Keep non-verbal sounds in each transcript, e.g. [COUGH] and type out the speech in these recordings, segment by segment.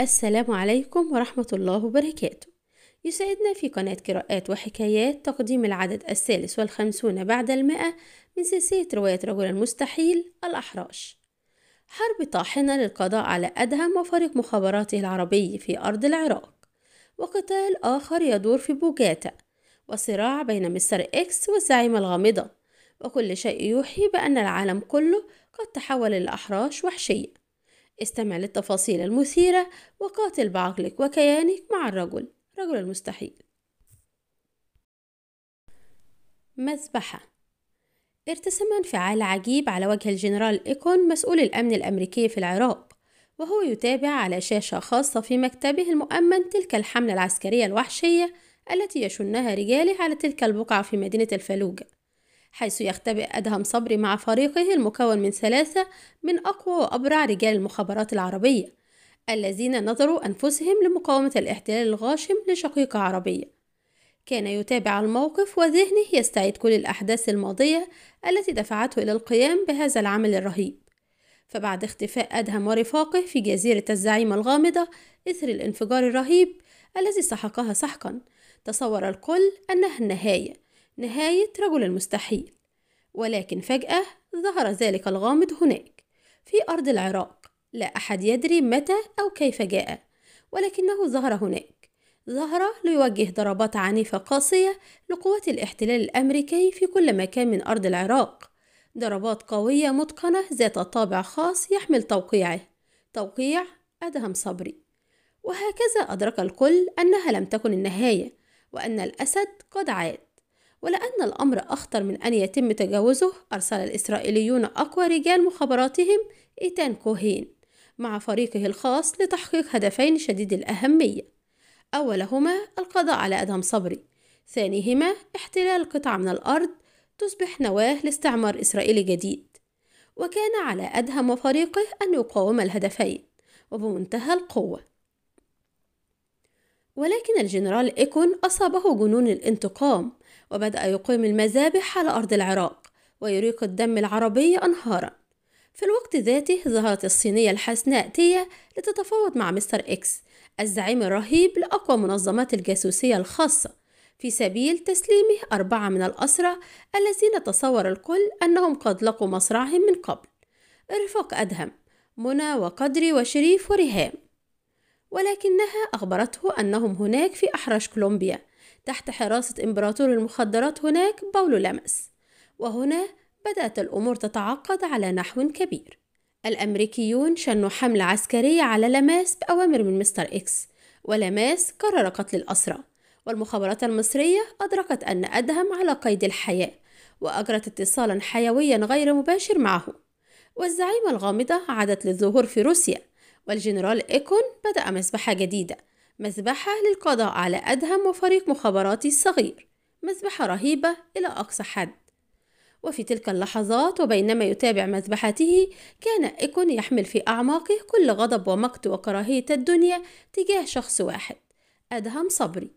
السلام عليكم ورحمة الله وبركاته يسعدنا في قناة قراءات وحكايات تقديم العدد الثالث والخمسون بعد المئة من سلسلة رواية رجل المستحيل الأحراش حرب طاحنة للقضاء على أدهم وفريق مخابراته العربي في أرض العراق وقتال آخر يدور في بوجاتا وصراع بين مستر إكس والزعيمة الغامضة وكل شيء يوحي بأن العالم كله قد تحول للأحراش وحشية استمع للتفاصيل المثيرة وقاتل بعقلك وكيانك مع الرجل رجل المستحيل مذبحة ارتسم انفعال عجيب على وجه الجنرال إيكون مسؤول الأمن الأمريكي في العراق وهو يتابع على شاشة خاصة في مكتبه المؤمن تلك الحملة العسكرية الوحشية التي يشنها رجاله على تلك البقعة في مدينة الفلوجة حيث يختبئ أدهم صبري مع فريقه المكون من ثلاثة من أقوى وأبرع رجال المخابرات العربية الذين نظروا أنفسهم لمقاومة الاحتلال الغاشم لشقيقة عربية كان يتابع الموقف وذهنه يستعيد كل الأحداث الماضية التي دفعته إلى القيام بهذا العمل الرهيب فبعد اختفاء أدهم ورفاقه في جزيرة الزعيم الغامضة إثر الانفجار الرهيب الذي سحقها سحقا تصور الكل أنها النهاية نهاية رجل المستحيل ولكن فجأة ظهر ذلك الغامض هناك في أرض العراق لا أحد يدري متى أو كيف جاء ولكنه ظهر هناك ظهر ليوجه ضربات عنيفة قاسية لقوات الاحتلال الأمريكي في كل مكان من أرض العراق ضربات قوية متقنة ذات طابع خاص يحمل توقيعه توقيع أدهم صبري وهكذا أدرك الكل أنها لم تكن النهاية وأن الأسد قد عاد ولأن الأمر أخطر من أن يتم تجاوزه أرسل الإسرائيليون أقوى رجال مخابراتهم إيتان كوهين مع فريقه الخاص لتحقيق هدفين شديد الأهمية أولهما القضاء على أدهم صبري ثانيهما احتلال قطعة من الأرض تصبح نواة لاستعمار إسرائيلي جديد وكان على أدهم وفريقه أن يقاوم الهدفين وبمنتهى القوة ولكن الجنرال إيكون أصابه جنون الانتقام وبدأ يقيم المذابح على أرض العراق ويريق الدم العربي أنهارا في الوقت ذاته ظهرت الصينية الحسناء تية لتتفاوض مع مستر إكس الزعيم الرهيب لأقوى منظمات الجاسوسية الخاصة في سبيل تسليمه أربعة من الأسرى الذين تصور الكل أنهم قد لقوا مصرعهم من قبل رفاق أدهم منى وقدري وشريف وريهام ولكنها أخبرته أنهم هناك في أحراش كولومبيا تحت حراسة إمبراطور المخدرات هناك باولو لامس وهنا بدأت الأمور تتعقد على نحو كبير الأمريكيون شنوا حملة عسكرية على لاماس بأوامر من مستر إكس ولاماس قرر قتل الأسرى والمخابرات المصرية أدركت أن أدهم على قيد الحياة وأجرت اتصالا حيويا غير مباشر معه والزعيمة الغامضة عادت للظهور في روسيا والجنرال إيكون بدأ مسبحة جديدة مذبحة للقضاء على أدهم وفريق مخابراتي الصغير مذبحة رهيبة إلى أقصى حد وفي تلك اللحظات وبينما يتابع مذبحته كان إيكون يحمل في أعماقه كل غضب ومقت وكراهية الدنيا تجاه شخص واحد أدهم صبري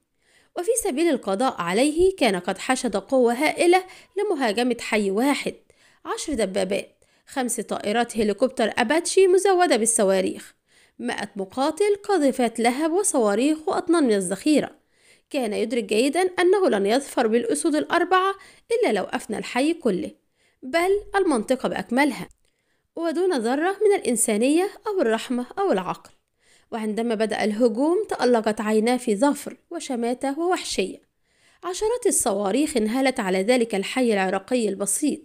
وفي سبيل القضاء عليه كان قد حشد قوة هائلة لمهاجمة حي واحد عشر دبابات خمس طائرات هليكوبتر أباتشي مزودة بالصواريخ مئة مقاتل قاذفات لهب وصواريخ وأطنان من الذخيرة كان يدرك جيدا أنه لن يظفر بالأسود الأربعة إلا لو أفنى الحي كله بل المنطقة بأكملها ودون ذرة من الإنسانية أو الرحمة أو العقل وعندما بدأ الهجوم تألقت عيناه في ظفر وشماتة ووحشية عشرات الصواريخ انهالت على ذلك الحي العراقي البسيط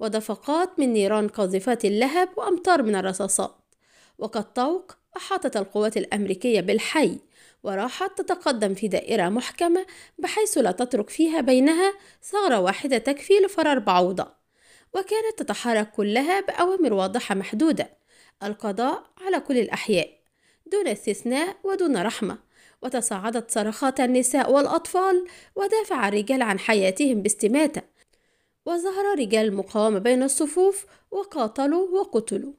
ودفقات من نيران قاذفات اللهب وأمطار من الرصاصات وقد طوق أحاطت القوات الأمريكية بالحي وراحت تتقدم في دائرة محكمة بحيث لا تترك فيها بينها ثغرة واحدة تكفي لفرار بعوضة وكانت تتحرك كلها بأوامر واضحة محدودة القضاء على كل الأحياء دون استثناء ودون رحمة وتصاعدت صرخات النساء والأطفال ودافع الرجال عن حياتهم باستماتة وظهر رجال المقاومة بين الصفوف وقاتلوا وقتلوا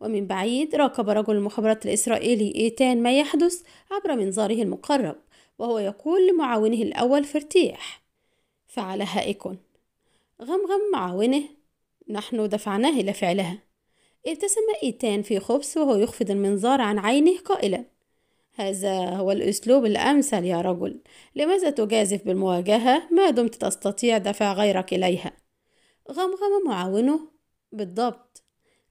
ومن بعيد راقب رجل المخابرات الإسرائيلي إيتان ما يحدث عبر منظاره المقرب وهو يقول لمعاونه الأول فرتيح فعلها إيكون غمغم معاونه نحن دفعناه إلى فعلها ابتسم إيتان في خبث وهو يخفض المنظار عن عينه قائلا هذا هو الأسلوب الأمثل يا رجل لماذا تجازف بالمواجهة ما دمت تستطيع دفع غيرك إليها غمغم معاونه بالضبط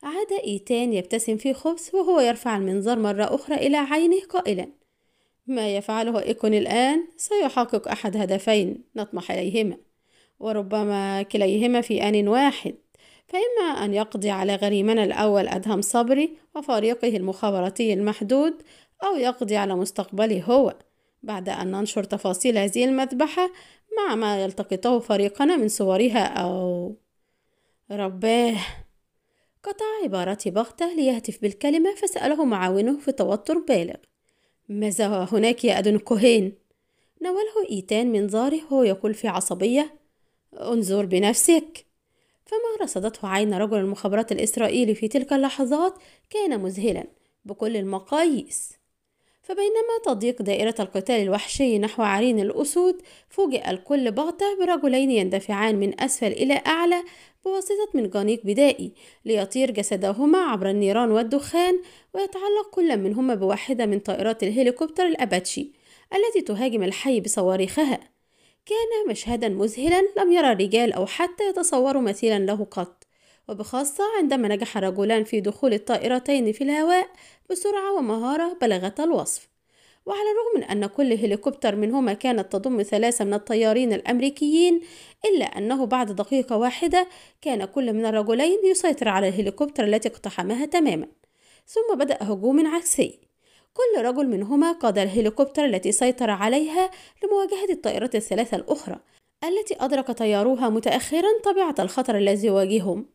عاد إيتان يبتسم في خبث وهو يرفع المنظار مرة أخرى إلى عينه قائلا ما يفعله إيكون الآن سيحقق أحد هدفين نطمح إليهما وربما كليهما في آن واحد فإما أن يقضي على غريمنا الأول أدهم صبري وفريقه المخابراتي المحدود أو يقضي على مستقبله هو بعد أن ننشر تفاصيل هذه المذبحة مع ما يلتقطه فريقنا من صورها أو رباه قطع عبارة بغتة ليهتف بالكلمة فسأله معاونه في توتر بالغ ماذا هناك يا أدن كوهين؟ ناوله إيتان منظاره وهو يقول في عصبية انظر بنفسك فما رصدته عين رجل المخابرات الإسرائيلي في تلك اللحظات كان مذهلا بكل المقاييس فبينما تضيق دائرة القتال الوحشي نحو عرين الأسود فوجئ الكل بغتة برجلين يندفعان من أسفل إلى أعلى بواسطة منجانيق بدائي ليطير جسدهما عبر النيران والدخان ويتعلق كل منهما بواحدة من طائرات الهليكوبتر الأباتشي التي تهاجم الحي بصواريخها كان مشهدا مذهلا لم يرى الرجال أو حتى يتصور مثيلا له قط وبخاصة عندما نجح الرجلان في دخول الطائرتين في الهواء بسرعة ومهارة بلغت الوصف وعلى الرغم من أن كل هليكوبتر منهما كانت تضم ثلاثة من الطيارين الأمريكيين إلا أنه بعد دقيقة واحدة كان كل من الرجلين يسيطر على الهليكوبتر التي اقتحمها تماما ثم بدأ هجوم عكسي كل رجل منهما قاد الهليكوبتر التي سيطر عليها لمواجهة الطائرات الثلاثة الأخرى التي أدرك طياروها متأخرا طبيعة الخطر الذي يواجههم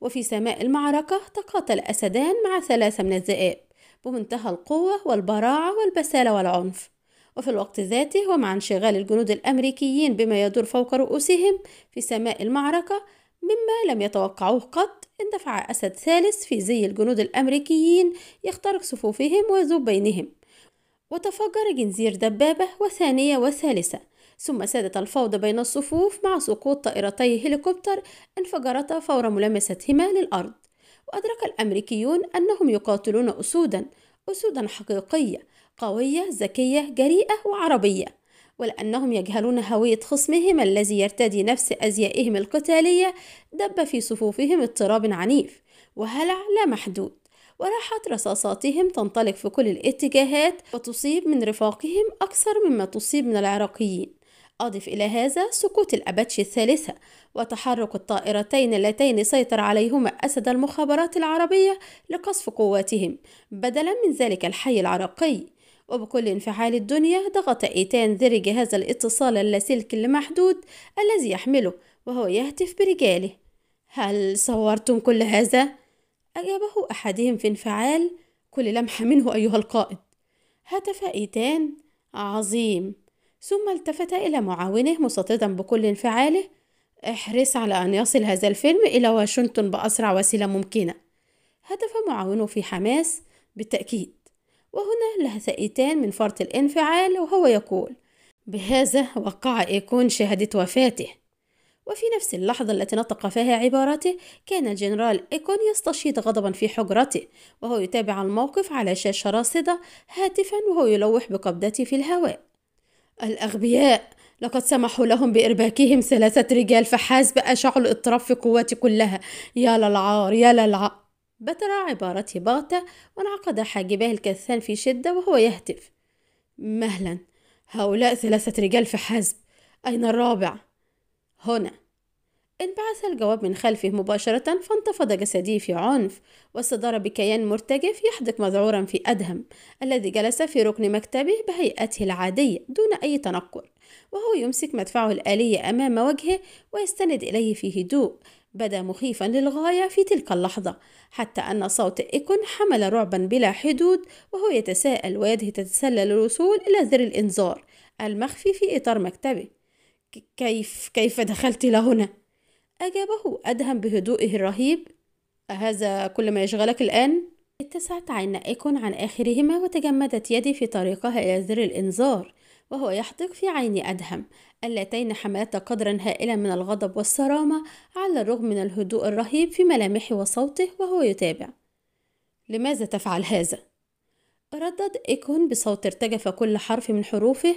وفي سماء المعركة تقاتل أسدان مع ثلاثة من الذئاب بمنتهى القوة والبراعة والبسالة والعنف وفي الوقت ذاته ومع انشغال الجنود الأمريكيين بما يدور فوق رؤوسهم في سماء المعركة مما لم يتوقعوه قط اندفع أسد ثالث في زي الجنود الأمريكيين يخترق صفوفهم ويذوب بينهم وتفجر جنزير دبابة وثانية وثالثة ثم سادت الفوضى بين الصفوف مع سقوط طائرتي هليكوبتر انفجرتا فور ملامستهما للأرض وأدرك الأمريكيون أنهم يقاتلون أسودا أسودا حقيقية قوية ذكية جريئة وعربية ولأنهم يجهلون هوية خصمهم الذي يرتدي نفس أزيائهم القتالية دب في صفوفهم اضطراب عنيف وهلع لا محدود وراحت رصاصاتهم تنطلق في كل الاتجاهات وتصيب من رفاقهم أكثر مما تصيب من العراقيين أضف إلى هذا سقوط الأباتشي الثالثة وتحرك الطائرتين اللتين سيطر عليهما أسد المخابرات العربية لقصف قواتهم بدلا من ذلك الحي العراقي وبكل انفعال الدنيا ضغط إيتان ذري جهاز الاتصال اللاسلكي المحدود الذي يحمله وهو يهتف برجاله هل صورتم كل هذا؟ أجابه أحدهم في انفعال كل لمحة منه أيها القائد هتف إيتان عظيم ثم التفت إلى معاونه مستطدا بكل انفعاله احرص على أن يصل هذا الفيلم إلى واشنطن بأسرع وسيلة ممكنة هدف معاونه في حماس بالتأكيد وهنا لهثئتان من فرط الانفعال وهو يقول بهذا وقع إيكون شهادة وفاته وفي نفس اللحظة التي نطق فيها عبارته كان الجنرال إيكون يستشيط غضبا في حجرته وهو يتابع الموقف على شاشة راصدة هاتفا وهو يلوح بقبضته في الهواء الأغبياء لقد سمحوا لهم بإرباكهم ثلاثة رجال فحسب أشعوا الاضطراب في قواتي كلها يا للعار يا للعار بتر عبارته باتة وانعقد حاجباه الكثان في شدة وهو يهتف مهلا هؤلاء ثلاثة رجال فحسب أين الرابع؟ هنا انبعث الجواب من خلفه مباشرة فانتفض جسدي في عنف واستدار بكيان مرتجف يحدق مذعورا في أدهم الذي جلس في ركن مكتبه بهيئته العادية دون أي تنكر وهو يمسك مدفعه الآلي أمام وجهه ويستند إليه في هدوء بدا مخيفا للغاية في تلك اللحظة حتى أن صوت إيكون حمل رعبا بلا حدود وهو يتساءل ويده تتسلل الوصول إلى زر الإنذار المخفي في إطار مكتبه كيف كيف دخلت لهنا؟ أجابه أدهم بهدوئه الرهيب أهذا كل ما يشغلك الآن؟ اتسعت إيكون عن آخرهما وتجمدت يدي في طريقها إلى زر الإنذار وهو يحدق في عين أدهم اللتين حملتا قدرا هائلا من الغضب والصرامة على الرغم من الهدوء الرهيب في ملامحه وصوته وهو يتابع لماذا تفعل هذا؟ ردد إيكون بصوت ارتجف كل حرف من حروفه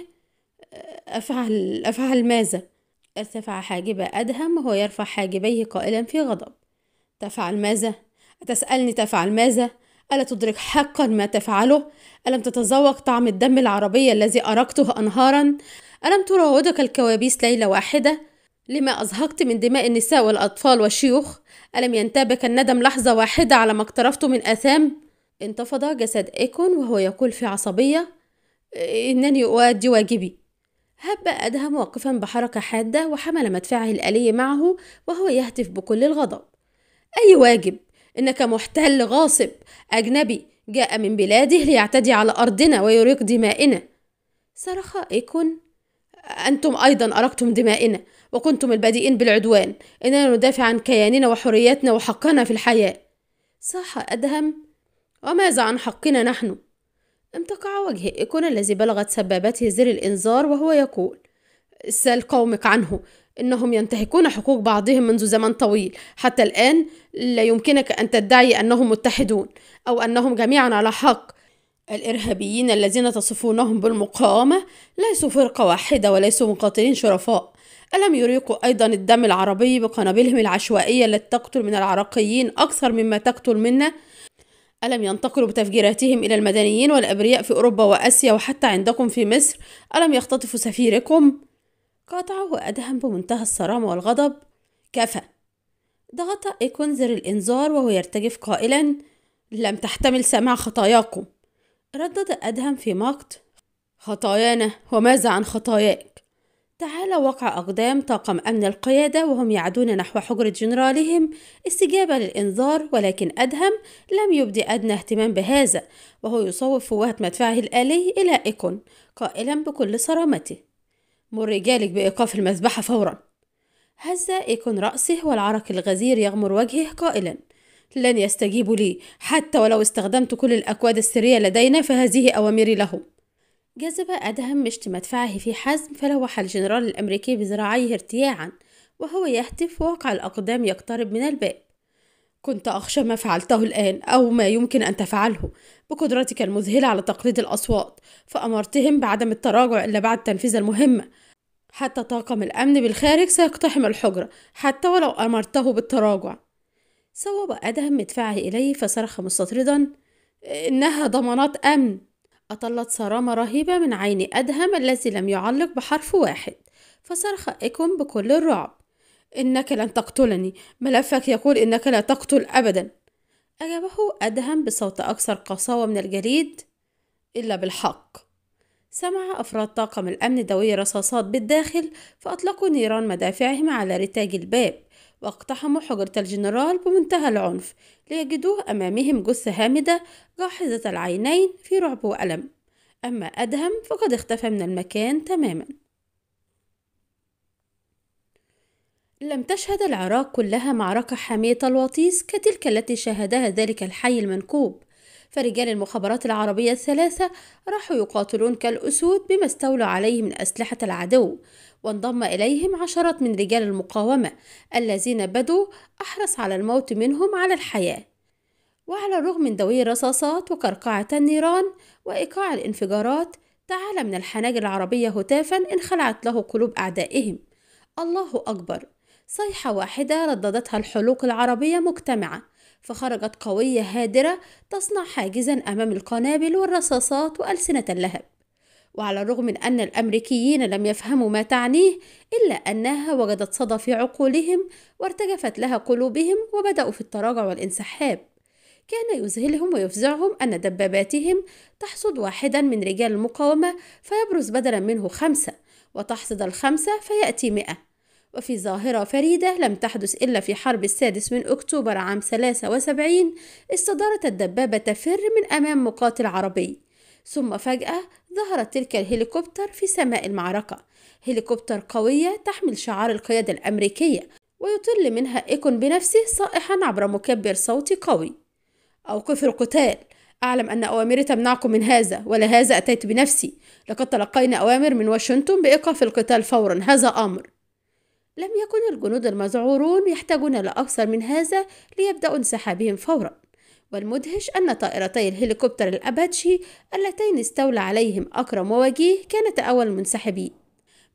أفعل أفعل ماذا؟ ارتفع حاجب أدهم وهو يرفع حاجبيه قائلا في غضب تفعل ماذا؟ أتسألني تفعل ماذا؟ ألا تدرك حقا ما تفعله؟ ألم تتذوق طعم الدم العربي الذي أرقته أنهارا؟ ألم تراودك الكوابيس ليلة واحدة؟ لما أزهقت من دماء النساء والأطفال والشيوخ؟ ألم ينتابك الندم لحظة واحدة على ما اقترفته من آثام؟ انتفض جسد إيكون وهو يقول في عصبية إنني أؤدي واجبي هب أدهم واقفا بحركة حادة وحمل مدفعه الآلي معه وهو يهتف بكل الغضب أي واجب إنك محتل غاصب أجنبي جاء من بلاده ليعتدي على أرضنا ويريق دمائنا صرخ إيكون أنتم أيضا أرقتم دمائنا وكنتم البديئين بالعدوان إننا ندافع عن كياننا وحريتنا وحقنا في الحياة صاح أدهم وماذا عن حقنا نحن امتقع وجه إيكون الذي بلغت سبابته زر الإنذار وهو يقول سأل قومك عنه إنهم ينتهكون حقوق بعضهم منذ زمن طويل حتى الآن لا يمكنك أن تدعي أنهم متحدون أو أنهم جميعا على حق الإرهابيين الذين تصفونهم بالمقاومة ليسوا فرقة واحدة وليسوا مقاتلين شرفاء ألم يريقوا أيضا الدم العربي بقنابلهم العشوائية التي تقتل من العراقيين أكثر مما تقتل منا؟ ألم ينتقلوا بتفجيراتهم إلى المدنيين والأبرياء في أوروبا وآسيا وحتى عندكم في مصر ألم يختطفوا سفيركم؟ قاطعه أدهم بمنتهى الصرامة والغضب كفى ضغط إيكون زر الإنذار وهو يرتجف قائلا لم تحتمل سماع خطاياكم ردد أدهم في مقت خطايانا وماذا عن خطاياك تعالى وقع أقدام طاقم أمن القيادة وهم يعدون نحو حجرة جنرالهم استجابة للإنذار ولكن أدهم لم يبدي أدنى اهتمام بهذا وهو يصوب فوهة مدفعه الآلي إلى إيكون قائلا بكل صرامته مر رجالك بإيقاف المذبحة فورا هز إيكون رأسه والعرق الغزير يغمر وجهه قائلا لن يستجيبوا لي حتى ولو استخدمت كل الأكواد السرية لدينا فهذه أوامري لهم جذب أدهم مشت مدفعه في حزم فلوح الجنرال الأمريكي بذراعيه ارتياعا وهو يهتف ووقع الأقدام يقترب من الباب كنت أخشى ما فعلته الآن أو ما يمكن أن تفعله بقدرتك المذهلة على تقليد الأصوات فأمرتهم بعدم التراجع إلا بعد تنفيذ المهمة حتى طاقم الأمن بالخارج سيقتحم الحجرة حتى ولو أمرته بالتراجع صوب أدهم مدفعه إليه فصرخ مستطردا إنها ضمانات أمن أطلت صرامة رهيبة من عين أدهم الذي لم يعلق بحرف واحد فصرخ إيكون بكل الرعب إنك لن تقتلني ملفك يقول إنك لا تقتل أبدا أجابه أدهم بصوت أكثر قساوة من الجليد إلا بالحق سمع أفراد طاقم الأمن دوي رصاصات بالداخل فأطلقوا نيران مدافعهم على رتاج الباب واقتحموا حجرة الجنرال بمنتهى العنف ليجدوه أمامهم جثة هامدة جاحظة العينين في رعب وألم أما أدهم فقد اختفى من المكان تماما لم تشهد العراق كلها معركة حامية الوطيس كتلك التي شهدها ذلك الحي المنكوب فرجال المخابرات العربية الثلاثة راحوا يقاتلون كالأسود بما استولوا عليه من أسلحة العدو وانضم إليهم عشرات من رجال المقاومة الذين بدوا أحرص على الموت منهم على الحياة وعلى الرغم من دوي الرصاصات وقرقعة النيران وإيقاع الانفجارات تعالى من الحناجر العربية هتافا انخلعت له قلوب أعدائهم الله أكبر صيحة واحدة رددتها الحلوق العربية مجتمعة فخرجت قوية هادرة تصنع حاجزا أمام القنابل والرصاصات وألسنة اللهب وعلى الرغم من أن الأمريكيين لم يفهموا ما تعنيه إلا أنها وجدت صدى في عقولهم وارتجفت لها قلوبهم وبدأوا في التراجع والانسحاب كان يذهلهم ويفزعهم أن دباباتهم تحصد واحدا من رجال المقاومة فيبرز بدلا منه خمسة وتحصد الخمسة فيأتي مئة وفي ظاهرة فريدة لم تحدث إلا في حرب السادس من أكتوبر عام 73 استدارت الدبابة تفر من أمام مقاتل عربي ثم فجأة ظهرت تلك الهليكوبتر في سماء المعركة هليكوبتر قوية تحمل شعار القيادة الأمريكية ويطل منها إيكون بنفسه صائحا عبر مكبر صوتي قوي أوقفوا القتال أعلم أن أوامري تمنعكم من هذا ولهذا أتيت بنفسي لقد تلقينا أوامر من واشنطن بإيقاف القتال فورا هذا أمر لم يكن الجنود المذعورون يحتاجون لأكثر من هذا ليبدأوا انسحابهم فورا والمدهش أن طائرتي الهليكوبتر الأباتشي اللتين استولى عليهم أكرم ووجيه كانت أول المنسحبين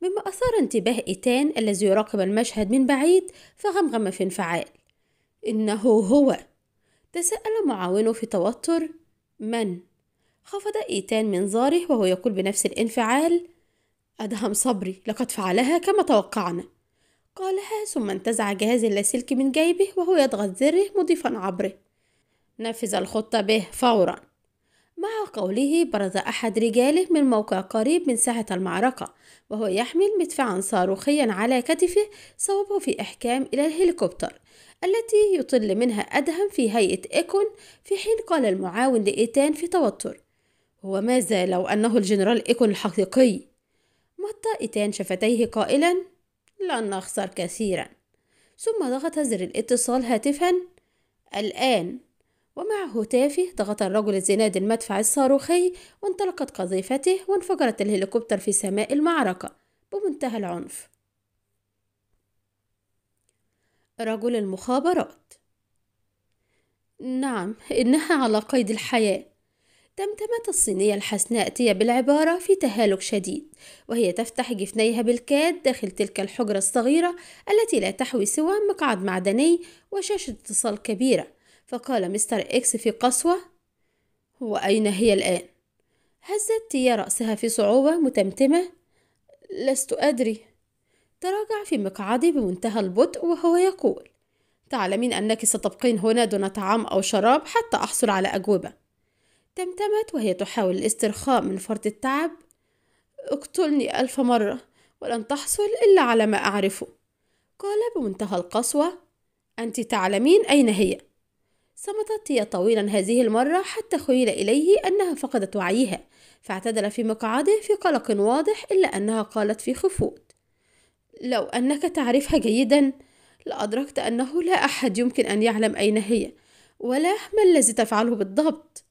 مما أثار انتباه إيتان الذي يراقب المشهد من بعيد فغمغم في انفعال إنه هو تساءل معاونه في توتر من؟ خفض إيتان منظاره وهو يقول بنفس الانفعال أدهم صبري لقد فعلها كما توقعنا قالها ثم انتزع جهاز اللاسلكي من جيبه وهو يضغط زره مضيفا عبره نفذ الخطة به فورا مع قوله برز أحد رجاله من موقع قريب من ساحة المعركة وهو يحمل مدفعا صاروخيا على كتفه صوبه في إحكام إلى الهليكوبتر التي يطل منها أدهم في هيئة إيكون في حين قال المعاون لإيتان في توتر هو ماذا لو أنه الجنرال إيكون الحقيقي؟ مطى إيتان شفتيه قائلا لن نخسر كثيرا ثم ضغط زر الاتصال هاتفا الآن ومع هتافه ضغط الرجل الزناد المدفع الصاروخي وانطلقت قذيفته وانفجرت الهليكوبتر في سماء المعركة بمنتهى العنف رجل المخابرات نعم إنها على قيد الحياة تمتمت الصينية الحسناء تيا بالعبارة في تهالك شديد وهي تفتح جفنيها بالكاد داخل تلك الحجرة الصغيرة التي لا تحوي سوى مقعد معدني وشاشة اتصال كبيرة فقال مستر إكس في قسوة وأين هي الآن؟ هزت تيا رأسها في صعوبة متمتمة لست أدري تراجع في مقعدي بمنتهى البطء وهو يقول تعلمين أنك ستبقين هنا دون طعام أو شراب حتى أحصل على أجوبة تمتمت وهي تحاول الاسترخاء من فرط التعب اقتلني ألف مرة ولن تحصل إلا على ما أعرفه قال بمنتهى القسوة أنت تعلمين أين هي صمتت هي طويلا هذه المرة حتى خيل إليه أنها فقدت وعيها فاعتدل في مقعده في قلق واضح إلا أنها قالت في خفوت لو أنك تعرفها جيدا لأدركت أنه لا أحد يمكن أن يعلم أين هي ولا ما الذي تفعله بالضبط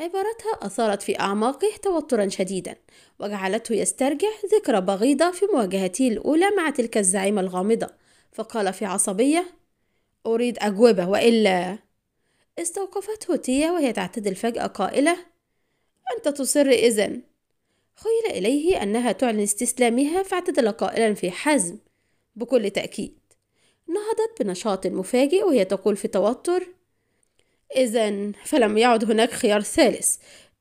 عبارتها أثارت في أعماقه توترا شديدا وجعلته يسترجع ذكرى بغيضة في مواجهته الأولى مع تلك الزعيمة الغامضة فقال في عصبية أريد أجوبة وإلا استوقفته تيا وهي تعتدل فجأة قائلة أنت تصر إذن خيل إليه أنها تعلن استسلامها فاعتدل قائلا في حزم بكل تأكيد نهضت بنشاط مفاجئ وهي تقول في توتر إذا فلم يعد هناك خيار ثالث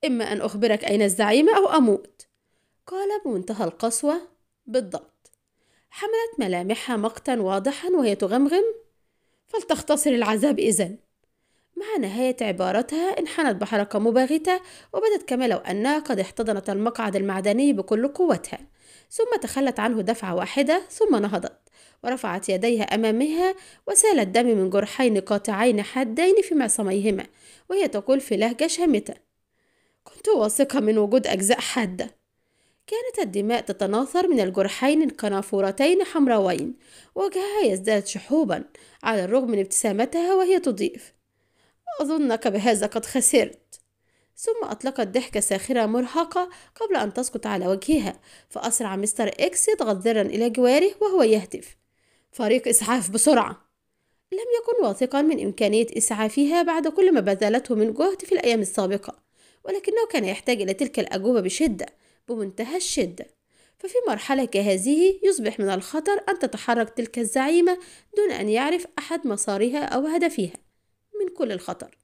إما أن أخبرك أين الزعيمة أو أموت قال بمنتهى القسوة بالضبط حملت ملامحها مقتا واضحا وهي تغمغم فلتختصر العذاب إذا مع نهاية عبارتها انحنت بحركة مباغتة وبدت كما لو أنها قد احتضنت المقعد المعدني بكل قوتها ثم تخلت عنه دفعة واحدة ثم نهضت ورفعت يديها أمامها وسال الدم من جرحين قاطعين حادين في معصميهما وهي تقول في لهجة شامتة كنت واثقة من وجود أجزاء حادة كانت الدماء تتناثر من الجرحين القنافورتين حمراوين وجهها يزداد شحوبا على الرغم من ابتسامتها وهي تضيف أظنك بهذا قد خسرت ثم أطلقت ضحكة ساخرة مرهقة قبل أن تسقط على وجهها فأسرع مستر إكس يتغذرا إلى جواره وهو يهتف فريق إسعاف بسرعة لم يكن واثقا من إمكانية إسعافها بعد كل ما بذلته من جهد في الأيام السابقة ولكنه كان يحتاج إلى تلك الأجوبة بشدة بمنتهى الشدة ففي مرحلة كهذه يصبح من الخطر أن تتحرك تلك الزعيمة دون أن يعرف أحد مسارها أو هدفها من كل الخطر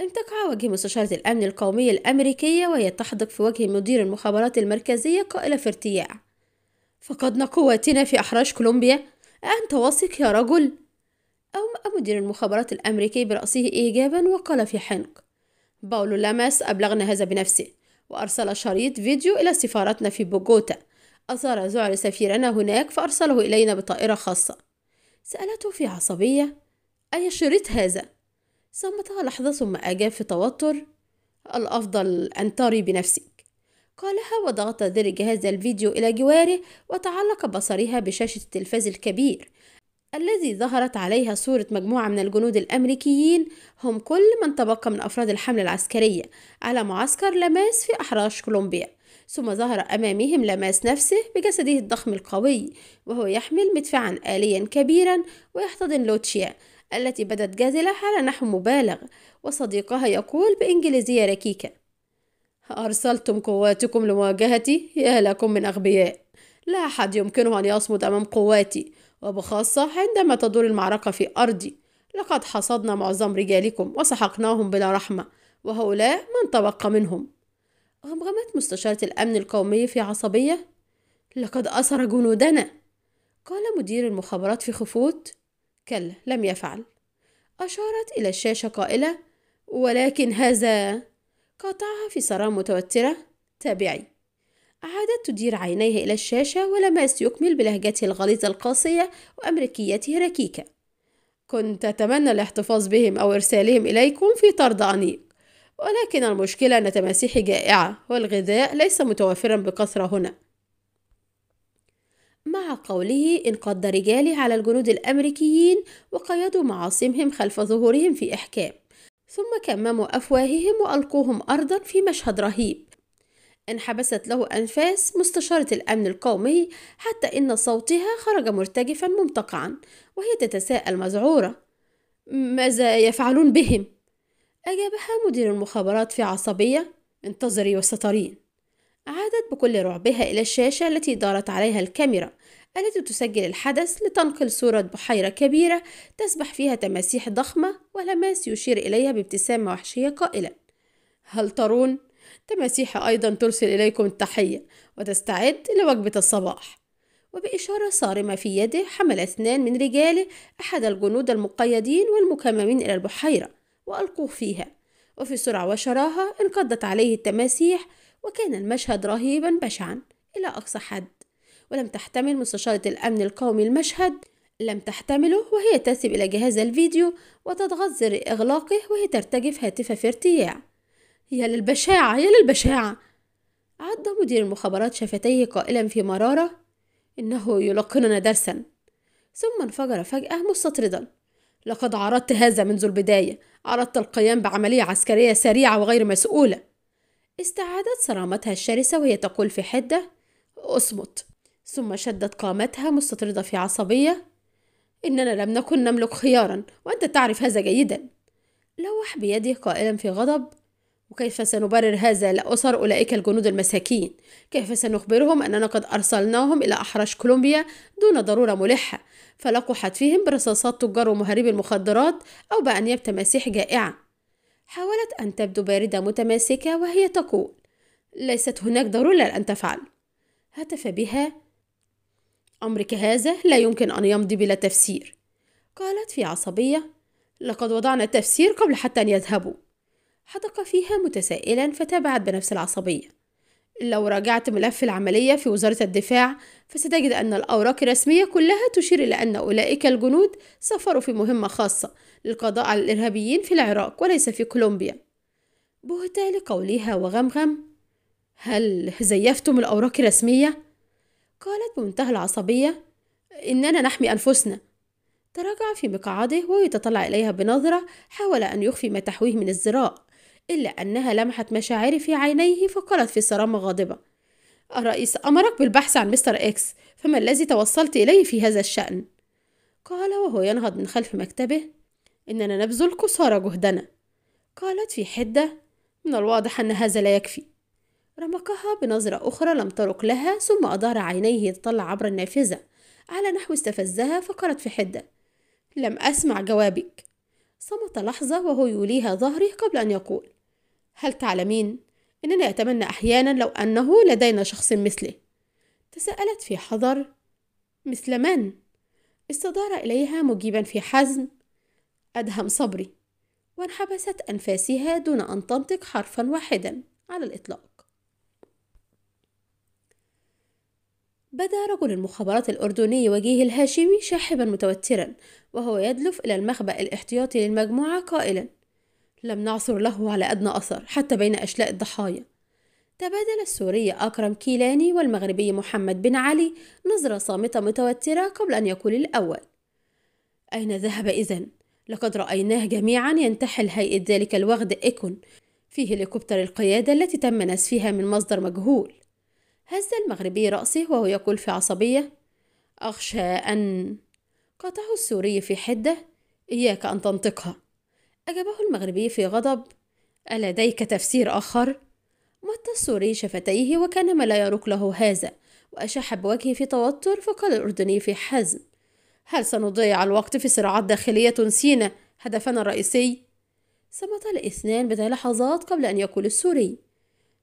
انتقع وجه مستشارة الأمن القومي الأمريكية وهي تحدق في وجه مدير المخابرات المركزية قائلة في ارتياع فقدنا قواتنا في أحراج كولومبيا أنت واثق يا رجل؟ أومأ مدير المخابرات الأمريكي برأسه إيجابا وقال في حنق باولو لاماس أبلغنا هذا بنفسه وأرسل شريط فيديو إلى سفارتنا في بوجوتا أثار ذعر سفيرنا هناك فأرسله إلينا بطائرة خاصة سألته في عصبية أي شريط هذا؟ صمتها لحظة ثم أجاب في توتر الأفضل أن تري بنفسك قالها وضغط ذر جهاز الفيديو إلى جواره وتعلق بصرها بشاشة التلفاز الكبير الذي ظهرت عليها صورة مجموعة من الجنود الأمريكيين هم كل من تبقى من أفراد الحملة العسكرية على معسكر لماس في أحراش كولومبيا ثم ظهر أمامهم لماس نفسه بجسده الضخم القوي وهو يحمل مدفعا آليا كبيرا ويحتضن لوتشيا التي بدت جازلة على نحو مبالغ وصديقها يقول بإنجليزية ركيكة أرسلتم قواتكم لمواجهتي يا لكم من أغبياء لا أحد يمكنه أن يصمد أمام قواتي وبخاصة عندما تدور المعركة في أرضي لقد حصدنا معظم رجالكم وسحقناهم بلا رحمة وهؤلاء من تبقى منهم أبغمت مستشارة الأمن القومي في عصبية لقد أثر جنودنا قال مدير المخابرات في خفوت كلا لم يفعل أشارت إلى الشاشة قائلة ولكن هذا قاطعها في صرامة متوترة تابعي أعادت تدير عينيها إلى الشاشة ولمس يكمل بلهجته الغليظة القاسية وأمريكيته ركيكة كنت أتمنى الاحتفاظ بهم أو إرسالهم إليكم في طرد عنيف ولكن المشكلة أن تماسيحي جائعة والغذاء ليس متوفرا بكثرة هنا مع قوله انقض رجالي على الجنود الأمريكيين وقيدوا معاصمهم خلف ظهورهم في إحكام ثم كمموا أفواههم وألقوهم أرضا في مشهد رهيب انحبست له أنفاس مستشارة الأمن القومي حتى إن صوتها خرج مرتجفا ممتقعا وهي تتساءل مذعورة ماذا يفعلون بهم؟ أجابها مدير المخابرات في عصبية انتظري وسترين عادت بكل رعبها إلى الشاشة التي دارت عليها الكاميرا التي تسجل الحدث لتنقل صورة بحيرة كبيرة تسبح فيها تماسيح ضخمة ولماس يشير إليها بابتسامة وحشية قائلا هل ترون؟ تماسيح أيضا ترسل إليكم التحية وتستعد لوجبة الصباح وبإشارة صارمة في يده حمل اثنان من رجاله أحد الجنود المقيدين والمكممين إلى البحيرة وألقوه فيها وفي سرعة وشراهة انقضت عليه التماسيح وكان المشهد رهيبا بشعا إلى أقصى حد ولم تحتمل مستشارة الأمن القومي المشهد لم تحتمله وهي تسب إلى جهاز الفيديو وتضغط زر إغلاقه وهي ترتجف هاتفها في ارتياع يا للبشاعة يا للبشاعة عض مدير المخابرات شفتيه قائلا في مرارة إنه يلقننا درسا ثم انفجر فجأة مستطردا لقد عرضت هذا منذ البداية عرضت القيام بعملية عسكرية سريعة وغير مسؤولة استعادت صرامتها الشرسة وهي تقول في حدة أصمت ثم شدت قامتها مستطردة في عصبية إننا لم نكن نملك خيارا وأنت تعرف هذا جيدا لوح بيده قائلا في غضب وكيف سنبرر هذا لأسر أولئك الجنود المساكين؟ كيف سنخبرهم أننا قد أرسلناهم إلى أحراش كولومبيا دون ضرورة ملحة فلقحت فيهم برصاصات تجار ومهربي المخدرات أو بأنياب تماسيح جائعة حاولت أن تبدو باردة متماسكة وهي تقول ليست هناك ضرورة أن تفعل هتف بها أمرك هذا لا يمكن أن يمضي بلا تفسير قالت في عصبية لقد وضعنا التفسير قبل حتى أن يذهبوا حدق فيها متسائلا فتابعت بنفس العصبية لو راجعت ملف العملية في وزارة الدفاع فستجد أن الأوراق الرسمية كلها تشير إلى أن أولئك الجنود سافروا في مهمة خاصة للقضاء على الإرهابيين في العراق وليس في كولومبيا بهتال لقولها وغمغم هل زيفتم الأوراق الرسمية؟ قالت بمنتهى العصبية إننا نحمي أنفسنا تراجع في مقعده ويتطلع إليها بنظرة حاول أن يخفي ما تحويه من الزراء إلا أنها لمحت مشاعري في عينيه فقالت في صرامة غاضبة الرئيس أمرك بالبحث عن مستر إكس فما الذي توصلت إليه في هذا الشأن؟ قال وهو ينهض من خلف مكتبه إننا نبذل قصارى جهدنا قالت في حدة من الواضح أن هذا لا يكفي رمقها بنظرة أخرى لم ترق لها ثم أدار عينيه يتطلع عبر النافذة على نحو استفزها فقالت في حدة لم أسمع جوابك صمت لحظة وهو يوليها ظهره قبل أن يقول هل تعلمين إنني أتمنى أحيانا لو أنه لدينا شخص مثله تساءلت في حذر مثل من؟ استدار إليها مجيبا في حزم أدهم صبري وانحبست أنفاسها دون أن تنطق حرفا واحدا على الإطلاق بدا رجل المخابرات الأردني وجيه الهاشمي شاحبا متوترا وهو يدلف إلى المخبأ الاحتياطي للمجموعة قائلا لم نعثر له على أدنى أثر حتى بين أشلاء الضحايا تبادل السوري أكرم كيلاني والمغربي محمد بن علي نظرة صامتة متوترة قبل أن يقول الأول أين ذهب إذن؟ لقد رأيناه جميعا ينتحل هيئة ذلك الوغد إيكون في هليكوبتر القيادة التي تم نسفها من مصدر مجهول هز المغربي رأسه وهو يقول في عصبية أخشى أن قاطعه السوري في حدة إياك أن تنطقها أجابه المغربي في غضب ألديك تفسير آخر؟ مط السوري شفتيه وكأنما لا يروق له هذا وأشح بوجهه في توتر فقال الأردني في حزم هل سنضيع الوقت في صراعات داخلية تنسينا هدفنا الرئيسي؟ صمت الاثنان بضع لحظات قبل أن يقول السوري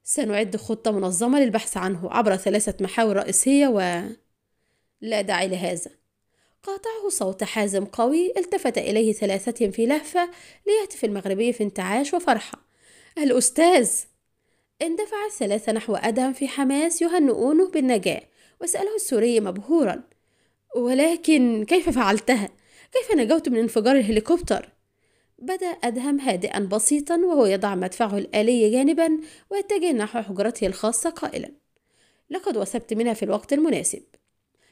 سنعد خطة منظمة للبحث عنه عبر ثلاثة محاور رئيسية و لا داعي لهذا قاطعه صوت حازم قوي التفت إليه ثلاثتهم في لهفة ليهتف المغربي في انتعاش وفرحة الأستاذ اندفع الثلاثة نحو أدهم في حماس يهنئونه بالنجاة وسأله السوري مبهورا ولكن كيف فعلتها؟ كيف نجوت من انفجار الهليكوبتر؟ بدأ أدهم هادئا بسيطا وهو يضع مدفعه الآلي جانبا ويتجه نحو حجرته الخاصة قائلا لقد وثبت منها في الوقت المناسب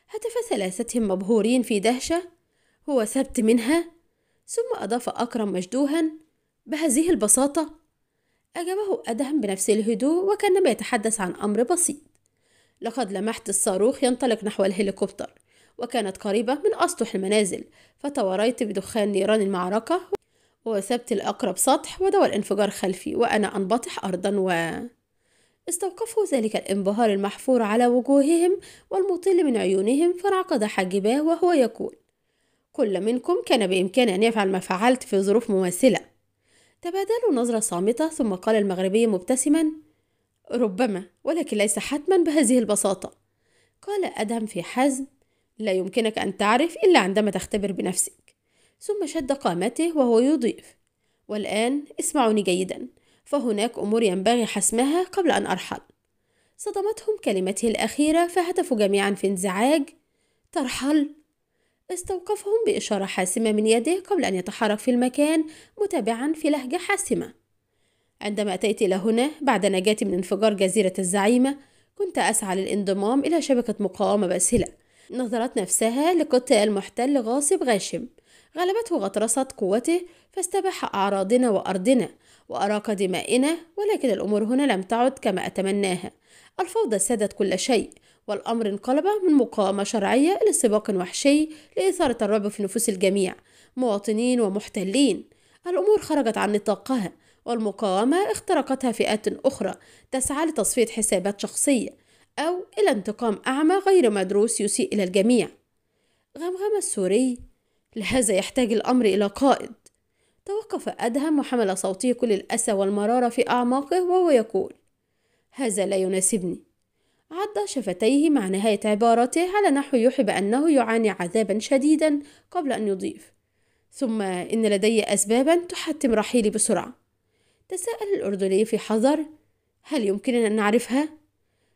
هتف ثلاثتهم مبهورين في دهشة هو ثبت منها ثم أضاف أكرم مجدوها بهذه البساطة أجابه أدهم بنفس الهدوء وكأنما يتحدث عن أمر بسيط لقد لمحت الصاروخ ينطلق نحو الهليكوبتر وكانت قريبة من أسطح المنازل فتوريت بدخان نيران المعركة وثبت الأقرب سطح ودوى الانفجار خلفي وأنا أنبطح أرضا و استوقفه ذلك الانبهار المحفور على وجوههم والمطل من عيونهم فرعقد حاجباه وهو يقول كل منكم كان بإمكاني أن يفعل ما فعلت في ظروف مماثلة تبادلوا نظرة صامتة ثم قال المغربي مبتسما ربما ولكن ليس حتما بهذه البساطة قال أدهم في حزم لا يمكنك أن تعرف إلا عندما تختبر بنفسك ثم شد قامته وهو يضيف والآن اسمعوني جيدا فهناك أمور ينبغي حسمها قبل أن أرحل صدمتهم كلمته الأخيرة فهتفوا جميعا في انزعاج ترحل استوقفهم بإشارة حاسمة من يده قبل أن يتحرك في المكان متابعا في لهجة حاسمة عندما أتيت إلى هنا بعد نجاتي من انفجار جزيرة الزعيمة كنت أسعى للانضمام إلى شبكة مقاومة باسلة نظرت نفسها لقتال محتل غاصب غاشم غلبته غطرسة قوته فاستباح أعراضنا وأرضنا وأراق دمائنا ولكن الأمور هنا لم تعد كما أتمناها الفوضى سادت كل شيء والأمر انقلب من مقاومة شرعية إلى سباق وحشي لإثارة الرعب في نفوس الجميع مواطنين ومحتلين الأمور خرجت عن نطاقها والمقاومة اخترقتها فئات أخرى تسعى لتصفية حسابات شخصية أو إلى انتقام أعمى غير مدروس يسيء إلى الجميع غمغم السوري لهذا يحتاج الأمر إلى قائد توقف أدهم وحمل صوته كل الأسى والمرارة في أعماقه وهو يقول هذا لا يناسبني عض شفتيه مع نهاية عبارته على نحو يحب أنه يعاني عذابا شديدا قبل أن يضيف ثم إن لدي أسبابا تحتم رحيلي بسرعة تساءل الأردني في حذر هل يمكننا أن نعرفها؟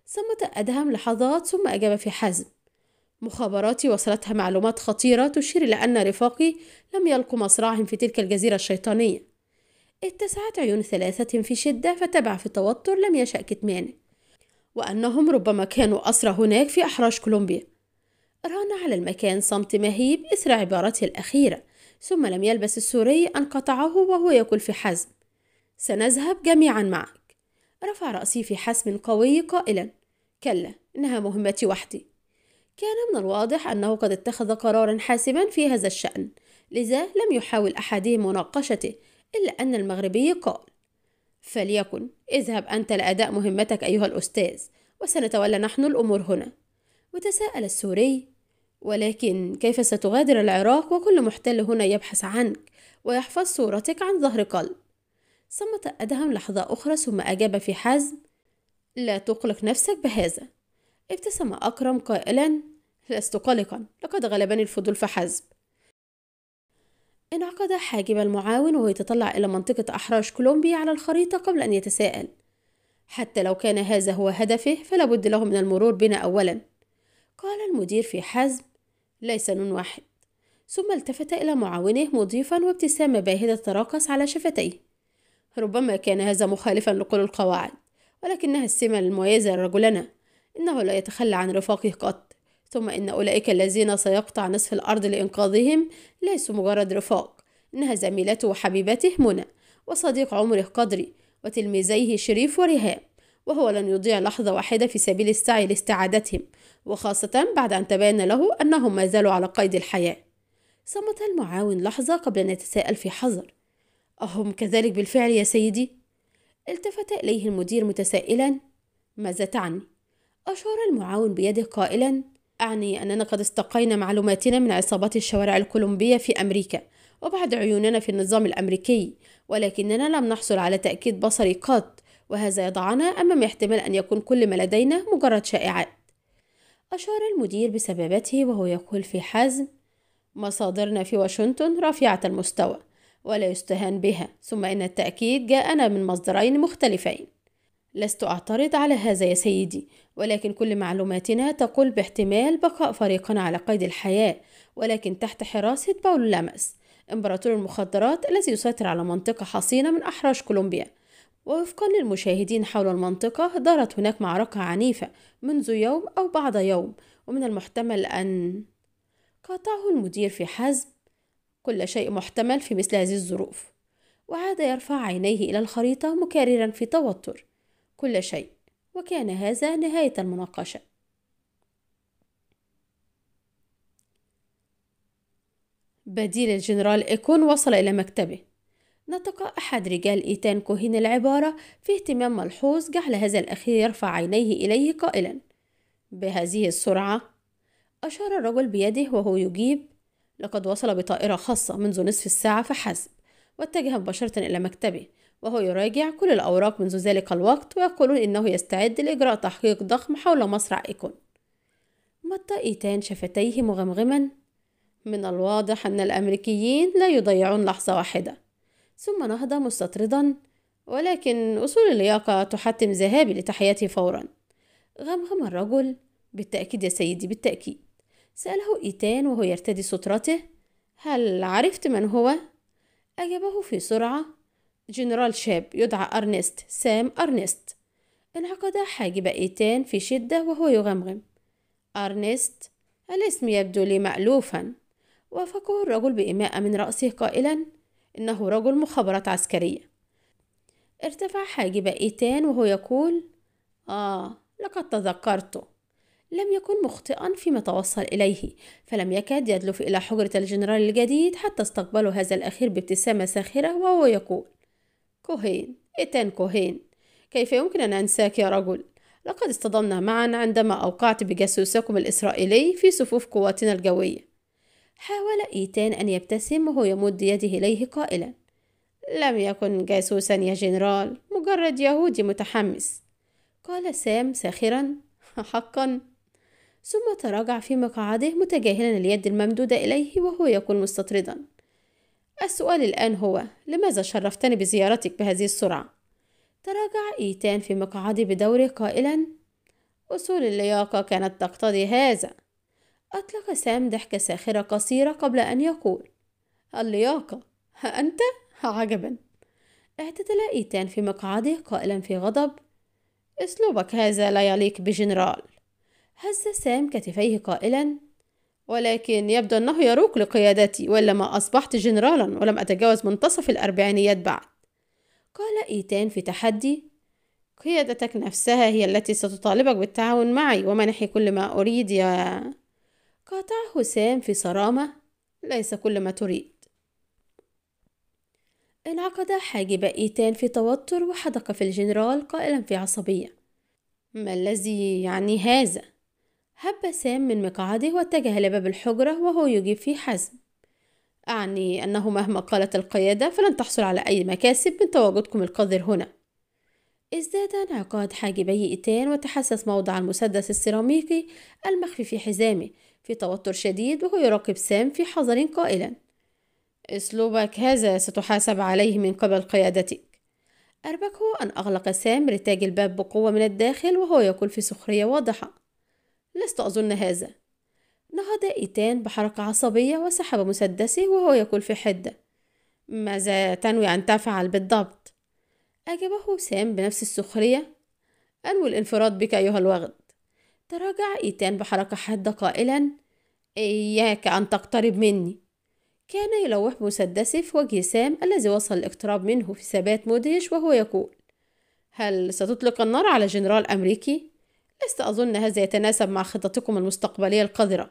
صمت أدهم لحظات ثم أجاب في حزم مخابراتي وصلتها معلومات خطيرة تشير إلى أن رفاقي لم يلقوا مصرعهم في تلك الجزيرة الشيطانية اتسعت عيون ثلاثة في شدة فتبع في توتر لم يشأ كتمانه وأنهم ربما كانوا أسرى هناك في أحراش كولومبيا ران على المكان صمت مهيب إثر عبارته الأخيرة ثم لم يلبس السوري أن قطعه وهو يقول في حزم سنذهب جميعا معك رفع رأسي في حسم قوي قائلا كلا إنها مهمتي وحدي كان من الواضح أنه قد اتخذ قرارا حاسما في هذا الشأن لذا لم يحاول أحدهم مناقشته إلا أن المغربي قال فليكن اذهب أنت لأداء مهمتك أيها الأستاذ وسنتولى نحن الأمور هنا وتساءل السوري ولكن كيف ستغادر العراق وكل محتل هنا يبحث عنك ويحفظ صورتك عن ظهر قلب صمت أدهم لحظة أخرى ثم أجاب في حزم لا تقلق نفسك بهذا ابتسم أكرم قائلا لست قلقا لقد غلبني الفضول فحسب انعقد حاجب المعاون وهو يتطلع إلى منطقة أحراش كولومبيا على الخريطة قبل أن يتساءل حتى لو كان هذا هو هدفه فلا بد له من المرور بنا أولا قال المدير في حزم ليس نون واحد ثم التفت إلى معاونه مضيفا وابتسامة باهتة تراقص على شفتيه ربما كان هذا مخالفا لكل القواعد ولكنها السمة المميزة لرجلنا إنه لا يتخلى عن رفاقه قط ثم إن أولئك الذين سيقطع نصف الأرض لإنقاذهم ليسوا مجرد رفاق إنها زميلته وحبيبته منى وصديق عمره قدري وتلميذيه شريف وريهام وهو لن يضيع لحظة واحدة في سبيل السعي لاستعادتهم وخاصة بعد أن تبين له أنهم ما زالوا على قيد الحياة صمت المعاون لحظة قبل أن يتساءل في حذر أهم كذلك بالفعل يا سيدي؟ التفت إليه المدير متسائلا ماذا تعني؟ أشار المعاون بيده قائلا أعني أننا قد استقينا معلوماتنا من عصابات الشوارع الكولومبية في أمريكا وبعد عيوننا في النظام الأمريكي ولكننا لم نحصل على تأكيد بصري قط وهذا يضعنا أمام احتمال أن يكون كل ما لدينا مجرد شائعات أشار المدير بسبابته وهو يقول في حزم مصادرنا في واشنطن رفيعة المستوى ولا يستهان بها ثم إن التأكيد جاءنا من مصدرين مختلفين لست أعترض على هذا يا سيدي ولكن كل معلوماتنا تقول باحتمال بقاء فريقنا على قيد الحياة ولكن تحت حراسة باولو لاماس إمبراطور المخدرات الذي يسيطر على منطقة حصينة من أحراج كولومبيا ووفقا للمشاهدين حول المنطقة دارت هناك معركة عنيفة منذ يوم أو بعد يوم ومن المحتمل أن قاطعه المدير في حزم كل شيء محتمل في مثل هذه الظروف وعاد يرفع عينيه إلى الخريطة مكررا في توتر كل شيء وكان هذا نهاية المناقشة بديل الجنرال إيكون وصل إلى مكتبه نطق أحد رجال إيتان كوهين العبارة في اهتمام ملحوظ جعل هذا الأخير يرفع عينيه إليه قائلا بهذه السرعة أشار الرجل بيده وهو يجيب لقد وصل بطائرة خاصة منذ نصف الساعة فحسب واتجه مباشرة إلى مكتبه وهو يراجع كل الأوراق منذ ذلك الوقت ويقولون إنه يستعد لإجراء تحقيق ضخم حول مصرع إيكون مط إيتان شفتيه مغمغما من الواضح أن الأمريكيين لا يضيعون لحظة واحدة ثم نهض مستطردا ولكن أصول اللياقة تحتم ذهابي لتحياتي فورا غمغم الرجل بالتأكيد يا سيدي بالتأكيد سأله إيتان وهو يرتدي سترته هل عرفت من هو؟ أجابه في سرعة جنرال شاب يدعى أرنست سام أرنست انعقد حاجب إيتان في شدة وهو يغمغم أرنست الاسم يبدو لي مألوفا وافقه الرجل بإماءة من رأسه قائلا إنه رجل مخابرات عسكرية ارتفع حاجب إيتان وهو يقول آه لقد تذكرته لم يكن مخطئا فيما توصل إليه فلم يكاد يدلف إلى حجرة الجنرال الجديد حتى استقبله هذا الأخير بابتسامة ساخرة وهو يقول كوهين إيتان كوهين كيف يمكن أن أنساك يا رجل لقد اصطدمنا معا عندما أوقعت بجاسوسكم الإسرائيلي في صفوف قواتنا الجوية حاول إيتان أن يبتسم وهو يمد يده إليه قائلا لم يكن جاسوسا يا جنرال مجرد يهودي متحمس قال سام ساخرا [LAUGHS] حقا ثم تراجع في مقعده متجاهلا اليد الممدودة إليه وهو يكون مستطردا السؤال الآن هو لماذا شرفتني بزيارتك بهذه السرعة؟ تراجع إيتان في مقعدي بدوره قائلا أصول اللياقة كانت تقتضي هذا أطلق سام ضحكة ساخرة قصيرة قبل أن يقول اللياقة ها أنت؟ عجبا اعتدل إيتان في مقعده قائلا في غضب أسلوبك هذا لا يليق بجنرال هز سام كتفيه قائلا ولكن يبدو أنه يروق لقيادتي وإلا ما أصبحت جنرالا ولم أتجاوز منتصف الأربعينيات بعد قال إيتان في تحدي قيادتك نفسها هي التي ستطالبك بالتعاون معي ومنحي كل ما أريد يا قاطعه سام في صرامة ليس كل ما تريد انعقد حاجب إيتان في توتر وحدق في الجنرال قائلا في عصبية ما الذي يعني هذا؟ هب سام من مقعده واتجه لباب الحجرة وهو يجيب في حزم أعني أنه مهما قالت القيادة فلن تحصل على أي مكاسب من تواجدكم القذر هنا ازداد انعقاد حاجبي إيتان وتحسس موضع المسدس السيراميكي المخفي في حزامه في توتر شديد وهو يراقب سام في حذر قائلا أسلوبك هذا ستحاسب عليه من قبل قيادتك أربكه أن أغلق سام رتاج الباب بقوة من الداخل وهو يقول في سخرية واضحة لست أظن هذا نهض إيتان بحركة عصبية وسحب مسدسه وهو يقول في حدة ماذا تنوي أن تفعل بالضبط؟ أجابه سام بنفس السخرية أنوي الانفراد بك أيها الوغد تراجع إيتان بحركة حادة قائلا إياك أن تقترب مني كان يلوح مسدسه في وجه سام الذي وصل الاقتراب منه في ثبات مدهش وهو يقول هل ستطلق النار على جنرال أمريكي؟ لست أظن هذا يتناسب مع خططكم المستقبلية القذرة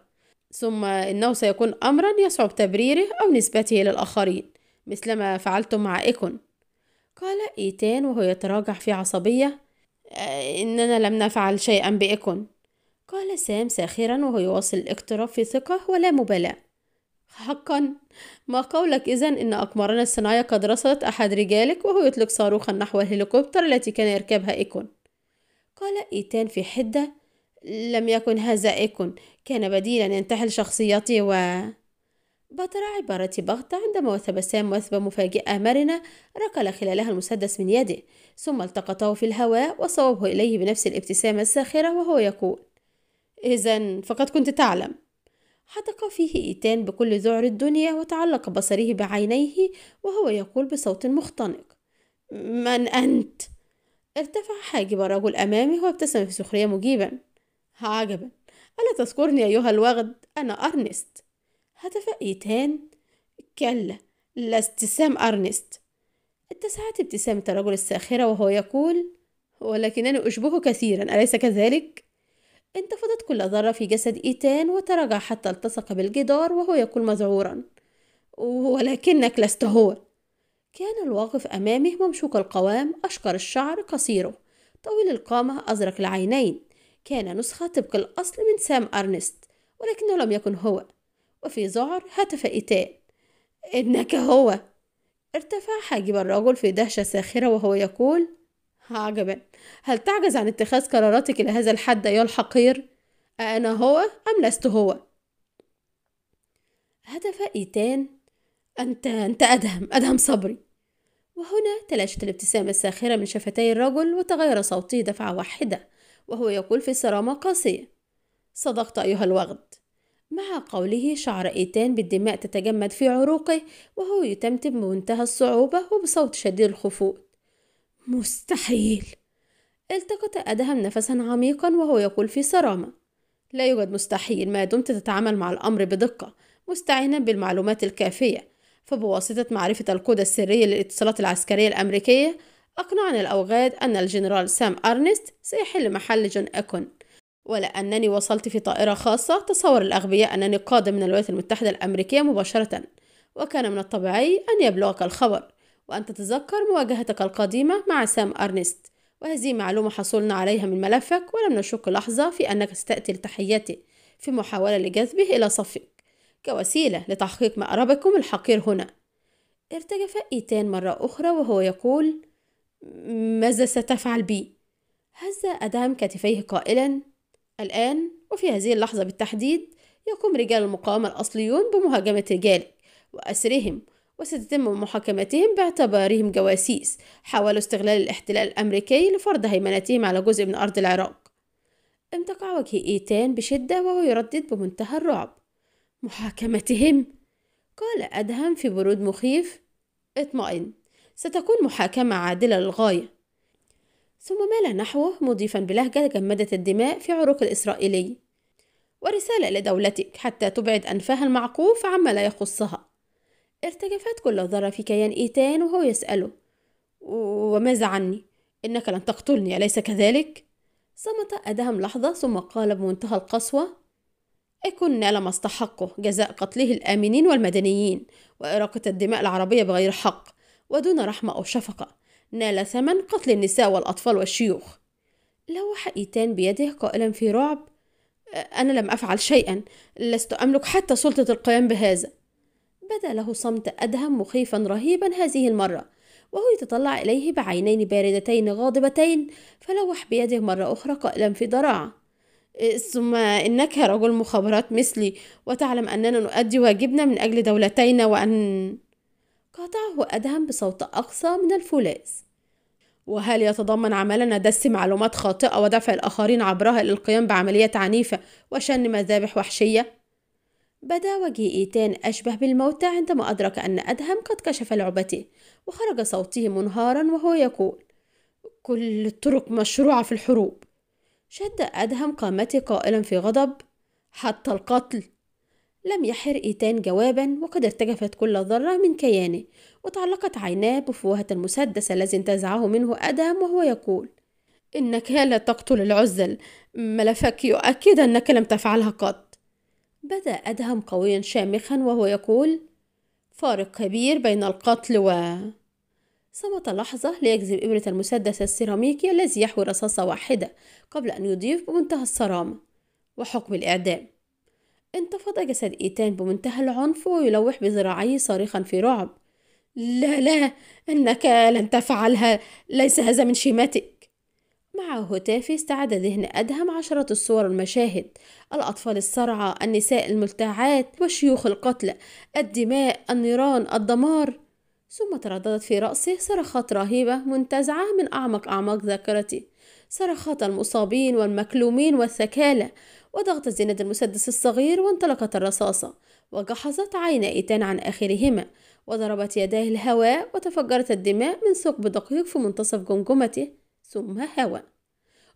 ثم إنه سيكون أمرا يصعب تبريره أو نسبته للآخرين مثلما فعلتم مع إيكون قال إيتان وهو يتراجع في عصبية آه، إننا لم نفعل شيئا بإيكون قال سام ساخرا وهو يواصل الاقتراب في ثقة ولا مبالاة حقا ما قولك إذا إن أقمارنا الصناعية قد رصدت أحد رجالك وهو يطلق صاروخا نحو الهليكوبتر التي كان يركبها إيكون قال إيتان في حدة لم يكن هذا إيكون كان بديلا ينتحل شخصيتي و بطر عبارة بغتة عندما وثب سام وثبة مفاجئة مرنة ركل خلالها المسدس من يده ثم التقطه في الهواء وصوبه إليه بنفس الابتسامة الساخرة وهو يقول إذا فقد كنت تعلم حدق فيه إيتان بكل ذعر الدنيا وتعلق بصره بعينيه وهو يقول بصوت مختنق من أنت؟ ارتفع حاجب الرجل أمامه وابتسم في سخرية مجيبا عجبا ألا تذكرني أيها الوغد أنا أرنست هتف إيتان كلا لست سام أرنست اتسعت ابتسامة الرجل الساخرة وهو يقول ولكنني أشبهه كثيرا أليس كذلك؟ انتفضت كل ذرة في جسد إيتان وتراجع حتى التصق بالجدار وهو يقول مذعورا ولكنك لست هو كان الواقف أمامه ممشوك القوام أشقر الشعر قصيره طويل القامة أزرق العينين كان نسخة طبق الأصل من سام أرنست ولكنه لم يكن هو وفي ذعر هتف إيتان إنك هو ارتفع حاجب الرجل في دهشة ساخرة وهو يقول عجبا هل تعجز عن اتخاذ قراراتك إلى هذا الحد يا الحقير؟ أنا هو أم لست هو؟ هتف إيتان أنت أنت أدهم أدهم صبري وهنا تلاشت الابتسامة الساخرة من شفتي الرجل وتغير صوته دفعة واحدة وهو يقول في صرامة قاسية صدقت أيها الوغد مع قوله شعر إيتان بالدماء تتجمد في عروقه وهو يتمتم بمنتهى الصعوبة وبصوت شديد الخفوت مستحيل التقط أدهم نفسا عميقا وهو يقول في صرامة لا يوجد مستحيل ما دمت تتعامل مع الأمر بدقة مستعينا بالمعلومات الكافية فبواسطة معرفة الكود السري للاتصالات العسكرية الأمريكية أقنعني الأوغاد أن الجنرال سام أرنست سيحل محل جون أكون ولأنني وصلت في طائرة خاصة تصور الأغبياء أنني قادم من الولايات المتحدة الأمريكية مباشرة وكان من الطبيعي أن يبلغك الخبر وأن تتذكر مواجهتك القديمة مع سام أرنست وهذه معلومة حصلنا عليها من ملفك ولم نشك لحظة في أنك ستأتي لتحياتي في محاولة لجذبه إلى صفك كوسيلة لتحقيق مأربكم الحقير هنا ارتجف إيتان مرة أخرى وهو يقول ماذا ستفعل بي؟ هز أدهم كتفيه قائلا الآن وفي هذه اللحظة بالتحديد يقوم رجال المقاومة الأصليون بمهاجمة رجالك وأسرهم وستتم محاكمتهم باعتبارهم جواسيس حاولوا استغلال الاحتلال الأمريكي لفرض هيمنتهم على جزء من أرض العراق امتقع وجه إيتان بشدة وهو يردد بمنتهى الرعب محاكمتهم قال أدهم في برود مخيف اطمئن ستكون محاكمة عادلة للغاية ثم مال نحوه مضيفا بلهجة جمدت الدماء في عروق الإسرائيلي ورسالة لدولتك حتى تبعد أنفها المعقوف عما لا يخصها ارتجفت كل ذرة في كيان إيتان وهو يسأله وماذا عني؟ إنك لن تقتلني أليس كذلك؟ صمت أدهم لحظة ثم قال بمنتهى القسوة كن نال ما استحقه جزاء قتله الآمنين والمدنيين وإراقة الدماء العربية بغير حق ودون رحمة أو شفقة نال ثمن قتل النساء والأطفال والشيوخ لوح إيتان بيده قائلا في رعب أنا لم أفعل شيئا لست أملك حتى سلطة القيام بهذا بدا له صمت أدهم مخيفا رهيبا هذه المرة وهو يتطلع إليه بعينين باردتين غاضبتين فلوح بيده مرة أخرى قائلا في ضراعة ثم إنك رجل مخابرات مثلي وتعلم أننا نؤدي واجبنا من أجل دولتينا وأن قاطعه أدهم بصوت أقصى من الفولاذ وهل يتضمن عملنا دس معلومات خاطئة ودفع الآخرين عبرها للقيام بعمليات عنيفة وشن مذابح وحشية؟ بدا وجه إيتان أشبه بالموتى عندما أدرك أن أدهم قد كشف لعبته وخرج صوته منهارا وهو يقول كل الطرق مشروعة في الحروب شد أدهم قامتي قائلا في غضب حتى القتل لم يحر إيتان جوابا وقد ارتجفت كل ذرة من كيانه وتعلقت عيناه بفوهة المسدس الذي انتزعه منه أدهم وهو يقول إنك لا تقتل العزل ملفك يؤكد أنك لم تفعلها قط بدأ أدهم قويا شامخا وهو يقول فارق كبير بين القتل و صمت لحظة ليجذب إبرة المسدس السيراميكي الذي يحوي رصاصة واحدة قبل أن يضيف بمنتهى الصرامة وحكم الإعدام انتفض جسد إيتان بمنتهى العنف ويلوح بذراعيه صارخا في رعب لا لا إنك لن تفعلها ليس هذا من شيمتك مع هتافي استعاد ذهن أدهم عشرة الصور المشاهد الأطفال الصرعى النساء الملتعات والشيوخ القتلى الدماء النيران الدمار ثم ترددت في رأسه صرخات رهيبة منتزعة من أعمق أعماق ذاكرتي صرخات المصابين والمكلومين والثكالى وضغط زند المسدس الصغير وانطلقت الرصاصة وجحظت عين إيتان عن آخرهما وضربت يداه الهواء وتفجرت الدماء من ثقب دقيق في منتصف جمجمته ثم هوى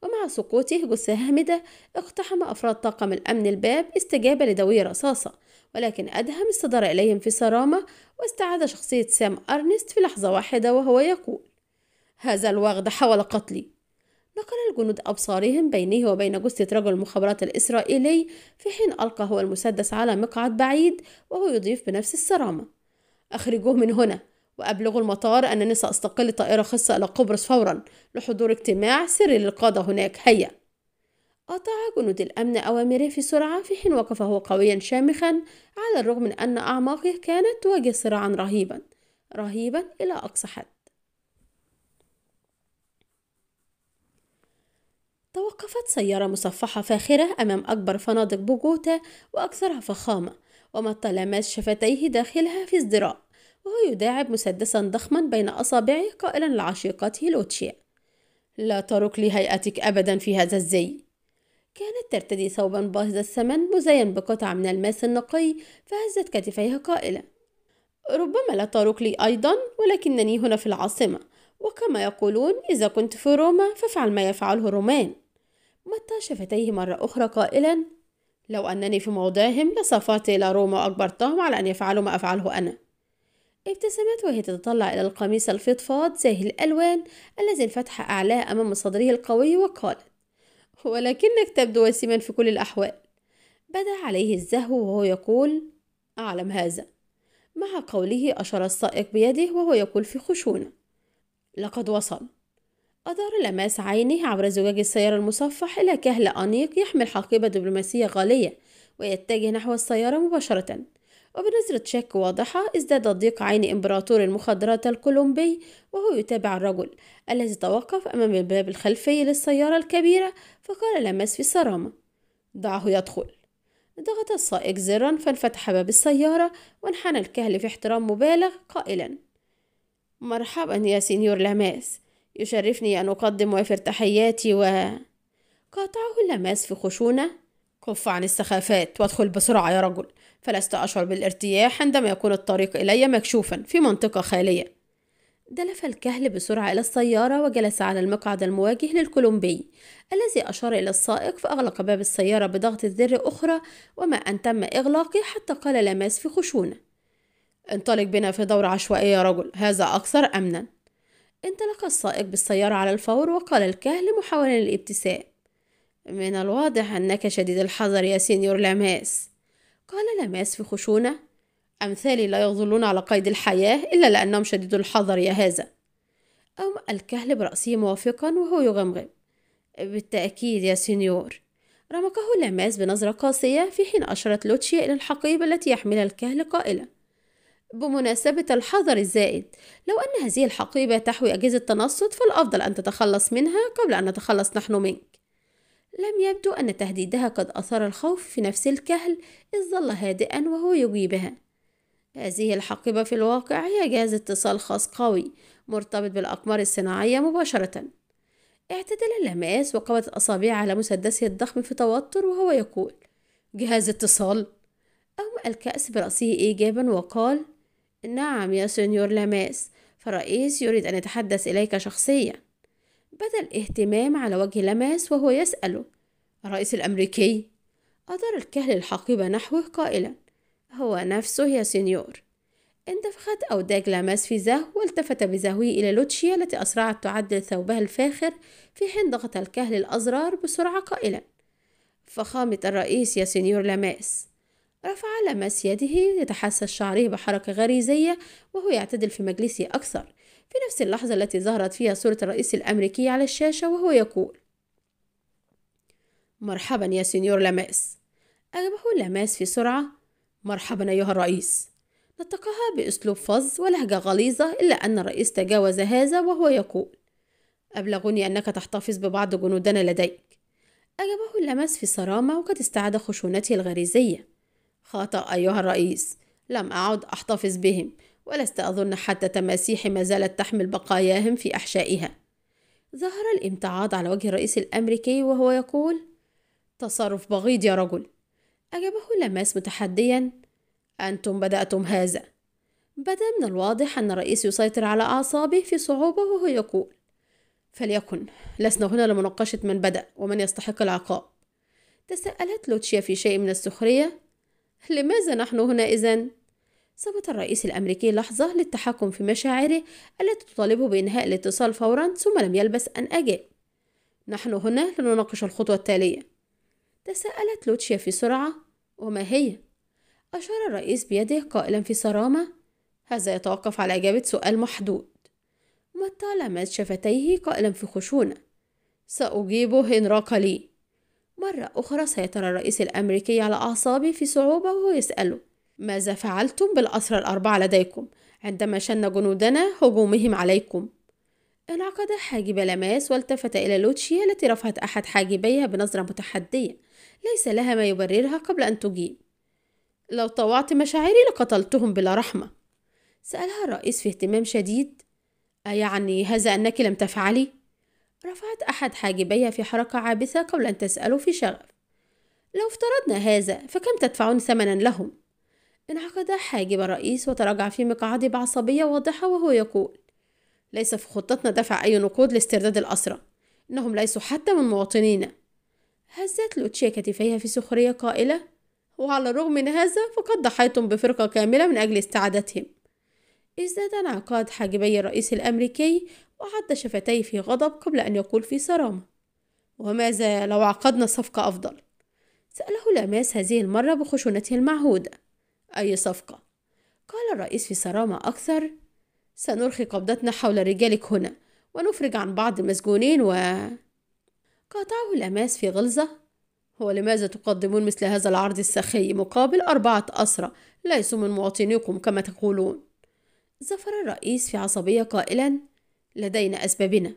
ومع سقوطه جثة هامدة اقتحم أفراد طاقم الأمن الباب استجابة لدوي رصاصة ولكن أدهم استدار إليهم في صرامة واستعاد شخصية سام أرنست في لحظة واحدة وهو يقول هذا الوغد حاول قتلي نقل الجنود أبصارهم بينه وبين جثة رجل المخابرات الإسرائيلي في حين ألقى هو المسدس على مقعد بعيد وهو يضيف بنفس الصرامة أخرجوه من هنا وأبلغوا المطار أنني سأستقل طائرة خاصة إلى قبرص فورا لحضور اجتماع سري للقادة هناك هيا أطاع جنود الأمن أوامره في سرعة في حين وقف هو قويا شامخا على الرغم من أن أعماقه كانت تواجه صراعا رهيبا رهيبا إلى أقصى حد توقفت سيارة مصفحة فاخرة أمام أكبر فنادق بوجوتا وأكثرها فخامة ومط لامس شفتيه داخلها في ازدراء وهو يداعب مسدسا ضخما بين أصابعه قائلا لعشيقته لوتشيا لا ترك لهيئتك أبدا في هذا الزي كانت ترتدي ثوبا باهظ الثمن مزين بقطع من الماس النقي فهزت كتفيها قائلة ربما لا تروق لي أيضا ولكنني هنا في العاصمة وكما يقولون إذا كنت في روما فافعل ما يفعله الرومان متى شفتيه مرة أخرى قائلا لو أنني في موضعهم لسافرت إلى روما وأجبرتهم على أن يفعلوا ما أفعله أنا ابتسمت وهي تتطلع إلى القميص الفضفاض زاهي الألوان الذي انفتح أعلاه أمام صدره القوي وقالت ولكنك تبدو وسيما في كل الأحوال بدا عليه الزهو وهو يقول أعلم هذا مع قوله أشار السائق بيده وهو يقول في خشونة لقد وصل أدار لماس عينه عبر زجاج السيارة المصفح إلى كهل أنيق يحمل حقيبة دبلوماسية غالية ويتجه نحو السيارة مباشرة وبنظرة شك واضحة ازداد ضيق عين إمبراطور المخدرات الكولومبي وهو يتابع الرجل الذي توقف أمام الباب الخلفي للسيارة الكبيرة فقال لمس في صرامة دعه يدخل ضغط السائق زرا فانفتح باب السيارة وانحنى الكهل في احترام مبالغ قائلا مرحبا يا سينيور لماس يشرفني أن أقدم وافر تحياتي و... قاطعه لماس في خشونة كف عن السخافات وادخل بسرعة يا رجل فلست أشعر بالارتياح عندما يكون الطريق إلي مكشوفا في منطقة خالية دلف الكهل بسرعة إلى السيارة وجلس على المقعد المواجه للكولومبي الذي أشار إلى السائق فأغلق باب السيارة بضغط الزر أخرى وما أن تم إغلاقه حتى قال لاماس في خشونة انطلق بنا في دورة عشوائية يا رجل هذا أكثر أمنا انطلق السائق بالسيارة على الفور وقال الكهل محاولا الابتسام من الواضح أنك شديد الحذر يا سينيور لاماس قال لماس في خشونة أمثالي لا يظلون على قيد الحياة إلا لأنهم شديد الحذر يا هذا أم الكهل برأسه موافقا وهو يغمغم بالتأكيد يا سينيور رمقه لماس بنظرة قاسية في حين أشرت لوتشيا إلى الحقيبة التي يحملها الكهل قائلة بمناسبة الحذر الزائد لو أن هذه الحقيبة تحوي أجهزة تنصت فالأفضل أن تتخلص منها قبل أن نتخلص نحن منك لم يبدو أن تهديدها قد أثار الخوف في نفس الكهل إذ ظل هادئا وهو يجيبها هذه الحقيبة في الواقع هي جهاز اتصال خاص قوي مرتبط بالأقمار الصناعية مباشرة اعتدل اللماس وقبض أصابعه على مسدسه الضخم في توتر وهو يقول جهاز اتصال أو الكأس برأسه إيجابا وقال نعم يا سنيور لماس فالرئيس يريد أن يتحدث إليك شخصيا بدا الاهتمام على وجه لماس وهو يسأله الرئيس الأمريكي أدار الكهل الحقيبة نحوه قائلا هو نفسه يا سينيور اندفخت أوداج لاماس في زهو والتفت بزهوه إلى لوتشيا التي أسرعت تعدل ثوبها الفاخر في حين ضغط الكهل الأزرار بسرعة قائلا فخامة الرئيس يا سينيور لاماس رفع لاماس يده يتحسس شعره بحركة غريزية وهو يعتدل في مجلسه أكثر في نفس اللحظة التي ظهرت فيها صورة الرئيس الأمريكي على الشاشة وهو يقول مرحبا يا سينيور لاماس أجابه لاماس في سرعة مرحبا أيها الرئيس نطقها بأسلوب فظ ولهجة غليظة إلا أن الرئيس تجاوز هذا وهو يقول أبلغني أنك تحتفظ ببعض جنودنا لديك أجابه اللمس في صرامة وقد استعاد خشونته الغريزية خطأ أيها الرئيس لم أعد أحتفظ بهم ولست أظن حتى تماسيح ما زالت تحمل بقاياهم في أحشائها ظهر الامتعاض على وجه الرئيس الأمريكي وهو يقول تصرف بغيض يا رجل أجابه لماس متحديا أنتم بدأتم هذا بدا من الواضح أن الرئيس يسيطر على أعصابه في صعوبة وهو يقول فليكن لسنا هنا لمناقشة من بدأ ومن يستحق العقاب تساءلت لوتشيا في شيء من السخرية لماذا نحن هنا إذن؟ ثبت الرئيس الأمريكي لحظة للتحكم في مشاعره التي تطالبه بإنهاء الاتصال فورا ثم لم يلبث أن أجاب نحن هنا لنناقش الخطوة التالية تساءلت لوتشيا في سرعة وما هي؟ أشار الرئيس بيده قائلا في صرامة هذا يتوقف على إجابة سؤال محدود متى لمس شفتيه قائلا في خشونة سأجيبه إن راق لي مرة أخرى سيطر الرئيس الأمريكي على أعصابه في صعوبة وهو يسأله ماذا فعلتم بالأسرى الأربعة لديكم عندما شن جنودنا هجومهم عليكم؟ انعقد حاجب لماس والتفت إلى لوتشي التي رفعت أحد حاجبيها بنظرة متحدية ليس لها ما يبررها قبل أن تجيب لو طوعت مشاعري لقتلتهم بلا رحمة سألها الرئيس في اهتمام شديد أيعني هذا أنك لم تفعلي؟ رفعت أحد حاجبيها في حركة عابثة قبل أن تسأله في شغف لو افترضنا هذا فكم تدفعون ثمنا لهم؟ انعقد حاجب الرئيس وتراجع في مقعده بعصبية واضحة وهو يقول ليس في خطتنا دفع أي نقود لاسترداد الأسرى إنهم ليسوا حتى من مواطنينا هزت لوتشيا كتفيها في سخرية قائلة وعلى الرغم من هذا فقد ضحيتم بفرقة كاملة من أجل استعادتهم ازداد انعقاد حاجبي الرئيس الأمريكي وعد شفتيه في غضب قبل أن يقول في صرامة وماذا لو عقدنا صفقة أفضل؟ سأله لاماس هذه المرة بخشونته المعهودة أي صفقة قال الرئيس في صرامة أكثر سنرخي قبضتنا حول رجالك هنا ونفرج عن بعض المسجونين و قاطعه لماس في غلظة ولماذا تقدمون مثل هذا العرض السخي مقابل أربعة أسرى ليسوا من مواطنيكم كما تقولون زفر الرئيس في عصبية قائلا لدينا أسبابنا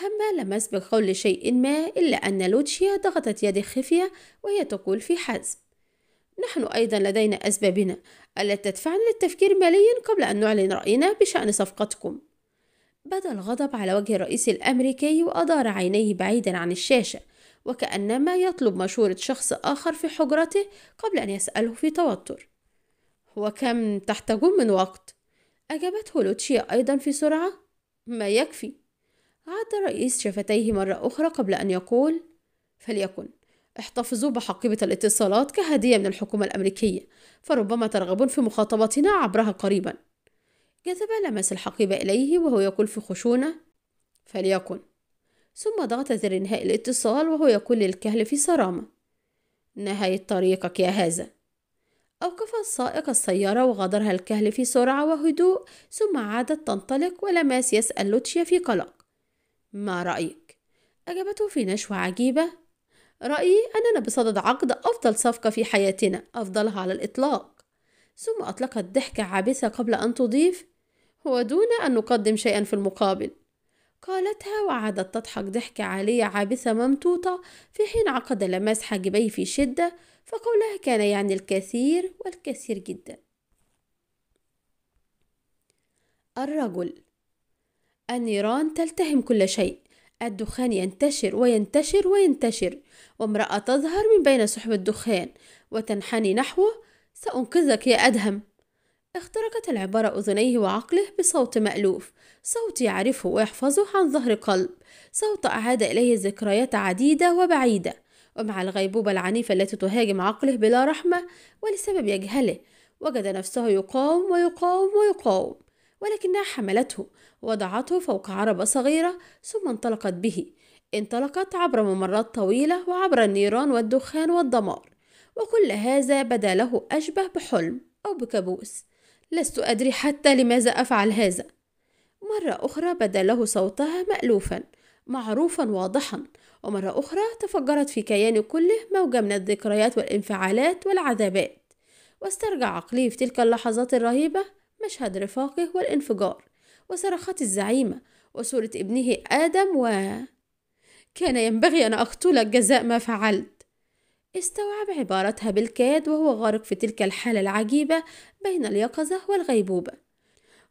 هما لمس بقول شيء ما إلا أن لوتشيا ضغطت يد خفية وهي تقول في حزم نحن أيضا لدينا أسبابنا التي تدفعنا للتفكير ماليا قبل أن نعلن رأينا بشأن صفقتكم بدا الغضب على وجه الرئيس الأمريكي وأدار عينيه بعيدا عن الشاشة وكأنما يطلب مشورة شخص آخر في حجرته قبل أن يسأله في توتر وكم تحتاجون من وقت؟ أجابته لوتشيا أيضا في سرعة ما يكفي عاد الرئيس شفتيه مرة أخرى قبل أن يقول فليكن احتفظوا بحقيبة الاتصالات كهدية من الحكومة الأمريكية فربما ترغبون في مخاطبتنا عبرها قريبا جذب لمس الحقيبة إليه وهو يقول في خشونة فليكن ثم ضغط زر إنهاء الاتصال وهو يقول للكهل في صرامة نهاية طريقك يا هذا أوقف السائق السيارة وغادرها الكهل في سرعة وهدوء ثم عادت تنطلق ولماس يسأل لوتشيا في قلق ما رأيك؟ أجابته في نشوة عجيبة رأيي أننا بصدد عقد أفضل صفقة في حياتنا أفضلها على الإطلاق ثم أطلقت ضحكة عابثة قبل أن تضيف ودون أن نقدم شيئا في المقابل قالتها وعادت تضحك ضحكة عالية عابثة ممتوطة في حين عقد لماس حاجبيه في شدة فقولها كان يعني الكثير والكثير جدا الرجل النيران تلتهم كل شيء الدخان ينتشر وينتشر وينتشر وامرأة تظهر من بين سحب الدخان وتنحني نحوه سأنقذك يا أدهم اخترقت العبارة أذنيه وعقله بصوت مألوف صوت يعرفه ويحفظه عن ظهر قلب صوت أعاد إليه ذكريات عديدة وبعيدة ومع الغيبوبة العنيفة التي تهاجم عقله بلا رحمة ولسبب يجهله وجد نفسه يقاوم ويقاوم ويقاوم ولكنها حملته وضعته فوق عربة صغيرة ثم انطلقت به انطلقت عبر ممرات طويلة وعبر النيران والدخان والدمار وكل هذا بدا له أشبه بحلم أو بكابوس لست أدري حتى لماذا أفعل هذا مرة أخرى بدا له صوتها مألوفا معروفا واضحا ومرة أخرى تفجرت في كياني كله موجة من الذكريات والانفعالات والعذابات واسترجع عقلي في تلك اللحظات الرهيبة مشهد رفاقه والانفجار وصرخات الزعيمة وصورة ابنه آدم و كان ينبغي أن أقتلك جزاء ما فعلت استوعب عبارتها بالكاد وهو غارق في تلك الحالة العجيبة بين اليقظة والغيبوبة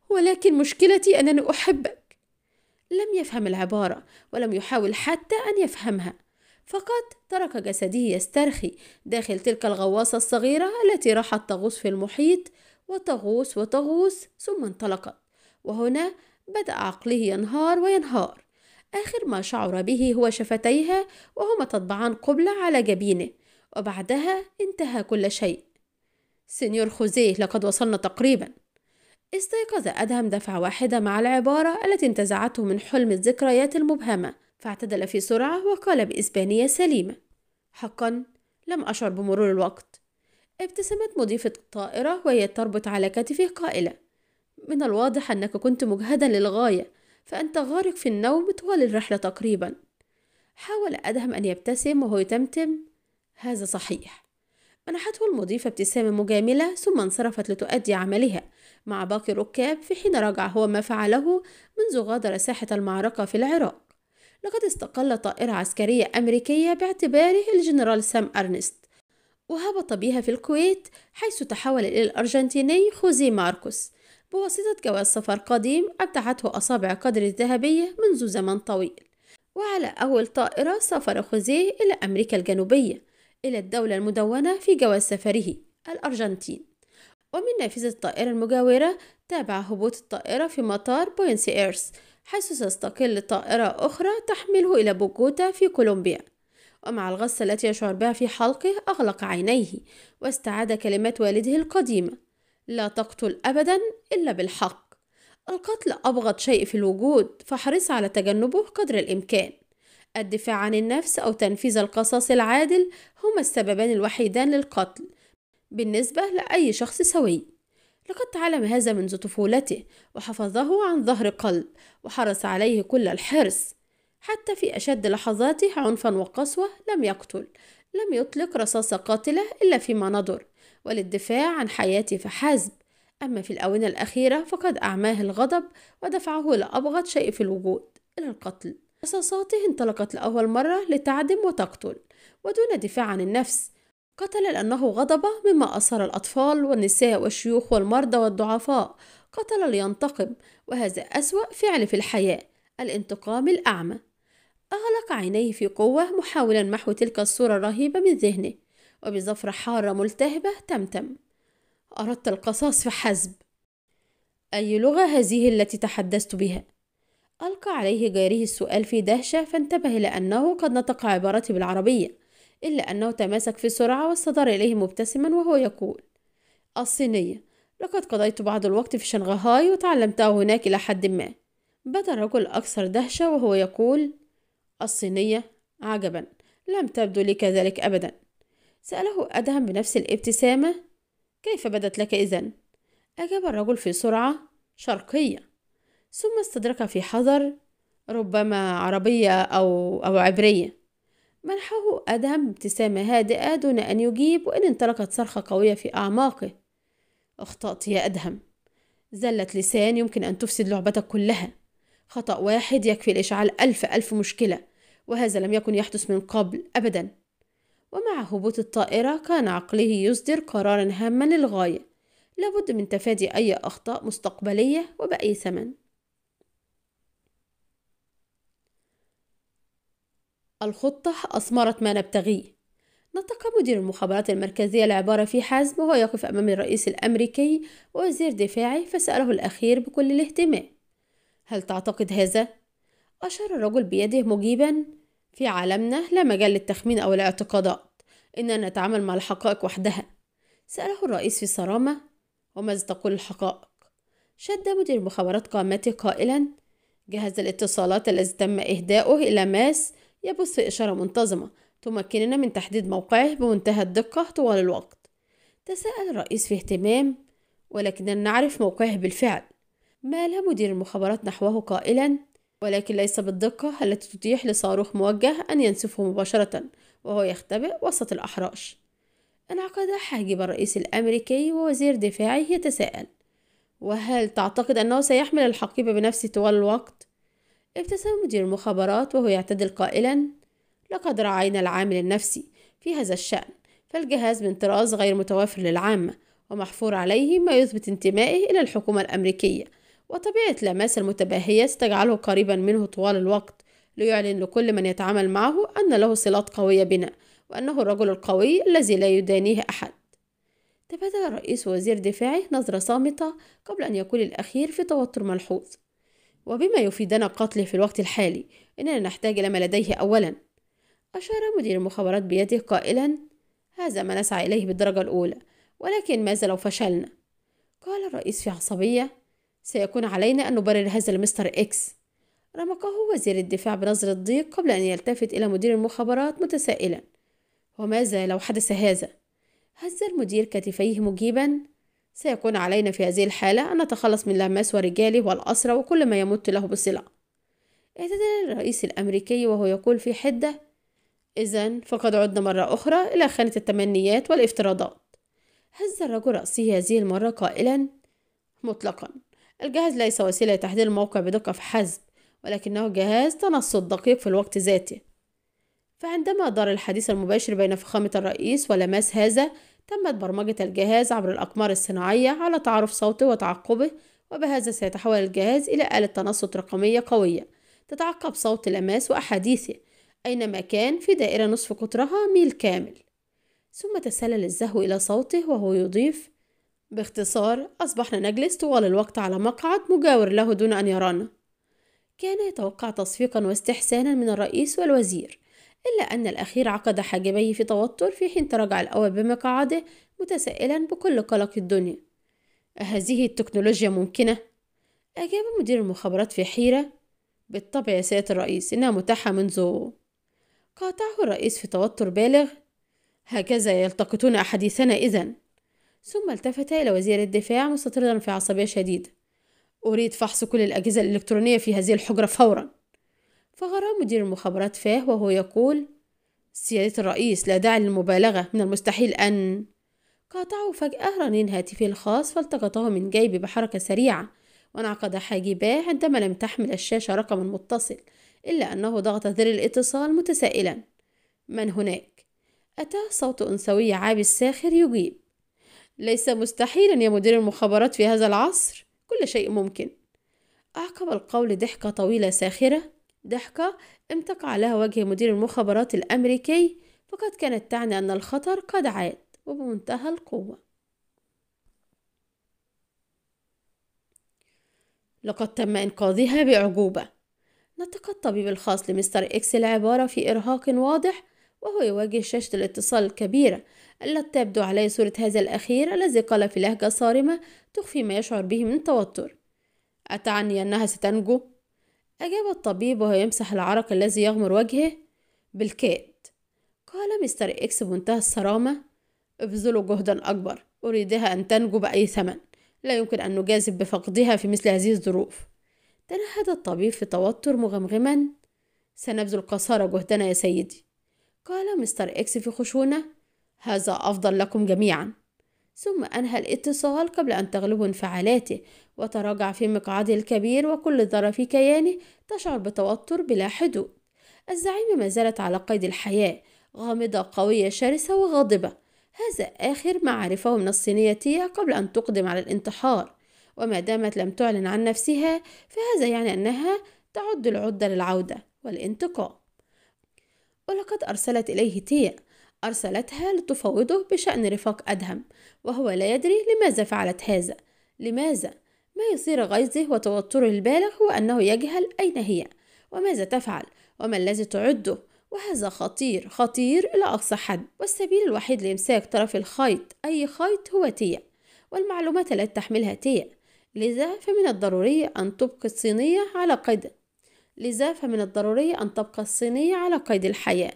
ولكن مشكلتي أنني أحبك لم يفهم العبارة ولم يحاول حتى أن يفهمها فقط ترك جسده يسترخي داخل تلك الغواصة الصغيرة التي راحت تغوص في المحيط وتغوص وتغوص ثم انطلقت وهنا بدأ عقله ينهار وينهار آخر ما شعر به هو شفتيها وهما تطبعان قبلة على جبينه وبعدها انتهى كل شيء سنيور خوزيه لقد وصلنا تقريبا استيقظ أدهم دفعة واحدة مع العبارة التي انتزعته من حلم الذكريات المبهمة فاعتدل في سرعة وقال بإسبانية سليمة حقا لم أشعر بمرور الوقت ابتسمت مضيفة الطائرة وهي تربط على كتفه قائلة من الواضح أنك كنت مجهدا للغاية فأنت غارق في النوم طوال الرحلة تقريبا حاول أدهم أن يبتسم وهو يتمتم هذا صحيح منحته المضيفة ابتسامة مجاملة ثم انصرفت لتؤدي عملها مع باقي الركاب في حين راجع هو ما فعله منذ غادر ساحة المعركة في العراق لقد استقل طائرة عسكرية أمريكية باعتباره الجنرال سام أرنست وهبط بها في الكويت حيث تحول إلى الأرجنتيني خوزي ماركوس بواسطة جواز سفر قديم أبدعته أصابع قدر الذهبية منذ زمن طويل وعلى أول طائرة سافر خوزيه إلى أمريكا الجنوبية إلى الدولة المدونة في جواز سفره الأرجنتين ومن نافذة الطائرة المجاورة تابع هبوط الطائرة في مطار بوينس إيرس حيث تستقل طائرة أخرى تحمله إلى بوجوتا في كولومبيا ومع الغصة التي يشعر بها في حلقه أغلق عينيه واستعاد كلمات والده القديمة لا تقتل أبدا إلا بالحق القتل أبغض شيء في الوجود فحرص على تجنبه قدر الإمكان الدفاع عن النفس أو تنفيذ القصاص العادل هما السببان الوحيدان للقتل بالنسبة لأي شخص سوي لقد تعلم هذا منذ طفولته وحفظه عن ظهر قلب وحرص عليه كل الحرص حتى في أشد لحظاته عنفا وقسوة لم يقتل لم يطلق رصاصة قاتلة إلا فيما نظر وللدفاع عن حياته فحسب أما في الآونة الأخيرة فقد أعماه الغضب ودفعه إلى أبغض شيء في الوجود إلى القتل رصاصاته انطلقت لأول مرة لتعدم وتقتل ودون دفاع عن النفس قتل لأنه غضب مما أثر الأطفال والنساء والشيوخ والمرضى والضعفاء قتل لينتقم وهذا أسوأ فعل في الحياة الانتقام الأعمى أغلق عينيه في قوة محاولا محو تلك الصورة الرهيبة من ذهنه وبزفرة حارة ملتهبة تمتم أردت القصاص فحسب أي لغة هذه التي تحدثت بها؟ ألقى عليه جاريه السؤال في دهشة فانتبه لأنه قد نطق عبارته بالعربية إلا أنه تماسك في سرعة واستدار إليه مبتسما وهو يقول الصينية لقد قضيت بعض الوقت في شنغهاي وتعلمته هناك إلى حد ما بدا الرجل أكثر دهشة وهو يقول الصينية عجبا لم تبدو لي كذلك أبدا سأله أدهم بنفس الابتسامة كيف بدت لك إذن؟ أجاب الرجل في سرعة شرقية ثم استدرك في حذر ربما عربية أو, أو عبرية منحه أدهم ابتسامة هادئة دون أن يجيب وإن انطلقت صرخة قوية في أعماقه أخطأت يا أدهم زلت لسان يمكن أن تفسد لعبتك كلها خطأ واحد يكفي لإشعال ألف ألف مشكلة وهذا لم يكن يحدث من قبل أبدا ومع هبوط الطائرة كان عقله يصدر قرارا هاما للغاية لابد من تفادي أي أخطاء مستقبلية وبأي ثمن الخطة أثمرت ما نبتغيه نطق مدير المخابرات المركزية العبارة في حزم وهو يقف أمام الرئيس الأمريكي ووزير دفاعه فسأله الأخير بكل الاهتمام هل تعتقد هذا؟ أشار الرجل بيده مجيبا في عالمنا لا مجال للتخمين أو الاعتقادات إننا نتعامل مع الحقائق وحدها سأله الرئيس في صرامة وماذا تقول الحقائق؟ شد مدير مخابرات قامته قائلا جهاز الاتصالات الذي تم إهداؤه إلى ماس يبث إشارة منتظمة تمكننا من تحديد موقعه بمنتهى الدقة طوال الوقت تساءل الرئيس في اهتمام ولكننا نعرف موقعه بالفعل مال مدير المخابرات نحوه قائلا ولكن ليس بالدقة التي تتيح لصاروخ موجه أن ينسفه مباشرة وهو يختبئ وسط الأحراش انعقد حاجب الرئيس الأمريكي ووزير دفاعه يتساءل وهل تعتقد أنه سيحمل الحقيبة بنفسه طوال الوقت؟ ابتسم مدير المخابرات وهو يعتدل قائلا لقد راعينا العامل النفسي في هذا الشأن فالجهاز من طراز غير متوافر للعامة ومحفور عليه ما يثبت انتمائه إلى الحكومة الأمريكية وطبيعة لمس المتباهية ستجعله قريبا منه طوال الوقت ليعلن لكل من يتعامل معه أن له صلات قوية بنا وأنه الرجل القوي الذي لا يدانيه أحد تبادل رئيس وزير دفاعه نظرة صامتة قبل أن يقول الأخير في توتر ملحوظ وبما يفيدنا قتله في الوقت الحالي إننا نحتاج إلى ما لديه أولا أشار مدير المخابرات بيده قائلا هذا ما نسعى إليه بالدرجة الأولى ولكن ماذا لو فشلنا؟ قال الرئيس في عصبية سيكون علينا أن نبرر هذا لمستر إكس رمقه وزير الدفاع بنظرة ضيق قبل أن يلتفت إلى مدير المخابرات متسائلا وماذا لو حدث هذا؟ هز المدير كتفيه مجيبا سيكون علينا في هذه الحالة أن نتخلص من لاماس ورجاله والأسرى وكل ما يمت له بصلة اعتذر الرئيس الأمريكي وهو يقول في حدة إذا فقد عدنا مرة أخرى إلى خانة التمنيات والافتراضات هز الرجل رأسه هذه المرة قائلا مطلقا الجهاز ليس وسيلة لتحديد الموقع بدقة فحسب ولكنه جهاز تنصت دقيق في الوقت ذاته فعندما دار الحديث المباشر بين فخامة الرئيس ولماس هذا تمت برمجة الجهاز عبر الأقمار الصناعية على تعرف صوته وتعقبه وبهذا سيتحول الجهاز إلى آلة تنصت رقمية قوية تتعقب صوت لماس وأحاديثه أينما كان في دائرة نصف قطرها ميل كامل ثم تسلل الزهو إلى صوته وهو يضيف باختصار أصبحنا نجلس طوال الوقت على مقعد مجاور له دون أن يرانا كان يتوقع تصفيقا واستحسانا من الرئيس والوزير إلا أن الأخير عقد حاجبيه في توتر في حين تراجع الأول بمقعده متسائلا بكل قلق الدنيا أهذه التكنولوجيا ممكنة؟ أجاب مدير المخابرات في حيرة بالطبع يا سيادة الرئيس إنها متاحة منذ قاطعه الرئيس في توتر بالغ هكذا يلتقطون أحاديثنا إذن ثم التفت إلى وزير الدفاع مستطردا في عصبية شديدة أريد فحص كل الأجهزة الإلكترونية في هذه الحجرة فورا فغرى مدير المخابرات فاه وهو يقول سيادة الرئيس لا داعي للمبالغة من المستحيل أن قاطعه فجأة رنين هاتفه الخاص فالتقطه من جيبي بحركة سريعة وانعقد حاجباه عندما لم تحمل الشاشة رقم متصل إلا أنه ضغط زر الاتصال متسائلا من هناك؟ أتاه صوت أنثوي عابس ساخر يجيب ليس مستحيلا يا مدير المخابرات في هذا العصر كل شيء ممكن أعقب القول ضحكة طويلة ساخرة ضحكة امتقع لها وجه مدير المخابرات الأمريكي فقد كانت تعني أن الخطر قد عاد وبمنتهى القوة لقد تم إنقاذها بأعجوبة نطق الطبيب الخاص لمستر إكس العبارة في إرهاق واضح وهو يواجه شاشة الاتصال الكبيرة التي تبدو عليه صورة هذا الأخير الذي قال في لهجة صارمة تخفي ما يشعر به من توتر أتعني أنها ستنجو؟ أجاب الطبيب وهو يمسح العرق الذي يغمر وجهه بالكاد قال مستر إكس بمنتهى الصرامة ابذلوا جهدا أكبر أريدها أن تنجو بأي ثمن لا يمكن أن نجازف بفقدها في مثل هذه الظروف تنهد الطبيب في توتر مغمغما سنبذل قصارى جهدنا يا سيدي قال مستر إكس في خشونة هذا أفضل لكم جميعا ثم أنهى الاتصال قبل أن تغلب انفعالاته وتراجع في مقعده الكبير وكل ذرة في كيانه تشعر بتوتر بلا حدود الزعيمة ما زالت على قيد الحياة غامضة قوية شرسة وغاضبة هذا آخر ما عرفه من الصينيتية قبل أن تقدم على الانتحار وما دامت لم تعلن عن نفسها فهذا يعني أنها تعد العدة للعودة والانتقام ولقد أرسلت إليه تيا أرسلتها لتفاوضه بشأن رفاق أدهم وهو لا يدري لماذا فعلت هذا لماذا؟ ما يثير غيظه وتوتره البالغ هو أنه يجهل أين هي وماذا تفعل وما الذي تعده وهذا خطير خطير إلى أقصى حد والسبيل الوحيد لإمساك طرف الخيط أي خيط هو تيا والمعلومات التي تحملها تيا لذا فمن الضروري أن تبقي الصينية على قيد لذا فمن الضروري أن تبقى الصينية على قيد الحياة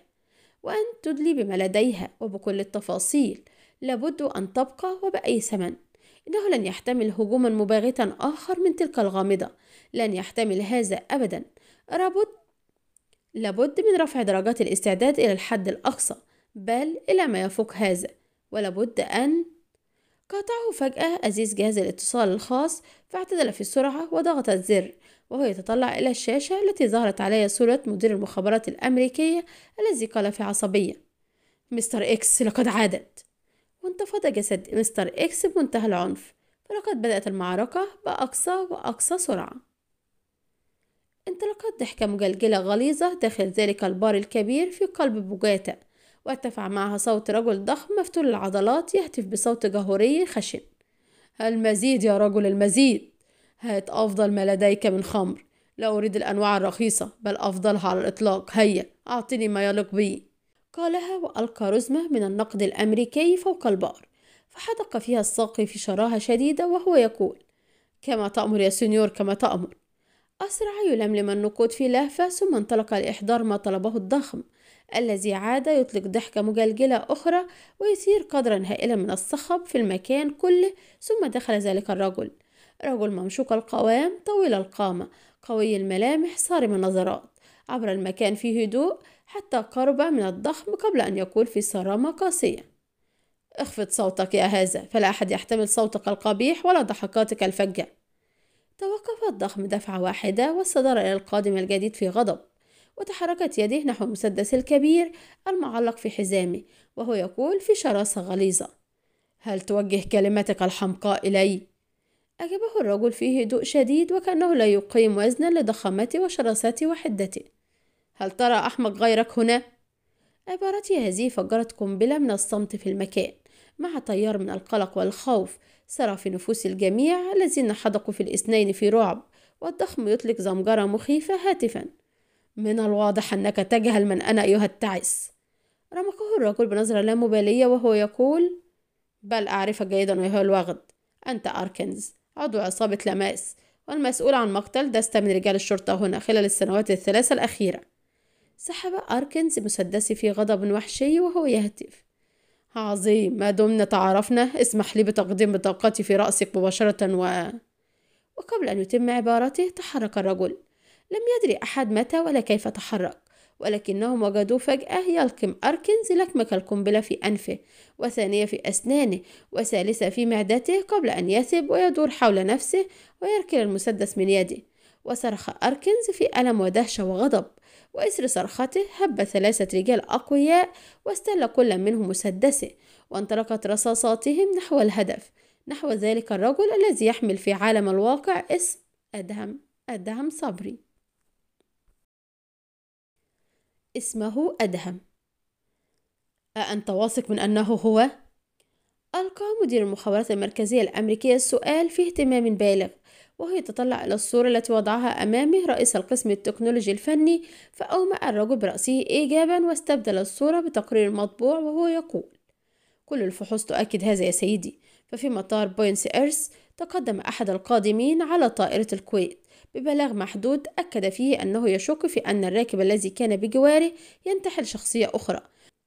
وأن تدلي بما لديها وبكل التفاصيل لابد أن تبقى وبأي ثمن إنه لن يحتمل هجوما مباغتا آخر من تلك الغامضة لن يحتمل هذا أبدا لابد لابد من رفع درجات الاستعداد إلى الحد الأقصى بل إلى ما يفوق هذا ولابد أن قاطعه فجأة أزيز جهاز الاتصال الخاص فاعتدل في السرعة وضغط الزر وهو يتطلع إلى الشاشة التي ظهرت عليها صورة مدير المخابرات الأمريكية الذي قال في عصبية مستر إكس لقد عادت وانتفض جسد مستر إكس بمنتهى العنف فلقد بدأت المعركة بأقصى وأقصى سرعة انطلقت ضحكة مجلجلة غليظة داخل ذلك البار الكبير في قلب بوجاتا وارتفع معها صوت رجل ضخم مفتول العضلات يهتف بصوت جهوري خشن المزيد يا رجل المزيد هات أفضل ما لديك من خمر لا أريد الأنواع الرخيصة بل أفضلها على الإطلاق هيا أعطني ما يليق بي قالها وألقى رزمة من النقد الأمريكي فوق البار فحدق فيها الساقي في شراهة شديدة وهو يقول كما تأمر يا سنيور كما تأمر أسرع يلملم النقود في لهفة ثم انطلق لإحضار ما طلبه الضخم الذي عاد يطلق ضحكة مجلجلة أخرى ويثير قدرا هائلا من الصخب في المكان كله ثم دخل ذلك الرجل رجل ممشوق القوام طويل القامة قوي الملامح صارم النظرات عبر المكان في هدوء حتى قرب من الضخم قبل أن يقول في صرامة قاسية اخفض صوتك يا هذا فلا أحد يحتمل صوتك القبيح ولا ضحكاتك الفجة توقف الضخم دفعة واحدة واستدار إلى القادم الجديد في غضب وتحركت يديه نحو المسدس الكبير المعلق في حزامه وهو يقول في شراسة غليظة هل توجه كلمتك الحمقاء إلي؟ أجابه الرجل في هدوء شديد وكأنه لا يقيم وزنا لضخامتي وشراستي وحدتي هل ترى أحمق غيرك هنا؟ عبارتي هذه فجرت قنبلة من الصمت في المكان مع تيار من القلق والخوف سرى في نفوس الجميع الذين حدقوا في الاثنين في رعب والضخم يطلق زمجرة مخيفة هاتفا من الواضح أنك تجهل من أنا أيها التعس رمقه الرجل بنظرة لا مبالية وهو يقول بل أعرفك جيدا أيها الوغد أنت أركنز عضو عصابة لماس والمسؤول عن مقتل دستة من رجال الشرطة هنا خلال السنوات الثلاثة الأخيرة سحب أركنز مسدسه في غضب وحشي وهو يهتف عظيم ما دمنا تعارفنا اسمح لي بتقديم بطاقتي في رأسك مباشرة و... وقبل أن يتم عبارته تحرك الرجل لم يدري أحد متى ولا كيف تحرك ولكنهم وجدوه فجأة يلقم أركنز لكمة القنبلة في أنفه وثانية في أسنانه وثالثة في معدته قبل أن يثب ويدور حول نفسه ويركل المسدس من يده وصرخ أركنز في ألم ودهشة وغضب وإثر صرخته هب ثلاثة رجال أقوياء واستل كل منهم مسدسه وانطلقت رصاصاتهم نحو الهدف نحو ذلك الرجل الذي يحمل في عالم الواقع اسم أدهم أدهم صبري اسمه أدهم أأنت واثق من أنه هو؟ ألقى مدير المخابرات المركزية الأمريكية السؤال في اهتمام بالغ وهو يتطلع إلى الصورة التي وضعها أمامه رئيس القسم التكنولوجي الفني فأومأ الرجل برأسه إيجابا واستبدل الصورة بتقرير مطبوع وهو يقول كل الفحوص تؤكد هذا يا سيدي ففي مطار بوينس إيرس تقدم أحد القادمين على طائرة الكويت ببلاغ محدود أكد فيه أنه يشك في أن الراكب الذي كان بجواره ينتحل شخصية أخرى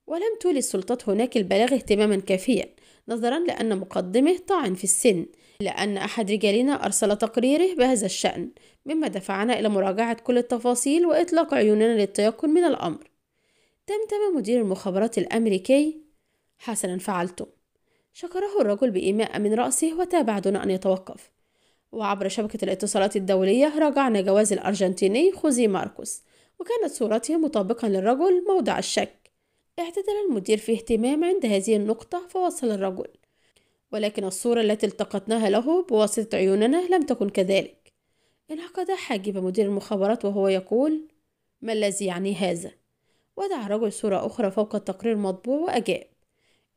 ولم تولي السلطات هناك البلاغ اهتماما كافيا نظرا لأن مقدمه طاعن في السن لأن أحد رجالنا أرسل تقريره بهذا الشأن مما دفعنا إلى مراجعة كل التفاصيل وإطلاق عيوننا للتيقن من الأمر تمتم مدير المخابرات الأمريكي حسنا فعلته شكره الرجل بإيماء من رأسه وتابع دون أن يتوقف وعبر شبكة الاتصالات الدولية راجعنا جواز الأرجنتيني خوزي ماركوس وكانت صورته مطابقا للرجل موضع الشك اعتدل المدير في اهتمام عند هذه النقطة فوصل الرجل ولكن الصورة التي التقطناها له بواسطة عيوننا لم تكن كذلك انعقد حاجب مدير المخابرات وهو يقول ما الذي يعني هذا؟ ودع الرجل صورة أخرى فوق التقرير المطبوع وأجاب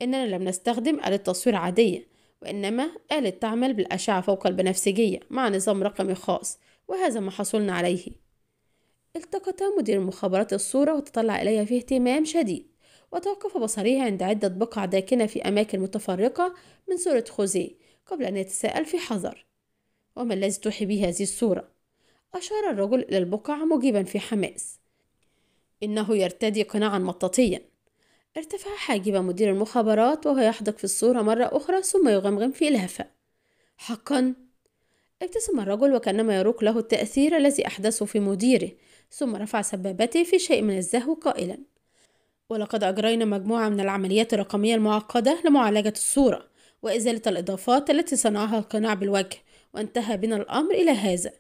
إننا لم نستخدم آلة تصوير عادية وإنما قالت تعمل بالأشعة فوق البنفسجية مع نظام رقمي خاص وهذا ما حصلنا عليه التقط مدير المخابرات الصورة وتطلع إليها في اهتمام شديد وتوقف بصريها عند عدة بقع داكنة في أماكن متفرقة من صورة خوزيه قبل أن يتساءل في حذر وما الذي توحي به هذه الصورة؟ أشار الرجل إلى البقع مجيبا في حماس إنه يرتدي قناعا مطاطيا ارتفع حاجب مدير المخابرات وهو يحدق في الصورة مرة أخرى ثم يغمغم في إلهفة حقا ابتسم الرجل وكأنما يروق له التأثير الذي أحدثه في مديره ثم رفع سبابته في شيء من الزهو قائلا ولقد أجرينا مجموعة من العمليات الرقمية المعقدة لمعالجة الصورة وإزالة الإضافات التي صنعها القناع بالوجه وانتهى بنا الأمر إلى هذا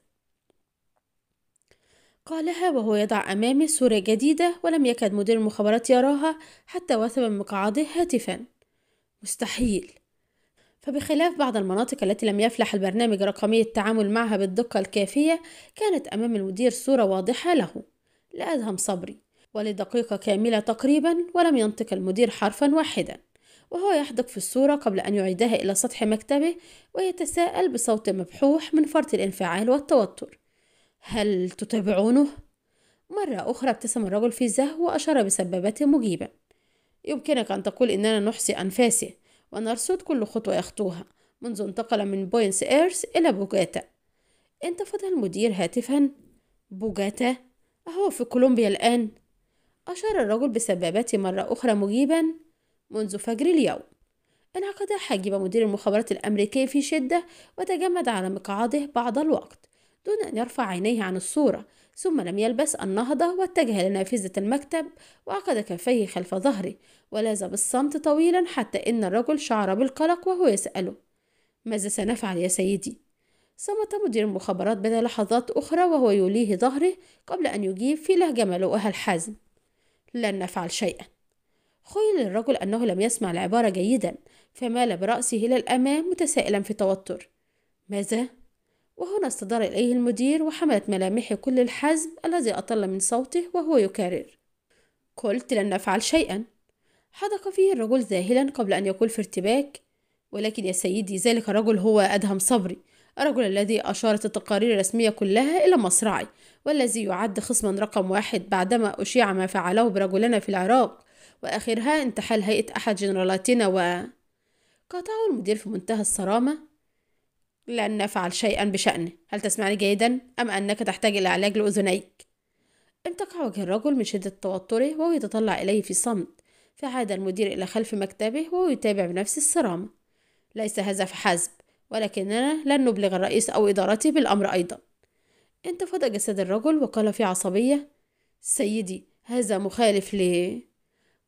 قالها وهو يضع أمامه صورة جديدة ولم يكد مدير المخابرات يراها حتى وثب مقعده هاتفا مستحيل فبخلاف بعض المناطق التي لم يفلح البرنامج الرقمي التعامل معها بالدقة الكافية كانت أمام المدير صورة واضحة له لا أدهم صبري ولدقيقة كاملة تقريبا ولم ينطق المدير حرفا واحدا وهو يحدق في الصورة قبل أن يعيدها إلى سطح مكتبه ويتساءل بصوت مبحوح من فرط الانفعال والتوتر هل تتابعونه؟ مرة أخرى ابتسم الرجل في زهو وأشار بسبابة مجيبا يمكنك أن تقول إننا نحصي أنفاسه ونرصد كل خطوة يخطوها منذ انتقل من بوينس إيرس إلى بوجاتا انتفض المدير هاتفا بوجاتا أهو في كولومبيا الآن أشار الرجل بسبابة مرة أخرى مجيبا منذ فجر اليوم انعقد حاجب مدير المخابرات الأمريكي في شدة وتجمد على مقعده بعض الوقت دون أن يرفع عينيه عن الصورة ثم لم يلبث النهضة واتجه لنافذة المكتب وعقد كفيه خلف ظهره ولاز بالصمت طويلا حتى إن الرجل شعر بالقلق وهو يسأله ماذا سنفعل يا سيدي؟ صمت مدير المخابرات بين لحظات أخرى وهو يوليه ظهره قبل أن يجيب في لهجة ملؤها الحزم لن نفعل شيئا خيل الرجل أنه لم يسمع العبارة جيدا فمال برأسه إلى الأمام متسائلا في توتر ماذا؟ وهنا استدار إليه المدير وحملت ملامحي كل الحزم الذي أطل من صوته وهو يكرر قلت لن نفعل شيئا حدق فيه الرجل ذاهلا قبل أن يقول في ارتباك ولكن يا سيدي ذلك الرجل هو أدهم صبري الرجل الذي أشارت التقارير الرسمية كلها إلى مصرعي والذي يعد خصما رقم واحد بعدما أشيع ما فعله برجلنا في العراق وآخرها انتحال هيئة أحد جنرالاتنا و قاطعه المدير في منتهى الصرامة لن نفعل شيئا بشأنه هل تسمعني جيدا أم أنك تحتاج إلى علاج لأذنيك؟ امتقع وجه الرجل من شدة توتره وهو يتطلع إليه في صمت فعاد المدير إلى خلف مكتبه وهو يتابع بنفس الصرامة ليس هذا فحسب ولكننا لن نبلغ الرئيس أو إدارته بالأمر أيضا انتفض جسد الرجل وقال في عصبية سيدي هذا مخالف ل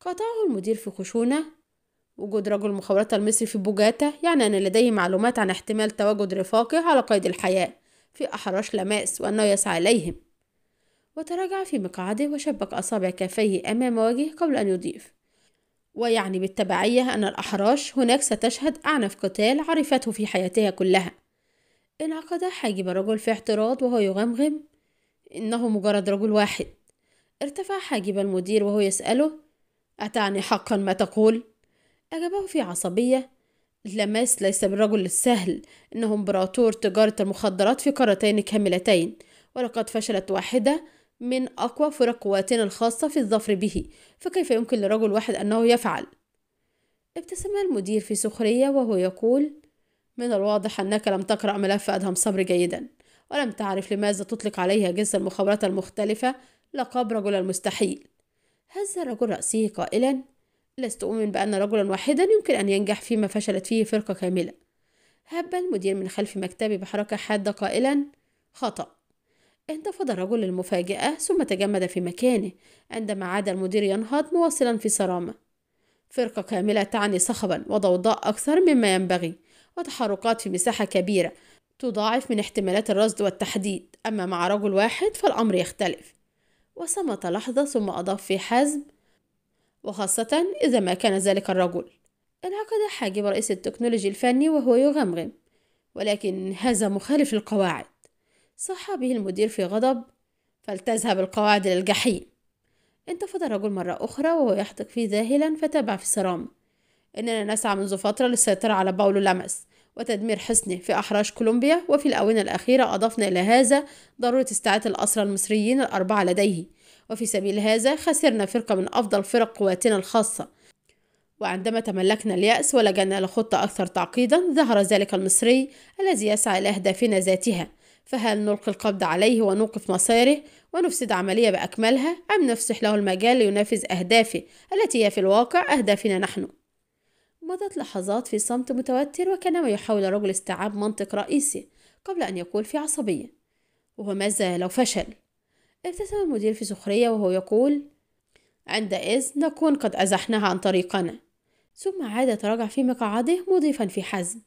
قاطعه المدير في خشونة وجود رجل مخابرات المصري في بوجاتا يعني أن لديه معلومات عن احتمال تواجد رفاقه على قيد الحياة في أحراش لماس وأنه يسعى إليهم وتراجع في مقعده وشبك أصابع كفيه أمام وجهه قبل أن يضيف ويعني بالتبعية أن الأحراش هناك ستشهد أعنف قتال عرفته في حياتها كلها انعقد حاجب الرجل في احتراض وهو يغمغم إنه مجرد رجل واحد ارتفع حاجب المدير وهو يسأله أتعني حقا ما تقول؟ أجابه في عصبية لماس ليس بالرجل السهل إنه إمبراطور تجارة المخدرات في قارتين كاملتين ولقد فشلت واحدة من أقوى فرق قواتنا الخاصة في الظفر به فكيف يمكن لرجل واحد أنه يفعل؟ ابتسم المدير في سخرية وهو يقول من الواضح أنك لم تقرأ ملف أدهم صبر جيدا ولم تعرف لماذا تطلق عليها جنس المخابرات المختلفة لقب رجل المستحيل هز الرجل رأسه قائلا لست أؤمن بأن رجلا واحدا يمكن أن ينجح فيما فشلت فيه فرقة كاملة هب المدير من خلف مكتبي بحركة حادة قائلا خطأ انتفض الرجل للمفاجأة ثم تجمد في مكانه عندما عاد المدير ينهض مواصلا في صرامة فرقة كاملة تعني صخبا وضوضاء أكثر مما ينبغي وتحركات في مساحة كبيرة تضاعف من احتمالات الرصد والتحديد أما مع رجل واحد فالأمر يختلف وصمت لحظة ثم أضاف في حزم وخاصة إذا ما كان ذلك الرجل انعقد حاجب رئيس التكنولوجي الفني وهو يغمغم ولكن هذا مخالف للقواعد صاح به المدير في غضب فلتذهب القواعد إلى الجحيم انتفض الرجل مرة أخرى وهو يحدق فيه ذاهلا فتابع في صرام إننا نسعى منذ فترة للسيطرة على باولو لامس وتدمير حصنه في أحراش كولومبيا وفي الآونة الأخيرة أضفنا إلى هذا ضرورة استعادة الأسرى المصريين الأربعة لديه وفي سبيل هذا خسرنا فرقة من أفضل فرق قواتنا الخاصة وعندما تملكنا اليأس ولجأنا لخطة أكثر تعقيدا ظهر ذلك المصري الذي يسعى لأهدافنا ذاتها فهل نلقي القبض عليه ونوقف مساره ونفسد عملية بأكملها أم نفسح له المجال لينافذ أهدافه التي هي في الواقع أهدافنا نحن مضت لحظات في صمت متوتر وكانما يحاول الرجل استيعاب منطق رئيسي قبل أن يقول في عصبية وهو ماذا لو فشل ابتسم المدير في سخرية وهو يقول عندئذ نكون قد أزحناها عن طريقنا ثم عاد تراجع في مقعده مضيفا في حزم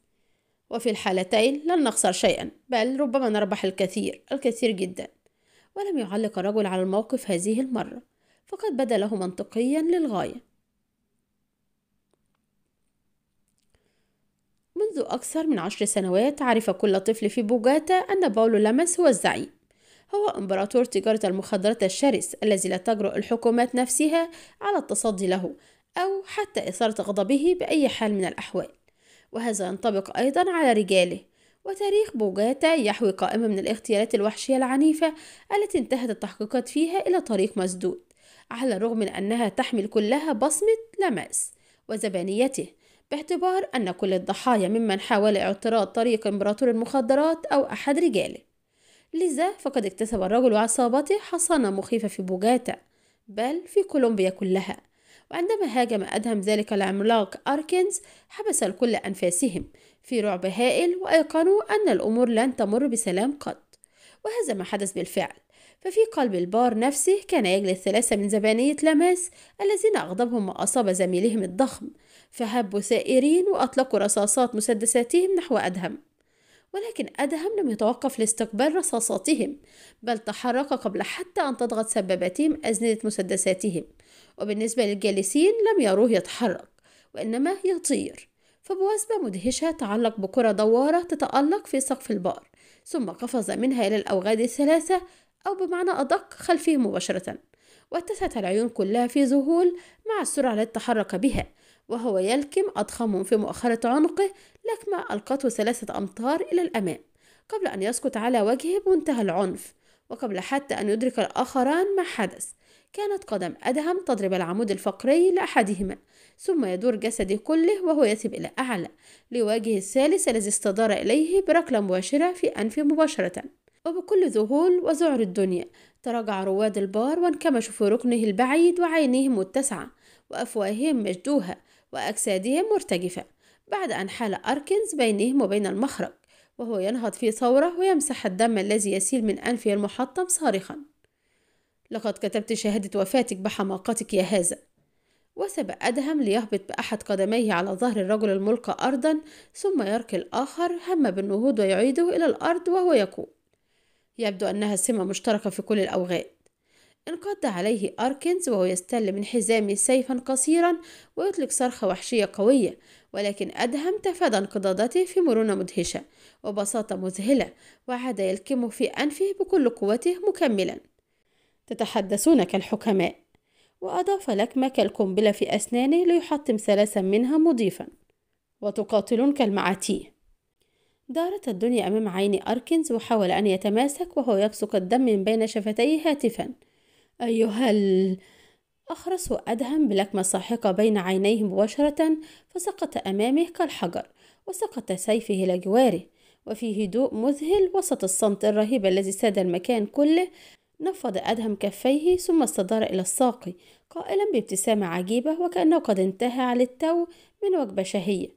وفي الحالتين لن نخسر شيئا بل ربما نربح الكثير الكثير جدا ولم يعلق الرجل على الموقف هذه المرة فقد بدا له منطقيا للغاية منذ أكثر من عشر سنوات عرف كل طفل في بوجاتا أن باولو لامس هو الزعيم هو إمبراطور تجارة المخدرات الشرس الذي لا تجرؤ الحكومات نفسها على التصدي له أو حتى إثارة غضبه بأي حال من الأحوال وهذا ينطبق أيضا على رجاله وتاريخ بوجاتا يحوي قائمة من الاغتيالات الوحشية العنيفة التي انتهت التحقيقات فيها إلى طريق مسدود على الرغم من أنها تحمل كلها بصمة لماس وزبانيته باعتبار أن كل الضحايا ممن حاول اعتراض طريق إمبراطور المخدرات أو أحد رجاله لذا فقد اكتسب الرجل وعصابته حصانة مخيفة في بوجاتا بل في كولومبيا كلها وعندما هاجم أدهم ذلك العملاق أركنز حبس الكل أنفاسهم في رعب هائل وأيقنوا أن الأمور لن تمر بسلام قط وهذا ما حدث بالفعل ففي قلب البار نفسه كان يجلس ثلاثة من زبانية لماس الذين أغضبهم ما أصاب زميلهم الضخم فهبوا ثائرين وأطلقوا رصاصات مسدساتهم نحو أدهم ولكن أدهم لم يتوقف لاستقبال رصاصاتهم بل تحرك قبل حتى أن تضغط سبابتهم أزندة مسدساتهم وبالنسبة للجالسين لم يروه يتحرك وإنما يطير فبواسبة مدهشة تعلق بكرة دوارة تتألق في سقف البار ثم قفز منها إلى الأوغاد الثلاثة أو بمعنى أدق خلفه مباشرة واتسعت العيون كلها في ذهول مع السرعة التي تحرك بها وهو يلكم أضخم في مؤخرة عنقه لكمة ألقته ثلاثة أمتار إلى الأمام قبل أن يسقط على وجهه بمنتهى العنف وقبل حتى أن يدرك الآخران ما حدث كانت قدم أدهم تضرب العمود الفقري لأحدهما ثم يدور جسدي كله وهو يثب إلى أعلى لواجه الثالث الذي استدار إليه بركلة مباشرة في أنفه مباشرة وبكل ذهول وذعر الدنيا تراجع رواد البار وانكمشوا في ركنه البعيد وعينيه متسعة وأفواههم مشدوهة وأجسادهم مرتجفة بعد أن حال أركنز بينهم وبين المخرج وهو ينهض في ثورة ويمسح الدم الذي يسيل من أنفه المحطم صارخا لقد كتبت شهادة وفاتك بحماقتك يا هذا وثب أدهم ليهبط بأحد قدميه على ظهر الرجل الملقى أرضا ثم يرقي الآخر هم بالنهوض ويعيده إلى الأرض وهو يقول يبدو أنها سمة مشتركة في كل الأوغاد انقض عليه أركنز وهو يستل من حزامه سيفا قصيرا ويطلق صرخة وحشية قوية ولكن أدهم تفادى انقضاضته في مرونة مدهشة وبساطة مذهلة وعاد يلكمه في أنفه بكل قوته مكملا تتحدثون كالحكماء وأضاف لكمة كالقنبلة في أسنانه ليحطم ثلاثا منها مضيفا وتقاتلون كالمعاتيه دارت الدنيا أمام عين أركنز وحاول أن يتماسك وهو يبصق الدم من بين شفتيه هاتفا أيها الأخرس أدهم بلكمة ساحقة بين عينيه مباشرة فسقط أمامه كالحجر وسقط سيفه إلى جواره وفي هدوء مذهل وسط الصمت الرهيب الذي ساد المكان كله نفض أدهم كفيه ثم استدار إلى الساقي قائلا بابتسامة عجيبة وكأنه قد انتهى على التو من وجبة شهية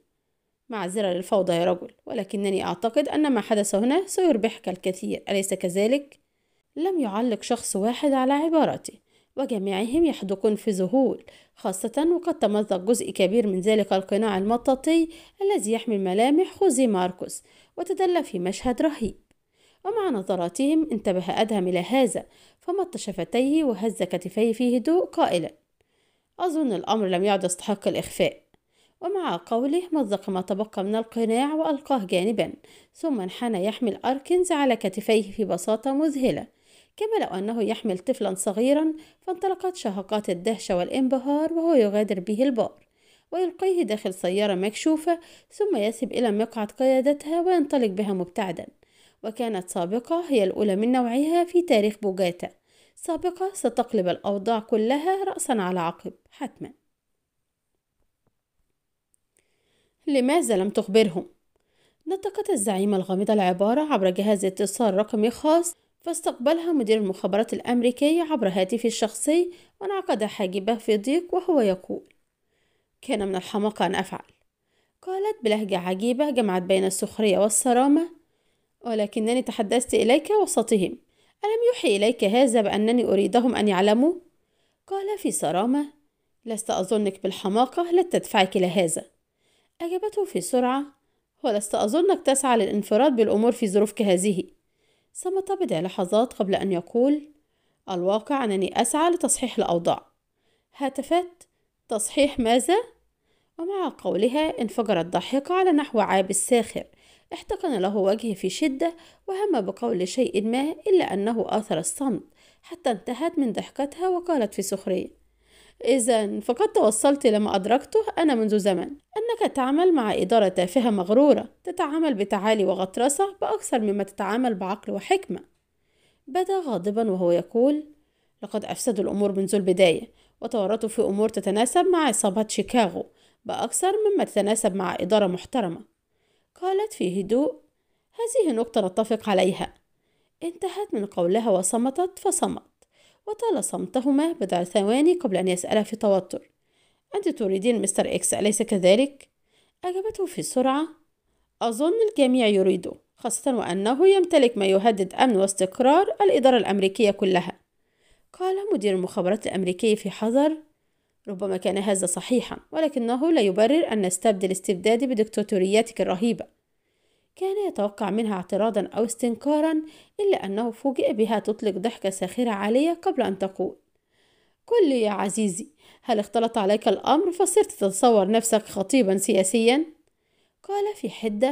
معذرة للفوضى يا رجل ولكنني أعتقد أن ما حدث هنا سيربحك الكثير أليس كذلك؟ لم يعلق شخص واحد على عبارتي وجميعهم يحدقون في ذهول خاصة وقد تمزق جزء كبير من ذلك القناع المطاطي الذي يحمي ملامح خوزي ماركوس وتدلى في مشهد رهيب ومع نظراتهم انتبه أدهم إلى هذا فمط شفتيه وهز كتفيه في هدوء قائلا أظن الأمر لم يعد يستحق الإخفاء ومع قوله مزق ما تبقى من القناع وألقاه جانبا ثم انحنى يحمل أركنز على كتفيه في بساطة مذهلة كما لو أنه يحمل طفلا صغيرا فانطلقت شهقات الدهشة والانبهار وهو يغادر به البار ويلقيه داخل سيارة مكشوفة ثم يسب إلى مقعد قيادتها وينطلق بها مبتعدا وكانت سابقة هي الأولى من نوعها في تاريخ بوجاتا سابقة ستقلب الأوضاع كلها رأسا على عقب حتما لماذا لم تخبرهم؟ نطقت الزعيمة الغامضة العبارة عبر جهاز اتصال رقمي خاص فاستقبلها مدير المخابرات الأمريكية عبر هاتفه الشخصي وانعقد حاجبه في ضيق وهو يقول كان من الحماقة أن أفعل قالت بلهجة عجيبة جمعت بين السخرية والصرامة ولكنني تحدثت إليك وسطهم ألم يوحي إليك هذا بأنني أريدهم أن يعلموا؟ قال في صرامة لست أظنك بالحماقة لتدفعك إلى لهذا أجابته في سرعة ولست أظنك تسعى للانفراد بالأمور في ظروفك هذه صمت بضع لحظات قبل أن يقول الواقع أنني أسعى لتصحيح الأوضاع هاتفت تصحيح ماذا؟ ومع قولها انفجرت ضاحكة على نحو عاب الساخر احتقن له وجهه في شدة وهم بقول شيء ما إلا أنه آثر الصمت حتى انتهت من ضحكتها وقالت في سخرية إذا فقد توصلت لما أدركته أنا منذ زمن أنك تعمل مع إدارة تافهة مغرورة تتعامل بتعالي وغطرسة بأكثر مما تتعامل بعقل وحكمة بدا غاضبا وهو يقول لقد أفسدوا الأمور منذ البداية وتورطوا في أمور تتناسب مع عصابة شيكاغو بأكثر مما تتناسب مع إدارة محترمة قالت في هدوء هذه نقطة نتفق عليها انتهت من قولها وصمتت فصمت وطال صمتهما بضع ثواني قبل أن يسأل في توتر أنت تريدين مستر إكس أليس كذلك؟ أجابته في سرعة أظن الجميع يريده خاصة وأنه يمتلك ما يهدد أمن واستقرار الإدارة الأمريكية كلها قال مدير المخابرات الأمريكي في حذر ربما كان هذا صحيحا ولكنه لا يبرر أن نستبدل استبدادي بدكتاتورياتك الرهيبة كان يتوقع منها اعتراضا أو استنكارا إلا أنه فوجئ بها تطلق ضحكة ساخرة عالية قبل أن تقول قل لي يا عزيزي هل اختلط عليك الأمر فصرت تتصور نفسك خطيبا سياسيا؟ قال في حدة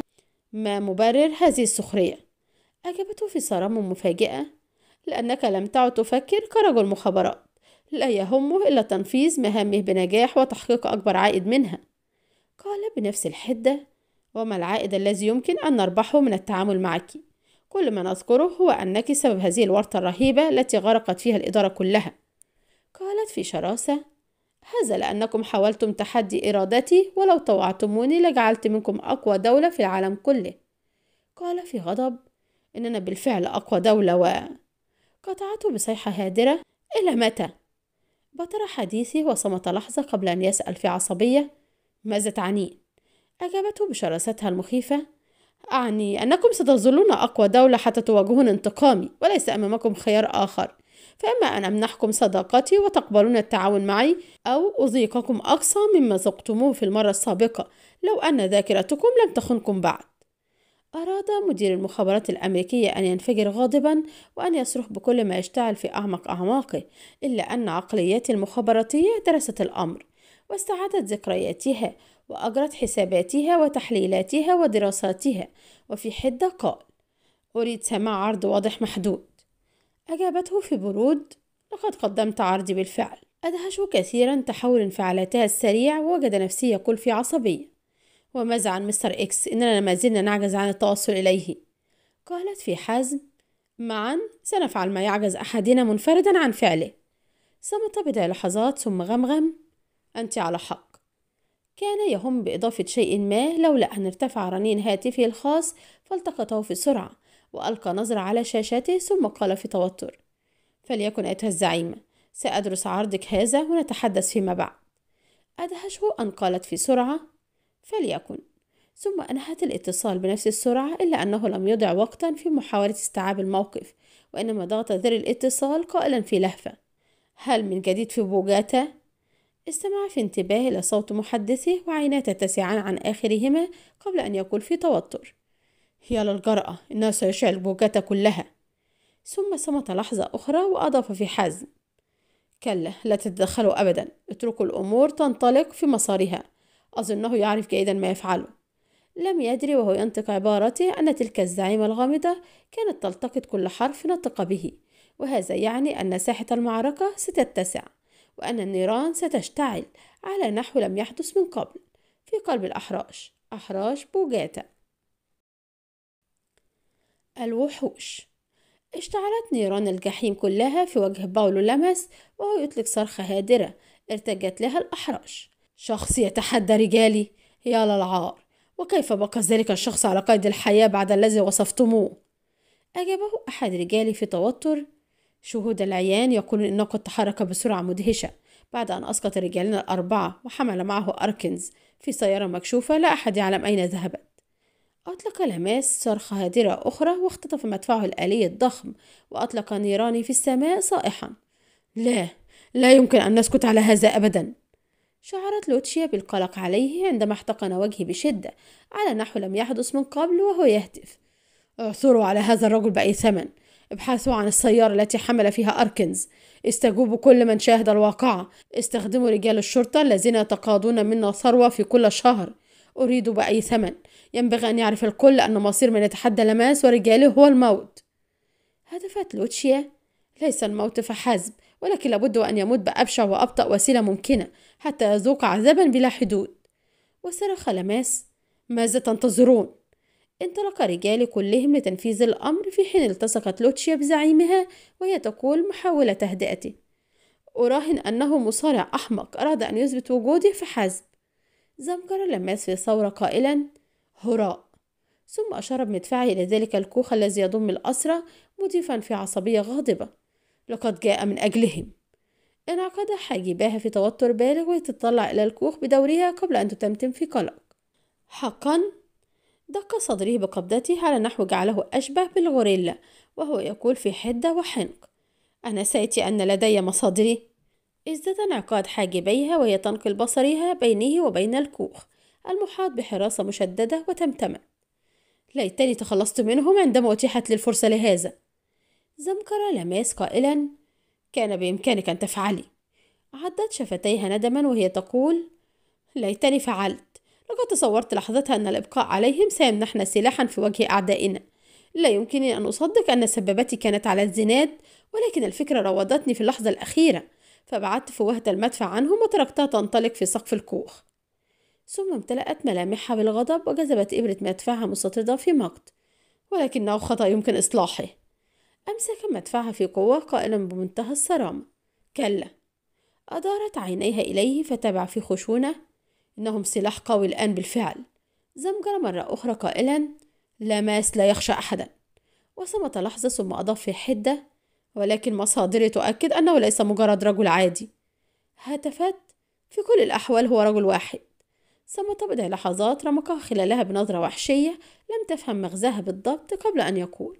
ما مبرر هذه السخرية أجابته في صرامة مفاجئة لأنك لم تعد تفكر كرجل مخابرات لا يهمه إلا تنفيذ مهامه بنجاح وتحقيق أكبر عائد منها قال بنفس الحدة وما العائد الذي يمكن أن نربحه من التعامل معك كل ما نذكره هو أنك سبب هذه الورطة الرهيبة التي غرقت فيها الإدارة كلها قالت في شراسة هذا لأنكم حاولتم تحدي إرادتي ولو طوعتموني لجعلت منكم أقوى دولة في العالم كله قال في غضب إننا بالفعل أقوى دولة و قطعته بصيحة هادرة إلى متى؟ بطر حديثي وصمت لحظة قبل أن يسأل في عصبية ماذا تعنيه؟ أجابته بشراستها المخيفة أعني أنكم ستظلون أقوى دولة حتى تواجهون انتقامي وليس أمامكم خيار آخر فإما أن أمنحكم صداقتي وتقبلون التعاون معي أو أذيقكم أقصى مما ذقتموه في المرة السابقة لو أن ذاكرتكم لم تخنكم بعد أراد مدير المخابرات الأمريكية أن ينفجر غاضبا وأن يصرخ بكل ما يشتعل في أعمق أعماقه إلا أن عقليات المخابراتية درست الأمر واستعادت ذكرياتها وأجرت حساباتها وتحليلاتها ودراساتها وفي حدة قال أريد سماع عرض واضح محدود أجابته في برود لقد قدمت عرضي بالفعل أدهش كثيرا تحول انفعالاتها السريع ووجد نفسي يقول في عصبية وماذا عن مستر إكس إننا ما زلنا نعجز عن التوصل إليه قالت في حزم معا سنفعل ما يعجز أحدنا منفردا عن فعله صمت بضع لحظات ثم غمغم أنت على حق كان يهم بإضافة شيء ما لولا أن ارتفع رنين هاتفه الخاص فالتقطه في سرعة وألقى نظرة على شاشته ثم قال في توتر فليكن أيتها الزعيمة سأدرس عرضك هذا ونتحدث فيما بعد أدهشه أن قالت في سرعة فليكن ثم أنهت الاتصال بنفس السرعة إلا أنه لم يضع وقتا في محاولة استيعاب الموقف وإنما ضغط زر الاتصال قائلا في لهفة هل من جديد في بوجاتا؟ استمع في انتباه إلى صوت محدثه وعيناه تتسعان عن آخرهما قبل أن يقول في توتر يا للجرأة إنه سيشعل البوجة كلها ثم صمت لحظة أخرى وأضاف في حزم كلا لا تتدخلوا أبدا اتركوا الأمور تنطلق في مسارها أظنه يعرف جيدا ما يفعله لم يدري وهو ينطق عبارته أن تلك الزعيمة الغامضة كانت تلتقط كل حرف نطق به وهذا يعني أن ساحة المعركة ستتسع وأن النيران ستشتعل على نحو لم يحدث من قبل في قلب الأحراش أحراش بوجاتا الوحوش اشتعلت نيران الجحيم كلها في وجه باولو لمس وهو يطلق صرخة هادرة ارتجت لها الأحراش شخص يتحدى رجالي يا للعار وكيف بقى ذلك الشخص على قيد الحياة بعد الذي وصفتموه أجابه أحد رجالي في توتر شهود العيان يقولون إنه قد تحرك بسرعة مدهشة بعد أن أسقط رجالنا الأربعة وحمل معه أركنز في سيارة مكشوفة لا أحد يعلم أين ذهبت أطلق لماس صرخة هادرة أخرى واختطف مدفعه الآلي الضخم وأطلق نيراني في السماء صائحا لا لا يمكن أن نسكت على هذا أبدا شعرت لوتشيا بالقلق عليه عندما احتقن وجهي بشدة على نحو لم يحدث من قبل وهو يهتف اعثروا على هذا الرجل بأي ثمن ابحثوا عن السيارة التي حمل فيها أركنز استجوبوا كل من شاهد الواقعة استخدموا رجال الشرطة الذين يتقاضون منا ثروة في كل شهر أريد بأي ثمن ينبغي أن يعرف الكل أن مصير من يتحدى لماس ورجاله هو الموت هدفت لوتشيا ليس الموت فحسب ولكن لابد أن يموت بأبشع وأبطأ وسيلة ممكنة حتى يذوق عذابا بلا حدود وصرخ لماس ماذا تنتظرون انطلق رجال كلهم لتنفيذ الأمر في حين التصقت لوتشيا بزعيمها وهي تقول محاولة تهدئته أراهن أنه مصارع أحمق أراد أن يثبت وجوده فحسب زمجر لمس في ثورة قائلا هراء ثم أشار بمدفعه إلى ذلك الكوخ الذي يضم الأسرى مضيفا في عصبية غاضبة لقد جاء من أجلهم انعقد حاجباها في توتر بالغ وهي تتطلع إلى الكوخ بدورها قبل أن تتمتم في قلق حقا دق صدره بقبضته على نحو جعله أشبه بالغوريلا وهو يقول في حدة وحنق أنا سأتي أن لدي مصادري ازداد انعقاد حاجبيها وهي تنقل بصرها بينه وبين الكوخ المحاط بحراسة مشددة وتمتمة ليتني تخلصت منهم عندما أتيحت لي الفرصة لهذا زمكر لماس قائلا كان بإمكانك أن تفعلي عدت شفتيها ندما وهي تقول ليتني فعلت لقد تصورت لحظتها أن الإبقاء عليهم سيمنحنا سلاحا في وجه أعدائنا لا يمكنني أن أصدق أن سبابتي كانت على الزناد ولكن الفكرة روضتني في اللحظة الأخيرة فبعدت فوهة المدفع عنهم وتركتها تنطلق في سقف الكوخ ثم امتلأت ملامحها بالغضب وجذبت إبرة مدفعها مستطردة في مقت ولكنه خطأ يمكن إصلاحه أمسك مدفعها في قوة قائلا بمنتهى الصرامة كلا أدارت عينيها إليه فتبع في خشونة إنهم سلاح قوي الآن بالفعل زمجر مرة أخرى قائلا لاماس لا يخشى أحدا وصمت لحظة ثم أضاف في حدة ولكن مصادري تؤكد أنه ليس مجرد رجل عادي هتفت في كل الأحوال هو رجل واحد صمت بضع لحظات رمقها خلالها بنظرة وحشية لم تفهم مغزاها بالضبط قبل أن يقول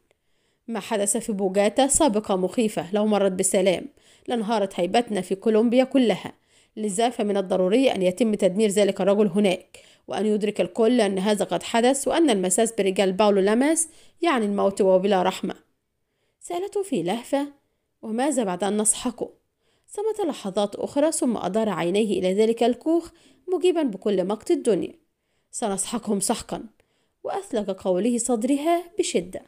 ما حدث في بوجاتا سابقة مخيفة لو مرت بسلام لانهارت هيبتنا في كولومبيا كلها لذا فمن الضروري أن يتم تدمير ذلك الرجل هناك وأن يدرك الكل أن هذا قد حدث وأن المساس برجال باولو لاماس يعني الموت وبلا رحمة سألته في لهفة وماذا بعد أن نسحقه؟ صمت لحظات أخرى ثم أدار عينيه إلى ذلك الكوخ مجيبا بكل مقت الدنيا سنسحقهم سحقا وأثلج قوله صدرها بشدة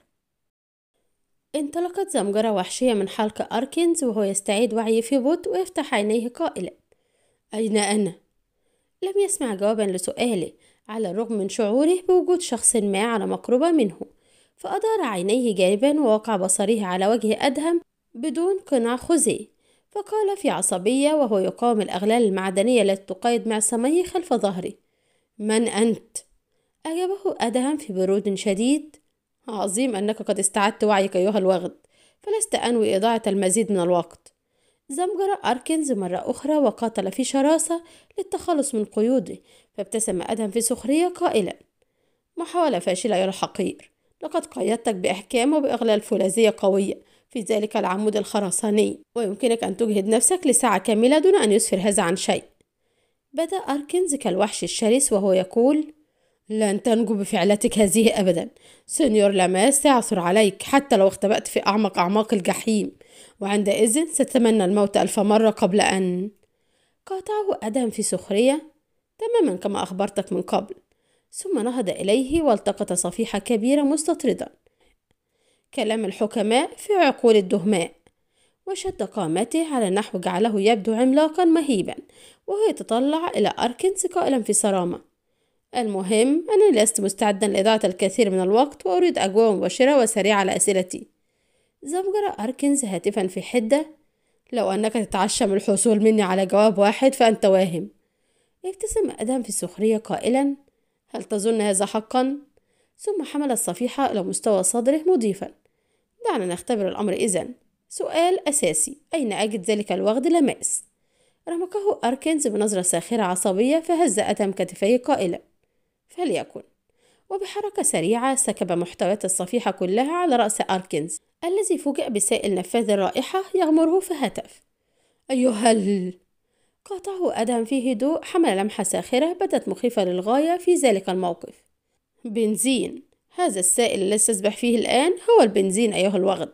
انطلقت زمجرة وحشية من حلق أركنز وهو يستعيد وعيه في بطء ويفتح عينيه قائلا أين أنا؟ لم يسمع جوابا لسؤاله على الرغم من شعوره بوجود شخص ما على مقربة منه فأدار عينيه جانبا ووقع بصره على وجه أدهم بدون قناع خزي فقال في عصبية وهو يقاوم الأغلال المعدنية التي تقيد معصميه خلف ظهره من أنت؟ أجابه أدهم في برود شديد عظيم أنك قد استعدت وعيك أيها الوغد فلست أنوي إضاعة المزيد من الوقت زمجر أركنز مرة أخرى وقاتل في شراسة للتخلص من قيوده فابتسم أدهم في سخرية قائلا محاولة فاشلة يا الحقير لقد قيدتك بإحكام وبإغلال فولاذية قوية في ذلك العمود الخرساني ويمكنك أن تجهد نفسك لساعة كاملة دون أن يسفر هذا عن شيء بدأ أركنز كالوحش الشرس وهو يقول لن تنجو بفعلتك هذه أبدا سنيور لاماس سيعثر عليك حتى لو اختبأت في أعمق أعماق الجحيم وعندئذ ستتمنى الموت ألف مرة قبل أن قاطعه آدم في سخرية تماما كما أخبرتك من قبل ثم نهض إليه والتقط صفيحة كبيرة مستطردا كلام الحكماء في عقول الدهماء وشد قامته على نحو جعله يبدو عملاقا مهيبا وهو يتطلع إلى أركنز قائلا في صرامة المهم أنا لست مستعدا لإضاعة الكثير من الوقت وأريد أجوبة مباشرة وسريعة على أسئلتي زمجر أركنز هاتفا في حدة لو أنك تتعشم الحصول مني على جواب واحد فأنت واهم ابتسم أدهم في السخرية قائلا هل تظن هذا حقا؟ ثم حمل الصفيحة إلى مستوى صدره مضيفا دعنا نختبر الأمر إذن سؤال أساسي أين أجد ذلك الوغد لماس؟ رمقه أركنز بنظرة ساخرة عصبية فهز أدهم كتفيه قائلا فليكن وبحركة سريعة سكب محتويات الصفيحة كلها على رأس أركنز الذي فوجئ بسائل نفاذ الرائحة يغمره فهتف أيها ال... قاطعه أدهم في هدوء حمل لمحة ساخرة بدت مخيفة للغاية في ذلك الموقف بنزين هذا السائل الذي تسبح فيه الآن هو البنزين أيها الوغد